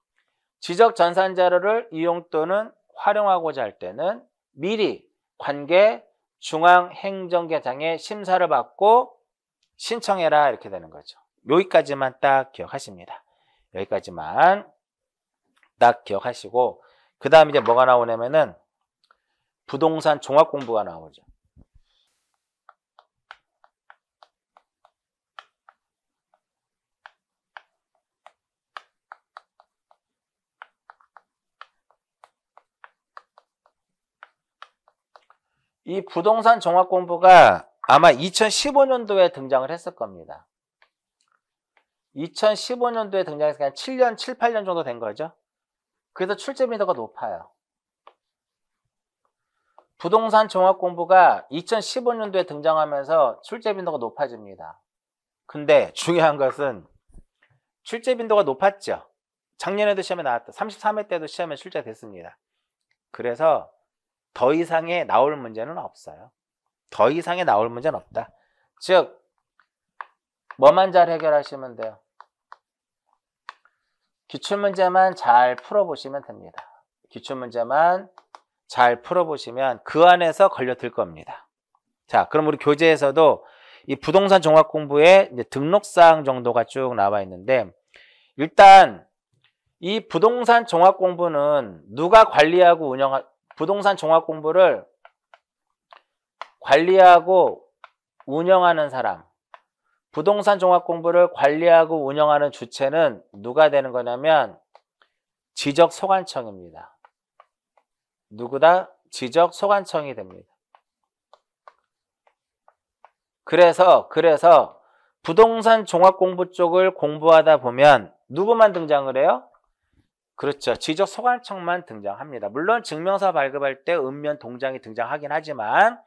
지적 전산 자료를 이용 또는 활용하고자 할 때는 미리 관계 중앙행정계장의 심사를 받고 신청해라 이렇게 되는 거죠. 여기까지만 딱 기억하십니다. 여기까지만 딱 기억하시고 그 다음 이제 뭐가 나오냐면은 부동산 종합 공부가 나오죠. 이 부동산 종합 공부가 아마 2015년도에 등장을 했을 겁니다. 2015년도에 등장해서 그냥 7년, 7, 8년 정도 된 거죠. 그래서 출제 빈도가 높아요. 부동산 종합 공부가 2015년도에 등장하면서 출제 빈도가 높아집니다. 근데 중요한 것은 출제 빈도가 높았죠. 작년에도 시험에 나왔다. 33회 때도 시험에 출제됐습니다. 그래서 더 이상의 나올 문제는 없어요. 더 이상의 나올 문제는 없다. 즉, 뭐만 잘 해결하시면 돼요. 기출문제만 잘 풀어보시면 됩니다. 기출문제만 잘 풀어보시면 그 안에서 걸려들 겁니다. 자, 그럼 우리 교재에서도 이 부동산 종합 공부의 등록사항 정도가 쭉 나와 있는데 일단 이 부동산 종합 공부는 누가 관리하고 운영 하 부동산 종합 공부를 관리하고 운영하는 사람, 부동산 종합 공부를 관리하고 운영하는 주체는 누가 되는 거냐면 지적 소관청입니다. 누구다? 지적 소관청이 됩니다. 그래서 그래서 부동산 종합 공부 쪽을 공부하다 보면 누구만 등장을 해요? 그렇죠. 지적 소관청만 등장합니다. 물론 증명서 발급할 때 읍면 동장이 등장하긴 하지만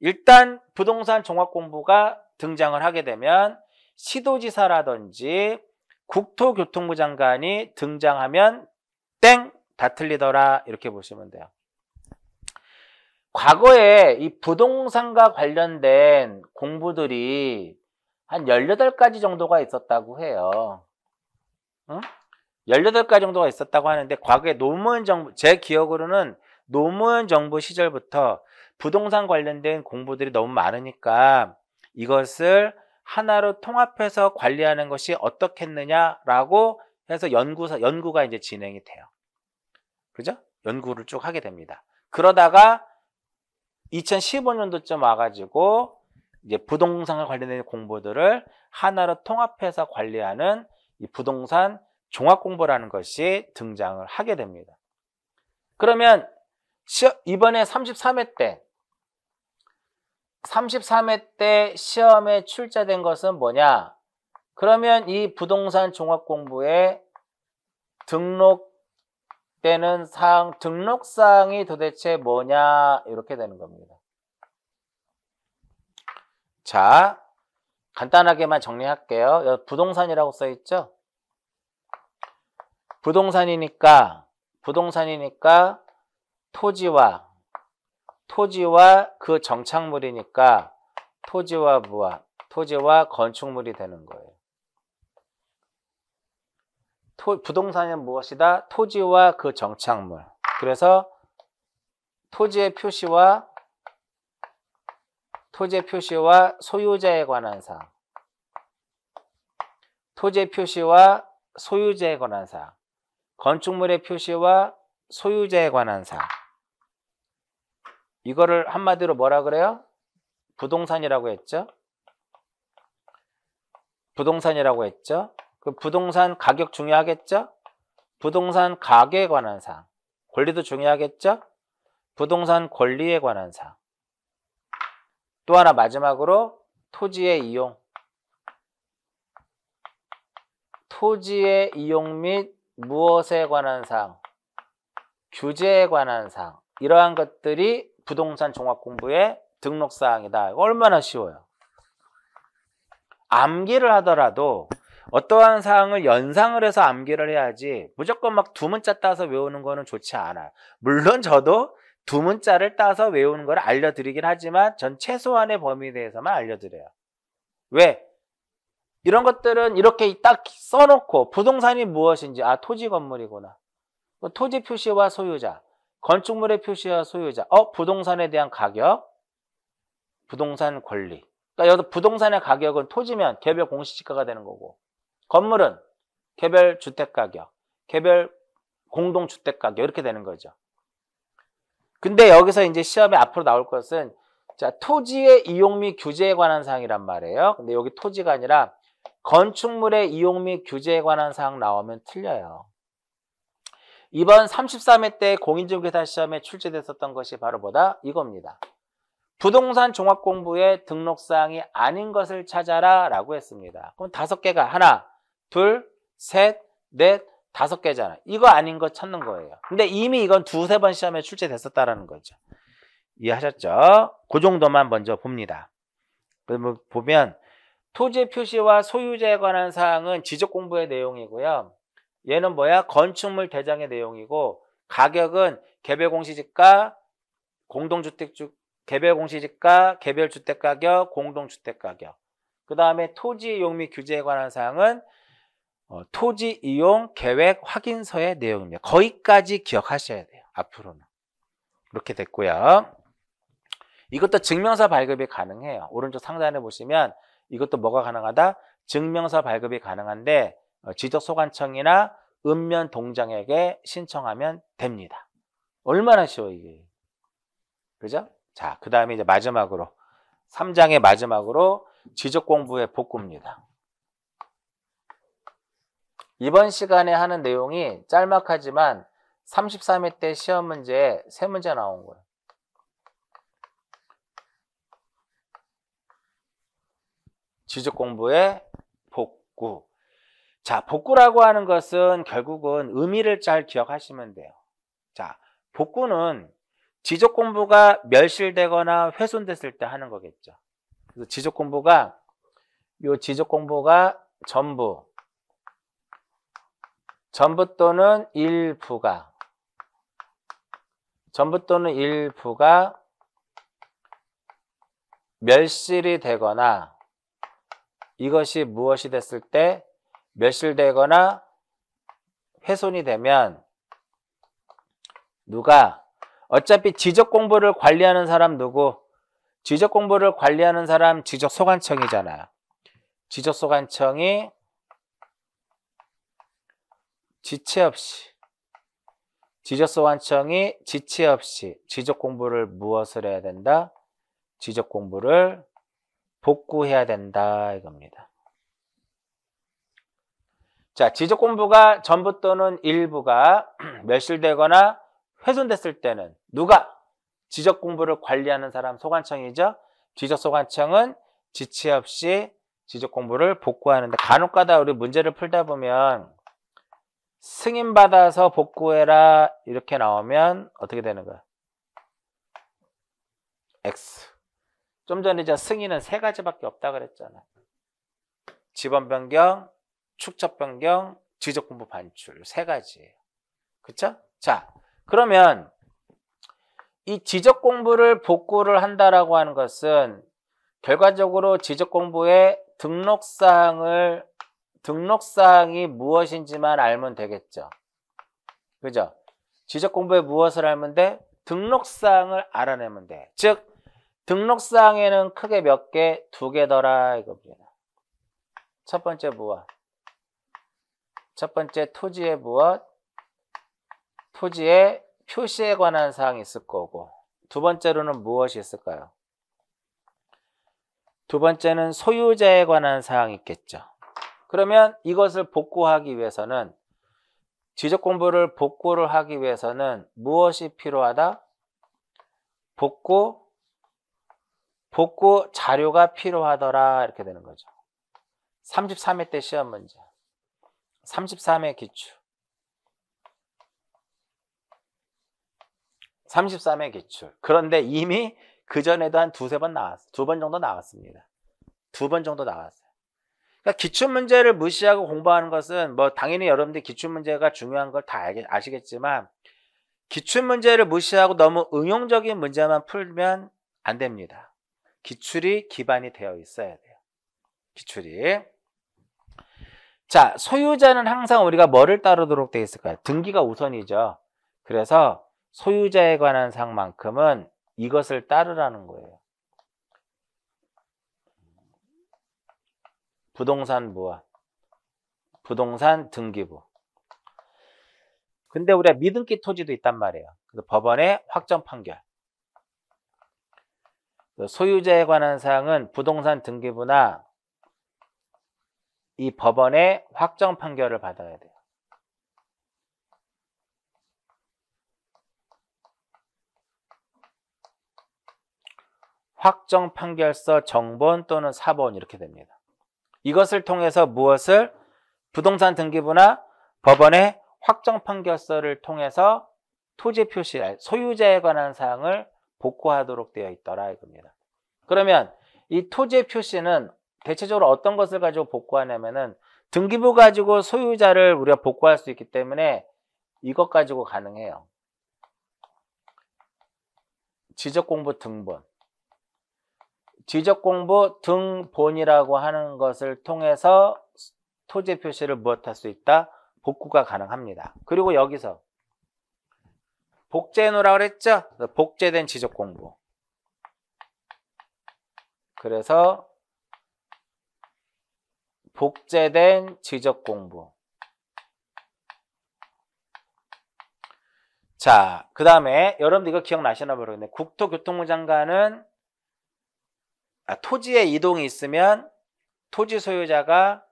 일단 부동산 종합공부가 등장을 하게 되면 시도지사라든지 국토교통부 장관이 등장하면 땡! 다 틀리더라 이렇게 보시면 돼요. 과거에 이 부동산과 관련된 공부들이 한 18가지 정도가 있었다고 해요. 응? 1 8 가지 정도가 있었다고 하는데 과거에 노무현 정부, 제 기억으로는 노무현 정부 시절부터 부동산 관련된 공부들이 너무 많으니까 이것을 하나로 통합해서 관리하는 것이 어떻겠느냐라고 해서 연구사, 연구가 이제 진행이 돼요. 그죠? 연구를 쭉 하게 됩니다. 그러다가 2015년도쯤 와가지고 이제 부동산과 관련된 공부들을 하나로 통합해서 관리하는 이 부동산 종합 공부라는 것이 등장을 하게 됩니다. 그러면 이번에 33회 때 33회 때 시험에 출제된 것은 뭐냐? 그러면 이 부동산 종합 공부에 등록되는 사항, 등록 사항이 도대체 뭐냐? 이렇게 되는 겁니다. 자, 간단하게만 정리할게요. 부동산이라고 써 있죠? 부동산이니까 부동산이니까 토지와 토지와 그 정착물이니까 토지와 부합, 토지와 건축물이 되는 거예요. 토, 부동산은 무엇이다? 토지와 그 정착물. 그래서 토지의 표시와 토지의 표시와 소유자에 관한 사항. 토지의 표시와 소유자에 관한 사항. 건축물의 표시와 소유자에 관한 사항 이거를 한마디로 뭐라 그래요? 부동산이라고 했죠? 부동산이라고 했죠? 그 부동산 가격 중요하겠죠? 부동산 가게에 관한 사항 권리도 중요하겠죠? 부동산 권리에 관한 사항 또 하나 마지막으로 토지의 이용 토지의 이용 및 무엇에 관한 사항, 규제에 관한 사항 이러한 것들이 부동산 종합공부의 등록사항이다. 얼마나 쉬워요. 암기를 하더라도 어떠한 사항을 연상을 해서 암기를 해야지 무조건 막 두 문자 따서 외우는 거는 좋지 않아요. 물론 저도 두 문자를 따서 외우는 걸 알려드리긴 하지만 전 최소한의 범위 에대해서만 알려드려요. 왜? 이런 것들은 이렇게 딱 써놓고 부동산이 무엇인지 아 토지 건물이구나. 뭐 토지 표시와 소유자, 건축물의 표시와 소유자, 어 부동산에 대한 가격, 부동산 권리. 그러니까 여기 부동산의 가격은 토지면 개별 공시지가가 되는 거고 건물은 개별 주택가격, 개별 공동주택가격 이렇게 되는 거죠. 근데 여기서 이제 시험에 앞으로 나올 것은 자 토지의 이용 및 규제에 관한 사항이란 말이에요. 근데 여기 토지가 아니라 건축물의 이용 및 규제에 관한 사항 나오면 틀려요. 이번 33회 때 공인중개사 시험에 출제됐었던 것이 바로 뭐다? 이겁니다. 부동산 종합공부의 등록사항이 아닌 것을 찾아라 라고 했습니다. 그럼 다섯 개가 하나, 둘, 셋, 넷, 다섯 개잖아. 이거 아닌 거 찾는 거예요. 근데 이미 이건 두세 번 시험에 출제됐었다라는 거죠. 이해하셨죠? 그 정도만 먼저 봅니다. 그러면 보면 토지의 표시와 소유자에 관한 사항은 지적 공부의 내용이고요. 얘는 뭐야? 건축물 대장의 내용이고 가격은 개별 공시지가, 공동주택 주 개별 공시지가, 개별 주택 가격, 공동주택 가격. 그 다음에 토지 이용 및 규제에 관한 사항은 어, 토지 이용 계획 확인서의 내용입니다. 거기까지 기억하셔야 돼요. 앞으로는. 이렇게 됐고요. 이것도 증명서 발급이 가능해요. 오른쪽 상단에 보시면 이것도 뭐가 가능하다? 증명서 발급이 가능한데 어, 지적소관청이나 읍면 동장에게 신청하면 됩니다. 얼마나 쉬워 이게. 그죠? 자, 그 다음에 이제 마지막으로 3장의 마지막으로 지적공부의 복구입니다. 이번 시간에 하는 내용이 짤막하지만 33회 때 시험 문제에 세 문제 나온 거예요. 지적 공부의 복구. 자, 복구라고 하는 것은 결국은 의미를 잘 기억하시면 돼요. 자, 복구는 지적 공부가 멸실되거나 훼손됐을 때 하는 거겠죠. 그래서 지적 공부가 요 지적 공부가 전부 전부 또는 일부가 전부 또는 일부가 멸실이 되거나 이것이 무엇이 됐을 때 멸실되거나 훼손이 되면 누가 어차피 지적 공부를 관리하는 사람 누구? 지적 공부를 관리하는 사람 지적 소관청이잖아요. 지적 소관청이 지체 없이 지적 소관청이 지체 없이 지적 공부를 무엇을 해야 된다? 지적 공부를 복구해야 된다 이겁니다. 자, 지적 공부가 전부 또는 일부가 멸실되거나 훼손됐을 때는 누가 지적 공부를 관리하는 사람 소관청이죠. 지적 소관청은 지체 없이 지적 공부를 복구하는데 간혹가다 우리 문제를 풀다 보면 승인받아서 복구해라 이렇게 나오면 어떻게 되는 거야? X 좀 전에 제 승인은 세 가지밖에 없다 그랬잖아요. 지번 변경, 축적 변경, 지적 공부 반출 세 가지예요. 그렇죠? 자, 그러면 이 지적 공부를 복구를 한다라고 하는 것은 결과적으로 지적 공부의 등록 사항을 등록 사항이 무엇인지만 알면 되겠죠. 그죠? 지적 공부에 무엇을 알면 돼? 등록 사항을 알아내면 돼. 즉 등록사항에는 크게 몇 개? 두 개더라 이겁니다. 첫 번째 무엇? 첫 번째 토지의 무엇? 토지의 표시에 관한 사항이 있을 거고 두 번째로는 무엇이 있을까요? 두 번째는 소유자에 관한 사항이 있겠죠. 그러면 이것을 복구하기 위해서는 지적 공부를 복구를 하기 위해서는 무엇이 필요하다? 복구 복구 자료가 필요하더라 이렇게 되는 거죠. 33회 때 시험 문제. 33회 기출. 33회 기출. 그런데 이미 그 전에도 한 두세 번나왔어두 번 정도 나왔습니다. 두 번 정도 나왔어요. 그러니까 기출 문제를 무시하고 공부하는 것은 뭐 당연히 여러분들 기출 문제가 중요한 걸 다 아시겠지만 기출 문제를 무시하고 너무 응용적인 문제만 풀면 안 됩니다. 기출이 기반이 되어 있어야 돼요. 기출이. 자, 소유자는 항상 우리가 뭐를 따르도록 되어 있을까요? 등기가 우선이죠. 그래서 소유자에 관한 상만큼은 이것을 따르라는 거예요. 부동산 무엇? 부동산 등기부. 근데 우리가 미등기 토지도 있단 말이에요. 그래서 법원의 확정 판결. 소유자에 관한 사항은 부동산 등기부나 이 법원의 확정 판결을 받아야 돼요. 확정 판결서 정본 또는 사본 이렇게 됩니다. 이것을 통해서 무엇을 부동산 등기부나 법원의 확정 판결서를 통해서 토지 표시 소유자에 관한 사항을 복구하도록 되어 있더라 이겁니다. 그러면 이 토지의 표시는 대체적으로 어떤 것을 가지고 복구하냐면은 등기부 가지고 소유자를 우리가 복구할 수 있기 때문에 이것 가지고 가능해요. 지적공부 등본. 지적공부 등본이라고 하는 것을 통해서 토지 표시를 무엇할 수 있다? 복구가 가능합니다. 그리고 여기서 복제해 놓으라고 그랬죠? 복제된 지적 공부. 그래서 복제된 지적 공부. 자, 그 다음에 여러분들 이거 기억나시나 모르겠네. 국토교통부 장관은 아, 토지의 이동이 있으면 토지 소유자가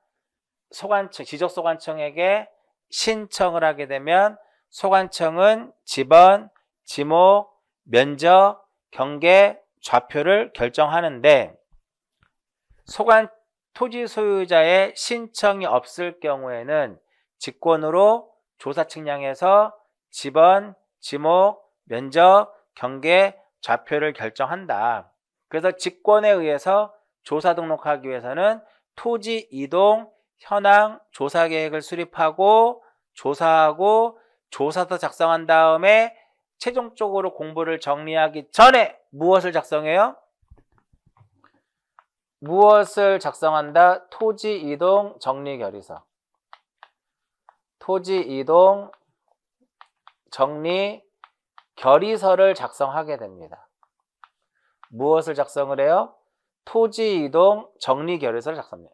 소관청, 지적소관청에게 신청을 하게 되면 소관청은 지번, 지목, 면적, 경계, 좌표를 결정하는데 소관 토지 소유자의 신청이 없을 경우에는 직권으로 조사 측량에서 지번, 지목, 면적, 경계, 좌표를 결정한다. 그래서 직권에 의해서 조사 등록하기 위해서는 토지 이동, 현황, 조사 계획을 수립하고 조사하고 조사서 작성한 다음에 최종적으로 공부를 정리하기 전에 무엇을 작성해요? 무엇을 작성한다? 토지 이동 정리 결의서. 토지 이동 정리 결의서를 작성하게 됩니다. 무엇을 작성을 해요? 토지 이동 정리 결의서를 작성해요.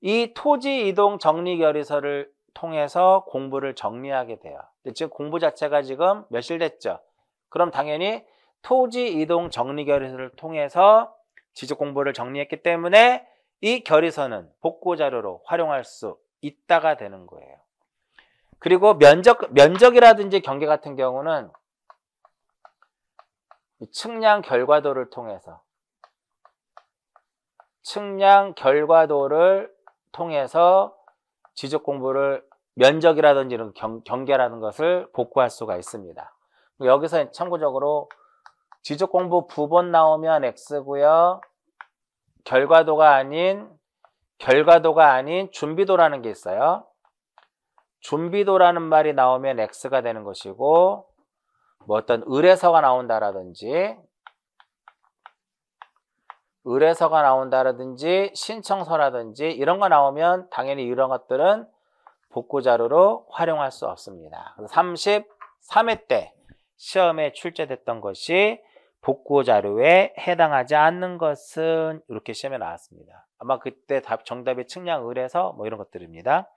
이 토지 이동 정리 결의서를 통해서 공부를 정리하게 돼요. 네, 지금 공부 자체가 지금 며칠 됐죠. 그럼 당연히 토지 이동 정리 결의서를 통해서 지적 공부를 정리했기 때문에 이 결의서는 복구 자료로 활용할 수 있다가 되는 거예요. 그리고 면적 면적이라든지 경계 같은 경우는 측량 결과도를 통해서 측량 결과도를 통해서 지적 공부를 면적이라든지 이런 경, 경계라는 것을 복구할 수가 있습니다. 여기서 참고적으로 지적 공부 부분 나오면 X고요. 결과도가 아닌 결과도가 아닌 준비도라는 게 있어요. 준비도라는 말이 나오면 X가 되는 것이고 뭐 어떤 의뢰서가 나온다라든지 의뢰서가 나온다라든지 신청서라든지 이런 거 나오면 당연히 이런 것들은 복구 자료로 활용할 수 없습니다. 그래서 33회 때 시험에 출제됐던 것이 복구 자료에 해당하지 않는 것은 이렇게 시험에 나왔습니다. 아마 그때 답 정답의 측량 을해서뭐 이런 것들입니다.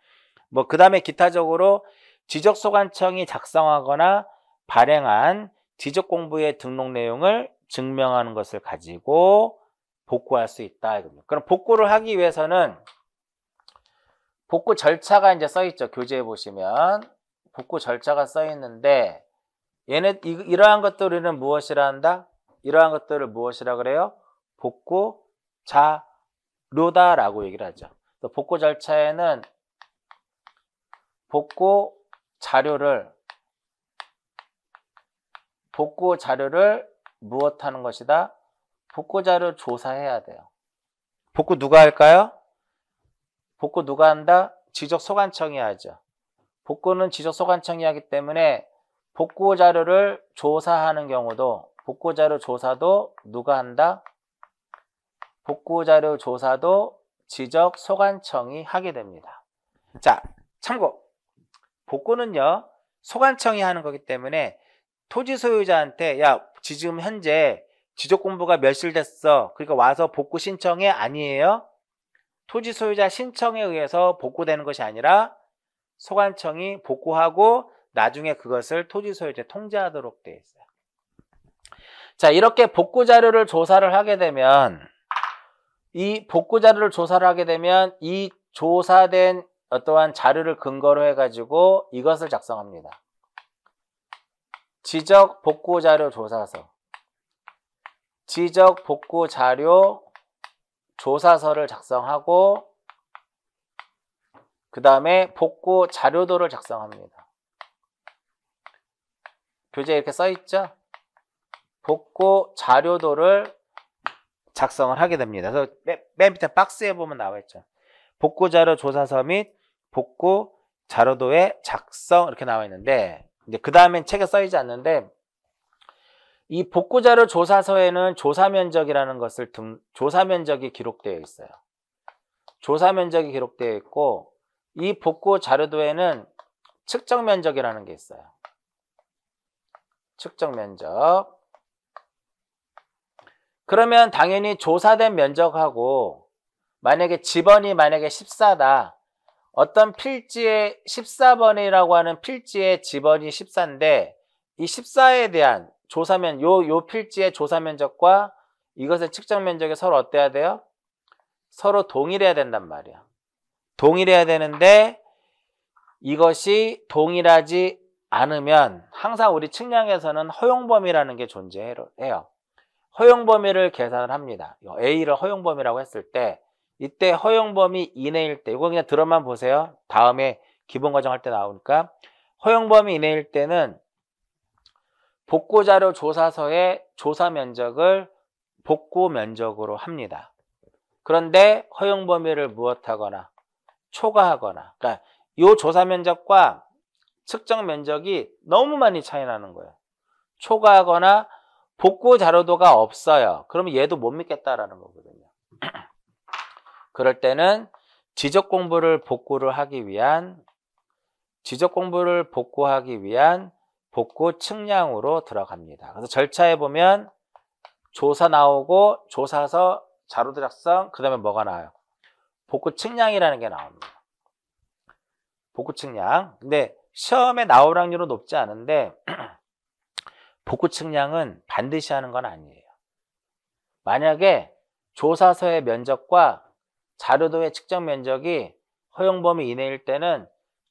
뭐 그다음에 기타적으로 지적 소관청이 작성하거나 발행한 지적 공부의 등록 내용을 증명하는 것을 가지고 복구할 수있다 그럼 복구를 하기 위해서는 복구 절차가 이제 써 있죠. 교재에 보시면 복구 절차가 써 있는데 얘네 이, 이러한 것들은 무엇이라 한다? 이러한 것들을 무엇이라 그래요? 복구 자료다라고 얘기를 하죠. 복구 절차에는 복구 자료를 복구 자료를 무엇하는 것이다? 복구 자료 조사해야 돼요. 복구 누가 할까요? 복구 누가 한다? 지적소관청이 하죠. 복구는 지적소관청이 하기 때문에 복구 자료를 조사하는 경우도 복구 자료 조사도 누가 한다? 복구 자료 조사도 지적소관청이 하게 됩니다. 자, 참고 복구는요. 소관청이 하는 거기 때문에 토지 소유자한테 야 지금 현재 지적 공부가 몇실 됐어 그러니까 와서 복구 신청해 아니에요 토지 소유자 신청에 의해서 복구되는 것이 아니라 소관청이 복구하고 나중에 그것을 토지 소유자 통제하도록 되어 있어요. 자, 이렇게 복구 자료를 조사를 하게 되면 이 복구 자료를 조사를 하게 되면 이 조사된 어떠한 자료를 근거로 해가지고 이것을 작성합니다. 지적 복구 자료 조사서. 지적 복구 자료 조사서를 작성하고 그 다음에 복구 자료도를 작성합니다. 교재에 이렇게 써있죠? 복구 자료도를 작성을 하게 됩니다. 그래서 맨, 맨 밑에 박스에 보면 나와있죠. 복구 자료 조사서 및 복구 자료도의 작성 이렇게 나와있는데 이제 그 다음엔 책에 써있지 않는데 이 복구자료 조사서에는 조사 면적이라는 것을 등, 조사 면적이 기록되어 있어요. 조사 면적이 기록되어 있고 이 복구 자료도에는 측정 면적이라는 게 있어요. 측정 면적. 그러면 당연히 조사된 면적하고 만약에 집번이 만약에 14다. 어떤 필지에 14번이라고 하는 필지의 집번이 14인데 이 14에 대한 조사면 요 요 필지의 조사 면적과 이것의 측정 면적이 서로 어때야 돼요? 서로 동일해야 된단 말이야. 동일해야 되는데 이것이 동일하지 않으면 항상 우리 측량에서는 허용 범위라는 게 존재해요. 허용 범위를 계산을 합니다. A를 허용 범위라고 했을 때 이때 허용 범위 이내일 때 이거 그냥 들어만 보세요. 다음에 기본 과정 할 때 나오니까 허용 범위 이내일 때는 복구자료 조사서의 조사 면적을 복구 면적으로 합니다. 그런데 허용 범위를 무엇하거나 초과하거나 그러니까 이 조사 면적과 측정 면적이 너무 많이 차이 나는 거예요. 초과하거나 복구 자료도가 없어요. 그러면 얘도 못 믿겠다라는 거거든요. 그럴 때는 지적 공부를 복구를 하기 위한 지적 공부를 복구하기 위한 복구 측량으로 들어갑니다. 그래서 절차에 보면 조사 나오고 조사서 자료들 작성 그 다음에 뭐가 나와요? 복구 측량이라는 게 나옵니다. 복구 측량 근데 시험에 나올 확률은 높지 않은데 복구 측량은 반드시 하는 건 아니에요. 만약에 조사서의 면적과 자료도의 측정 면적이 허용 범위 이내일 때는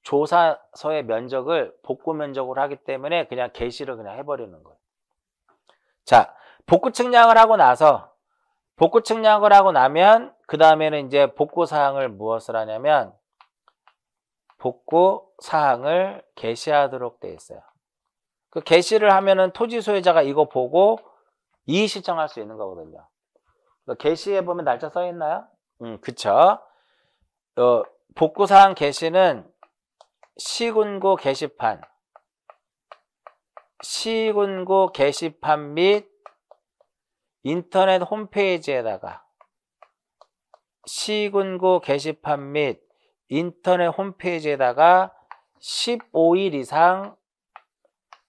조사서의 면적을 복구 면적으로 하기 때문에 그냥 개시를 그냥 해버리는 거예요. 자, 복구 측량을 하고 나서 복구 측량을 하고 나면 그 다음에는 이제 복구 사항을 무엇을 하냐면 복구 사항을 개시하도록돼 있어요. 그개시를 하면은 토지 소유자가 이거 보고 이의 신청할 수 있는 거거든요. 그러니까 개시해 보면 날짜 써 있나요? 음, 그쵸. 어, 복구 사항 개시는 시군구 게시판 시군구 게시판 및 인터넷 홈페이지에다가 시군구 게시판 및 인터넷 홈페이지에다가 15일 이상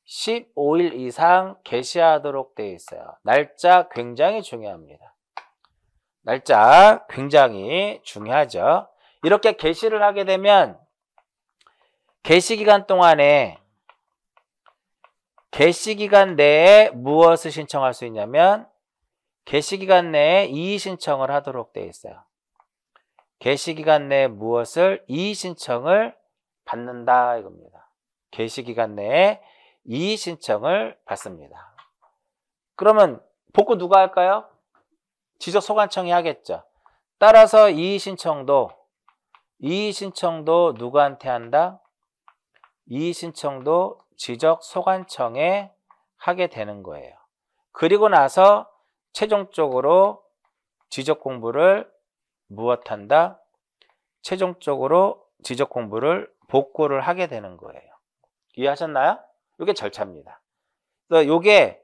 15일 이상 게시하도록 되어 있어요. 날짜 굉장히 중요합니다. 날짜 굉장히 중요하죠. 이렇게 게시를 하게 되면 개시 기간 동안에 개시 기간 내에 무엇을 신청할 수 있냐면 개시 기간 내에 이의 신청을 하도록 되어 있어요. 개시 기간 내에 무엇을 이의 신청을 받는다 이겁니다. 개시 기간 내에 이의 신청을 받습니다. 그러면 복구 누가 할까요? 지적 소관청이 하겠죠. 따라서 이의 신청도 이의 신청도 누구한테 한다? 이의신청도 지적 소관청에 하게 되는 거예요. 그리고 나서 최종적으로 지적 공부를 무엇한다? 최종적으로 지적 공부를 복구를 하게 되는 거예요. 이해하셨나요? 이게 절차입니다. 그래서 이게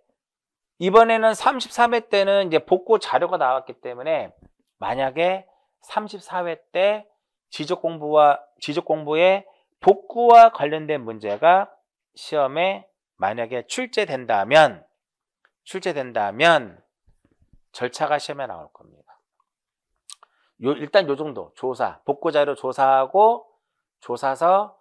이번에는 33회 때는 이제 복구 자료가 나왔기 때문에 만약에 34회 때 지적 공부와 지적 공부에 복구와 관련된 문제가 시험에 만약에 출제된다면 출제된다면 절차가 시험에 나올 겁니다. 요, 일단 요 정도 조사, 복구 자료 조사하고 조사서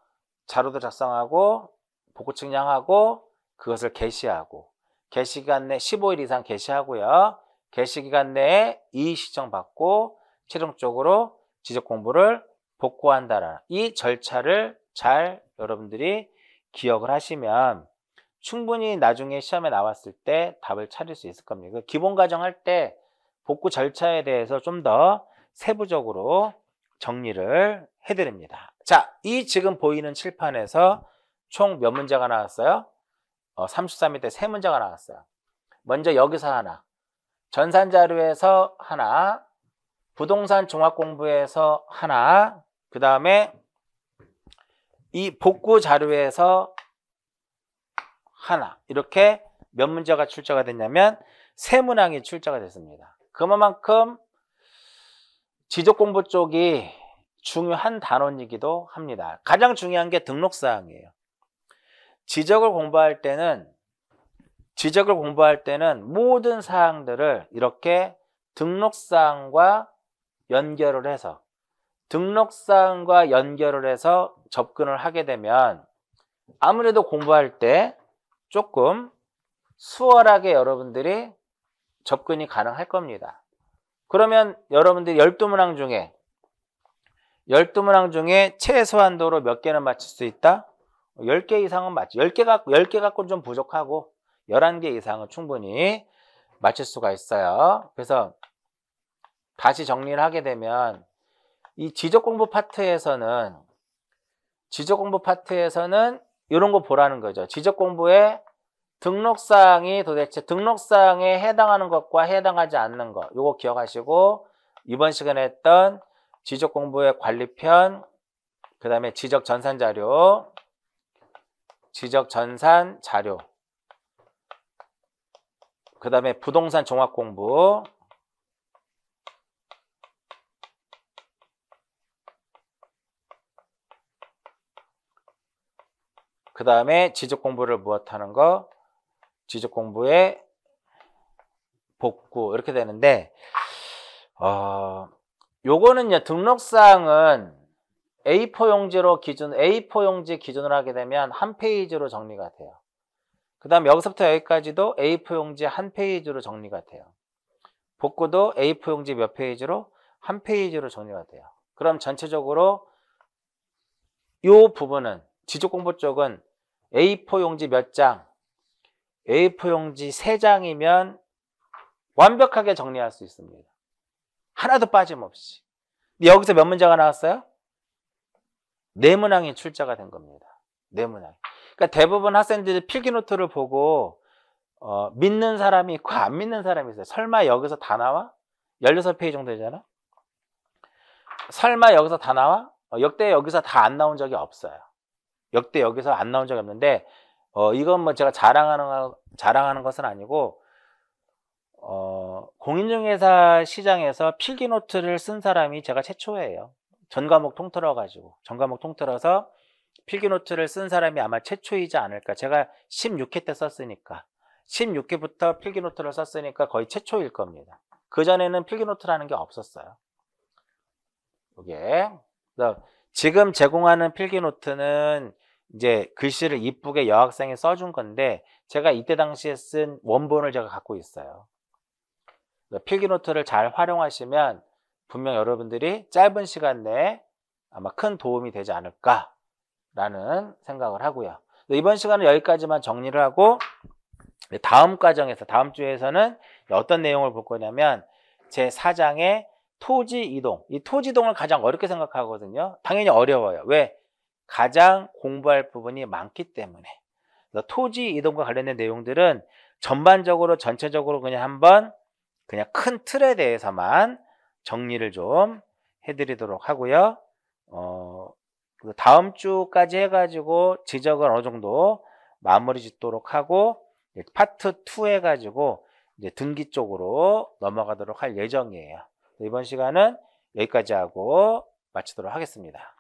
자료도 작성하고 복구 측량하고 그것을 게시하고 게시 기간 내 15일 이상 게시하고요. 게시 기간 내에 이의 시정 받고 최종적으로 지적 공부를 복구한다라는 이 절차를 잘 여러분들이 기억을 하시면 충분히 나중에 시험에 나왔을 때 답을 찾을 수 있을 겁니다. 그 기본 과정 할 때 복구 절차에 대해서 좀 더 세부적으로 정리를 해드립니다. 자, 이 지금 보이는 칠판에서 총 몇 문제가 나왔어요? 어, 33일 때 세문제가 나왔어요. 먼저 여기서 하나, 전산자료에서 하나, 부동산 종합공부에서 하나, 그 다음에 이 복구 자료에서 하나 이렇게 몇 문제가 출제가 됐냐면 세 문항이 출제가 됐습니다. 그만큼 지적공부 쪽이 중요한 단원이기도 합니다. 가장 중요한 게 등록사항이에요. 지적을 공부할 때는 지적을 공부할 때는 모든 사항들을 이렇게 등록사항과 연결을 해서 등록사항과 연결을 해서 접근을 하게 되면 아무래도 공부할 때 조금 수월하게 여러분들이 접근이 가능할 겁니다. 그러면 여러분들이 12문항 중에 12문항 중에 최소한도로 몇 개는 맞출 수 있다? 10개 이상은 맞죠. 10개 갖고 10개 갖고는 좀 부족하고 11개 이상은 충분히 맞출 수가 있어요. 그래서 다시 정리를 하게 되면 이 지적 공부 파트에서는 지적 공부 파트에서는 이런 거 보라는 거죠. 지적 공부에 등록사항이 도대체 등록사항에 해당하는 것과 해당하지 않는 것. 이거 기억하시고 이번 시간에 했던 지적 공부의 관리편 그다음에 지적 전산 자료 지적 전산 자료 그다음에 부동산 종합 공부 그 다음에 지적 공부를 무엇하는 거, 지적 공부의 복구 이렇게 되는데 어, 요거는요 등록사항은 A4 용지로 기준 A4 용지 기준으로 하게 되면 한 페이지로 정리가 돼요. 그 다음 여기서부터 여기까지도 A4 용지 한 페이지로 정리가 돼요. 복구도 A4 용지 몇 페이지로? 한 페이지로 정리가 돼요. 그럼 전체적으로 이 부분은 지적 공부 쪽은 A4 용지 몇 장, A4 용지 3장이면 완벽하게 정리할 수 있습니다. 하나도 빠짐없이. 여기서 몇 문제가 나왔어요? 네 문항이 출제가 된 겁니다. 네 문항. 그러니까 대부분 학생들이 필기노트를 보고 어, 믿는 사람이 있고 안 믿는 사람이 있어요. 설마 여기서 다 나와? 16페이지 정도 되잖아? 설마 여기서 다 나와? 어, 역대 여기서 다 안 나온 적이 없어요. 역대 여기서 안 나온 적이 없는데 어, 이건 뭐 제가 자랑하는 자랑하는 것은 아니고 어, 공인중개사 시장에서 필기노트를 쓴 사람이 제가 최초예요. 전 과목 통틀어 가지고 전 과목 통틀어서 필기노트를 쓴 사람이 아마 최초이지 않을까. 제가 16회 때 썼으니까 16회부터 필기노트를 썼으니까 거의 최초일 겁니다. 그 전에는 필기노트라는 게 없었어요. 이게 지금 제공하는 필기노트는 이제 글씨를 이쁘게 여학생이 써준 건데 제가 이때 당시에 쓴 원본을 제가 갖고 있어요. 필기노트를 잘 활용하시면 분명 여러분들이 짧은 시간 내에 아마 큰 도움이 되지 않을까라는 생각을 하고요. 이번 시간은 여기까지만 정리를 하고 다음 과정에서 다음 주에서는 어떤 내용을 볼 거냐면 제 4장의 토지 이동 이 토지 이동을 가장 어렵게 생각하거든요. 당연히 어려워요. 왜? 가장 공부할 부분이 많기 때문에 토지 이동과 관련된 내용들은 전반적으로 전체적으로 그냥 한번 그냥 큰 틀에 대해서만 정리를 좀 해드리도록 하고요. 어, 다음 주까지 해가지고 지적을 어느 정도 마무리 짓도록 하고 파트 2 해가지고 이제 등기 쪽으로 넘어가도록 할 예정이에요. 이번 시간은 여기까지 하고 마치도록 하겠습니다.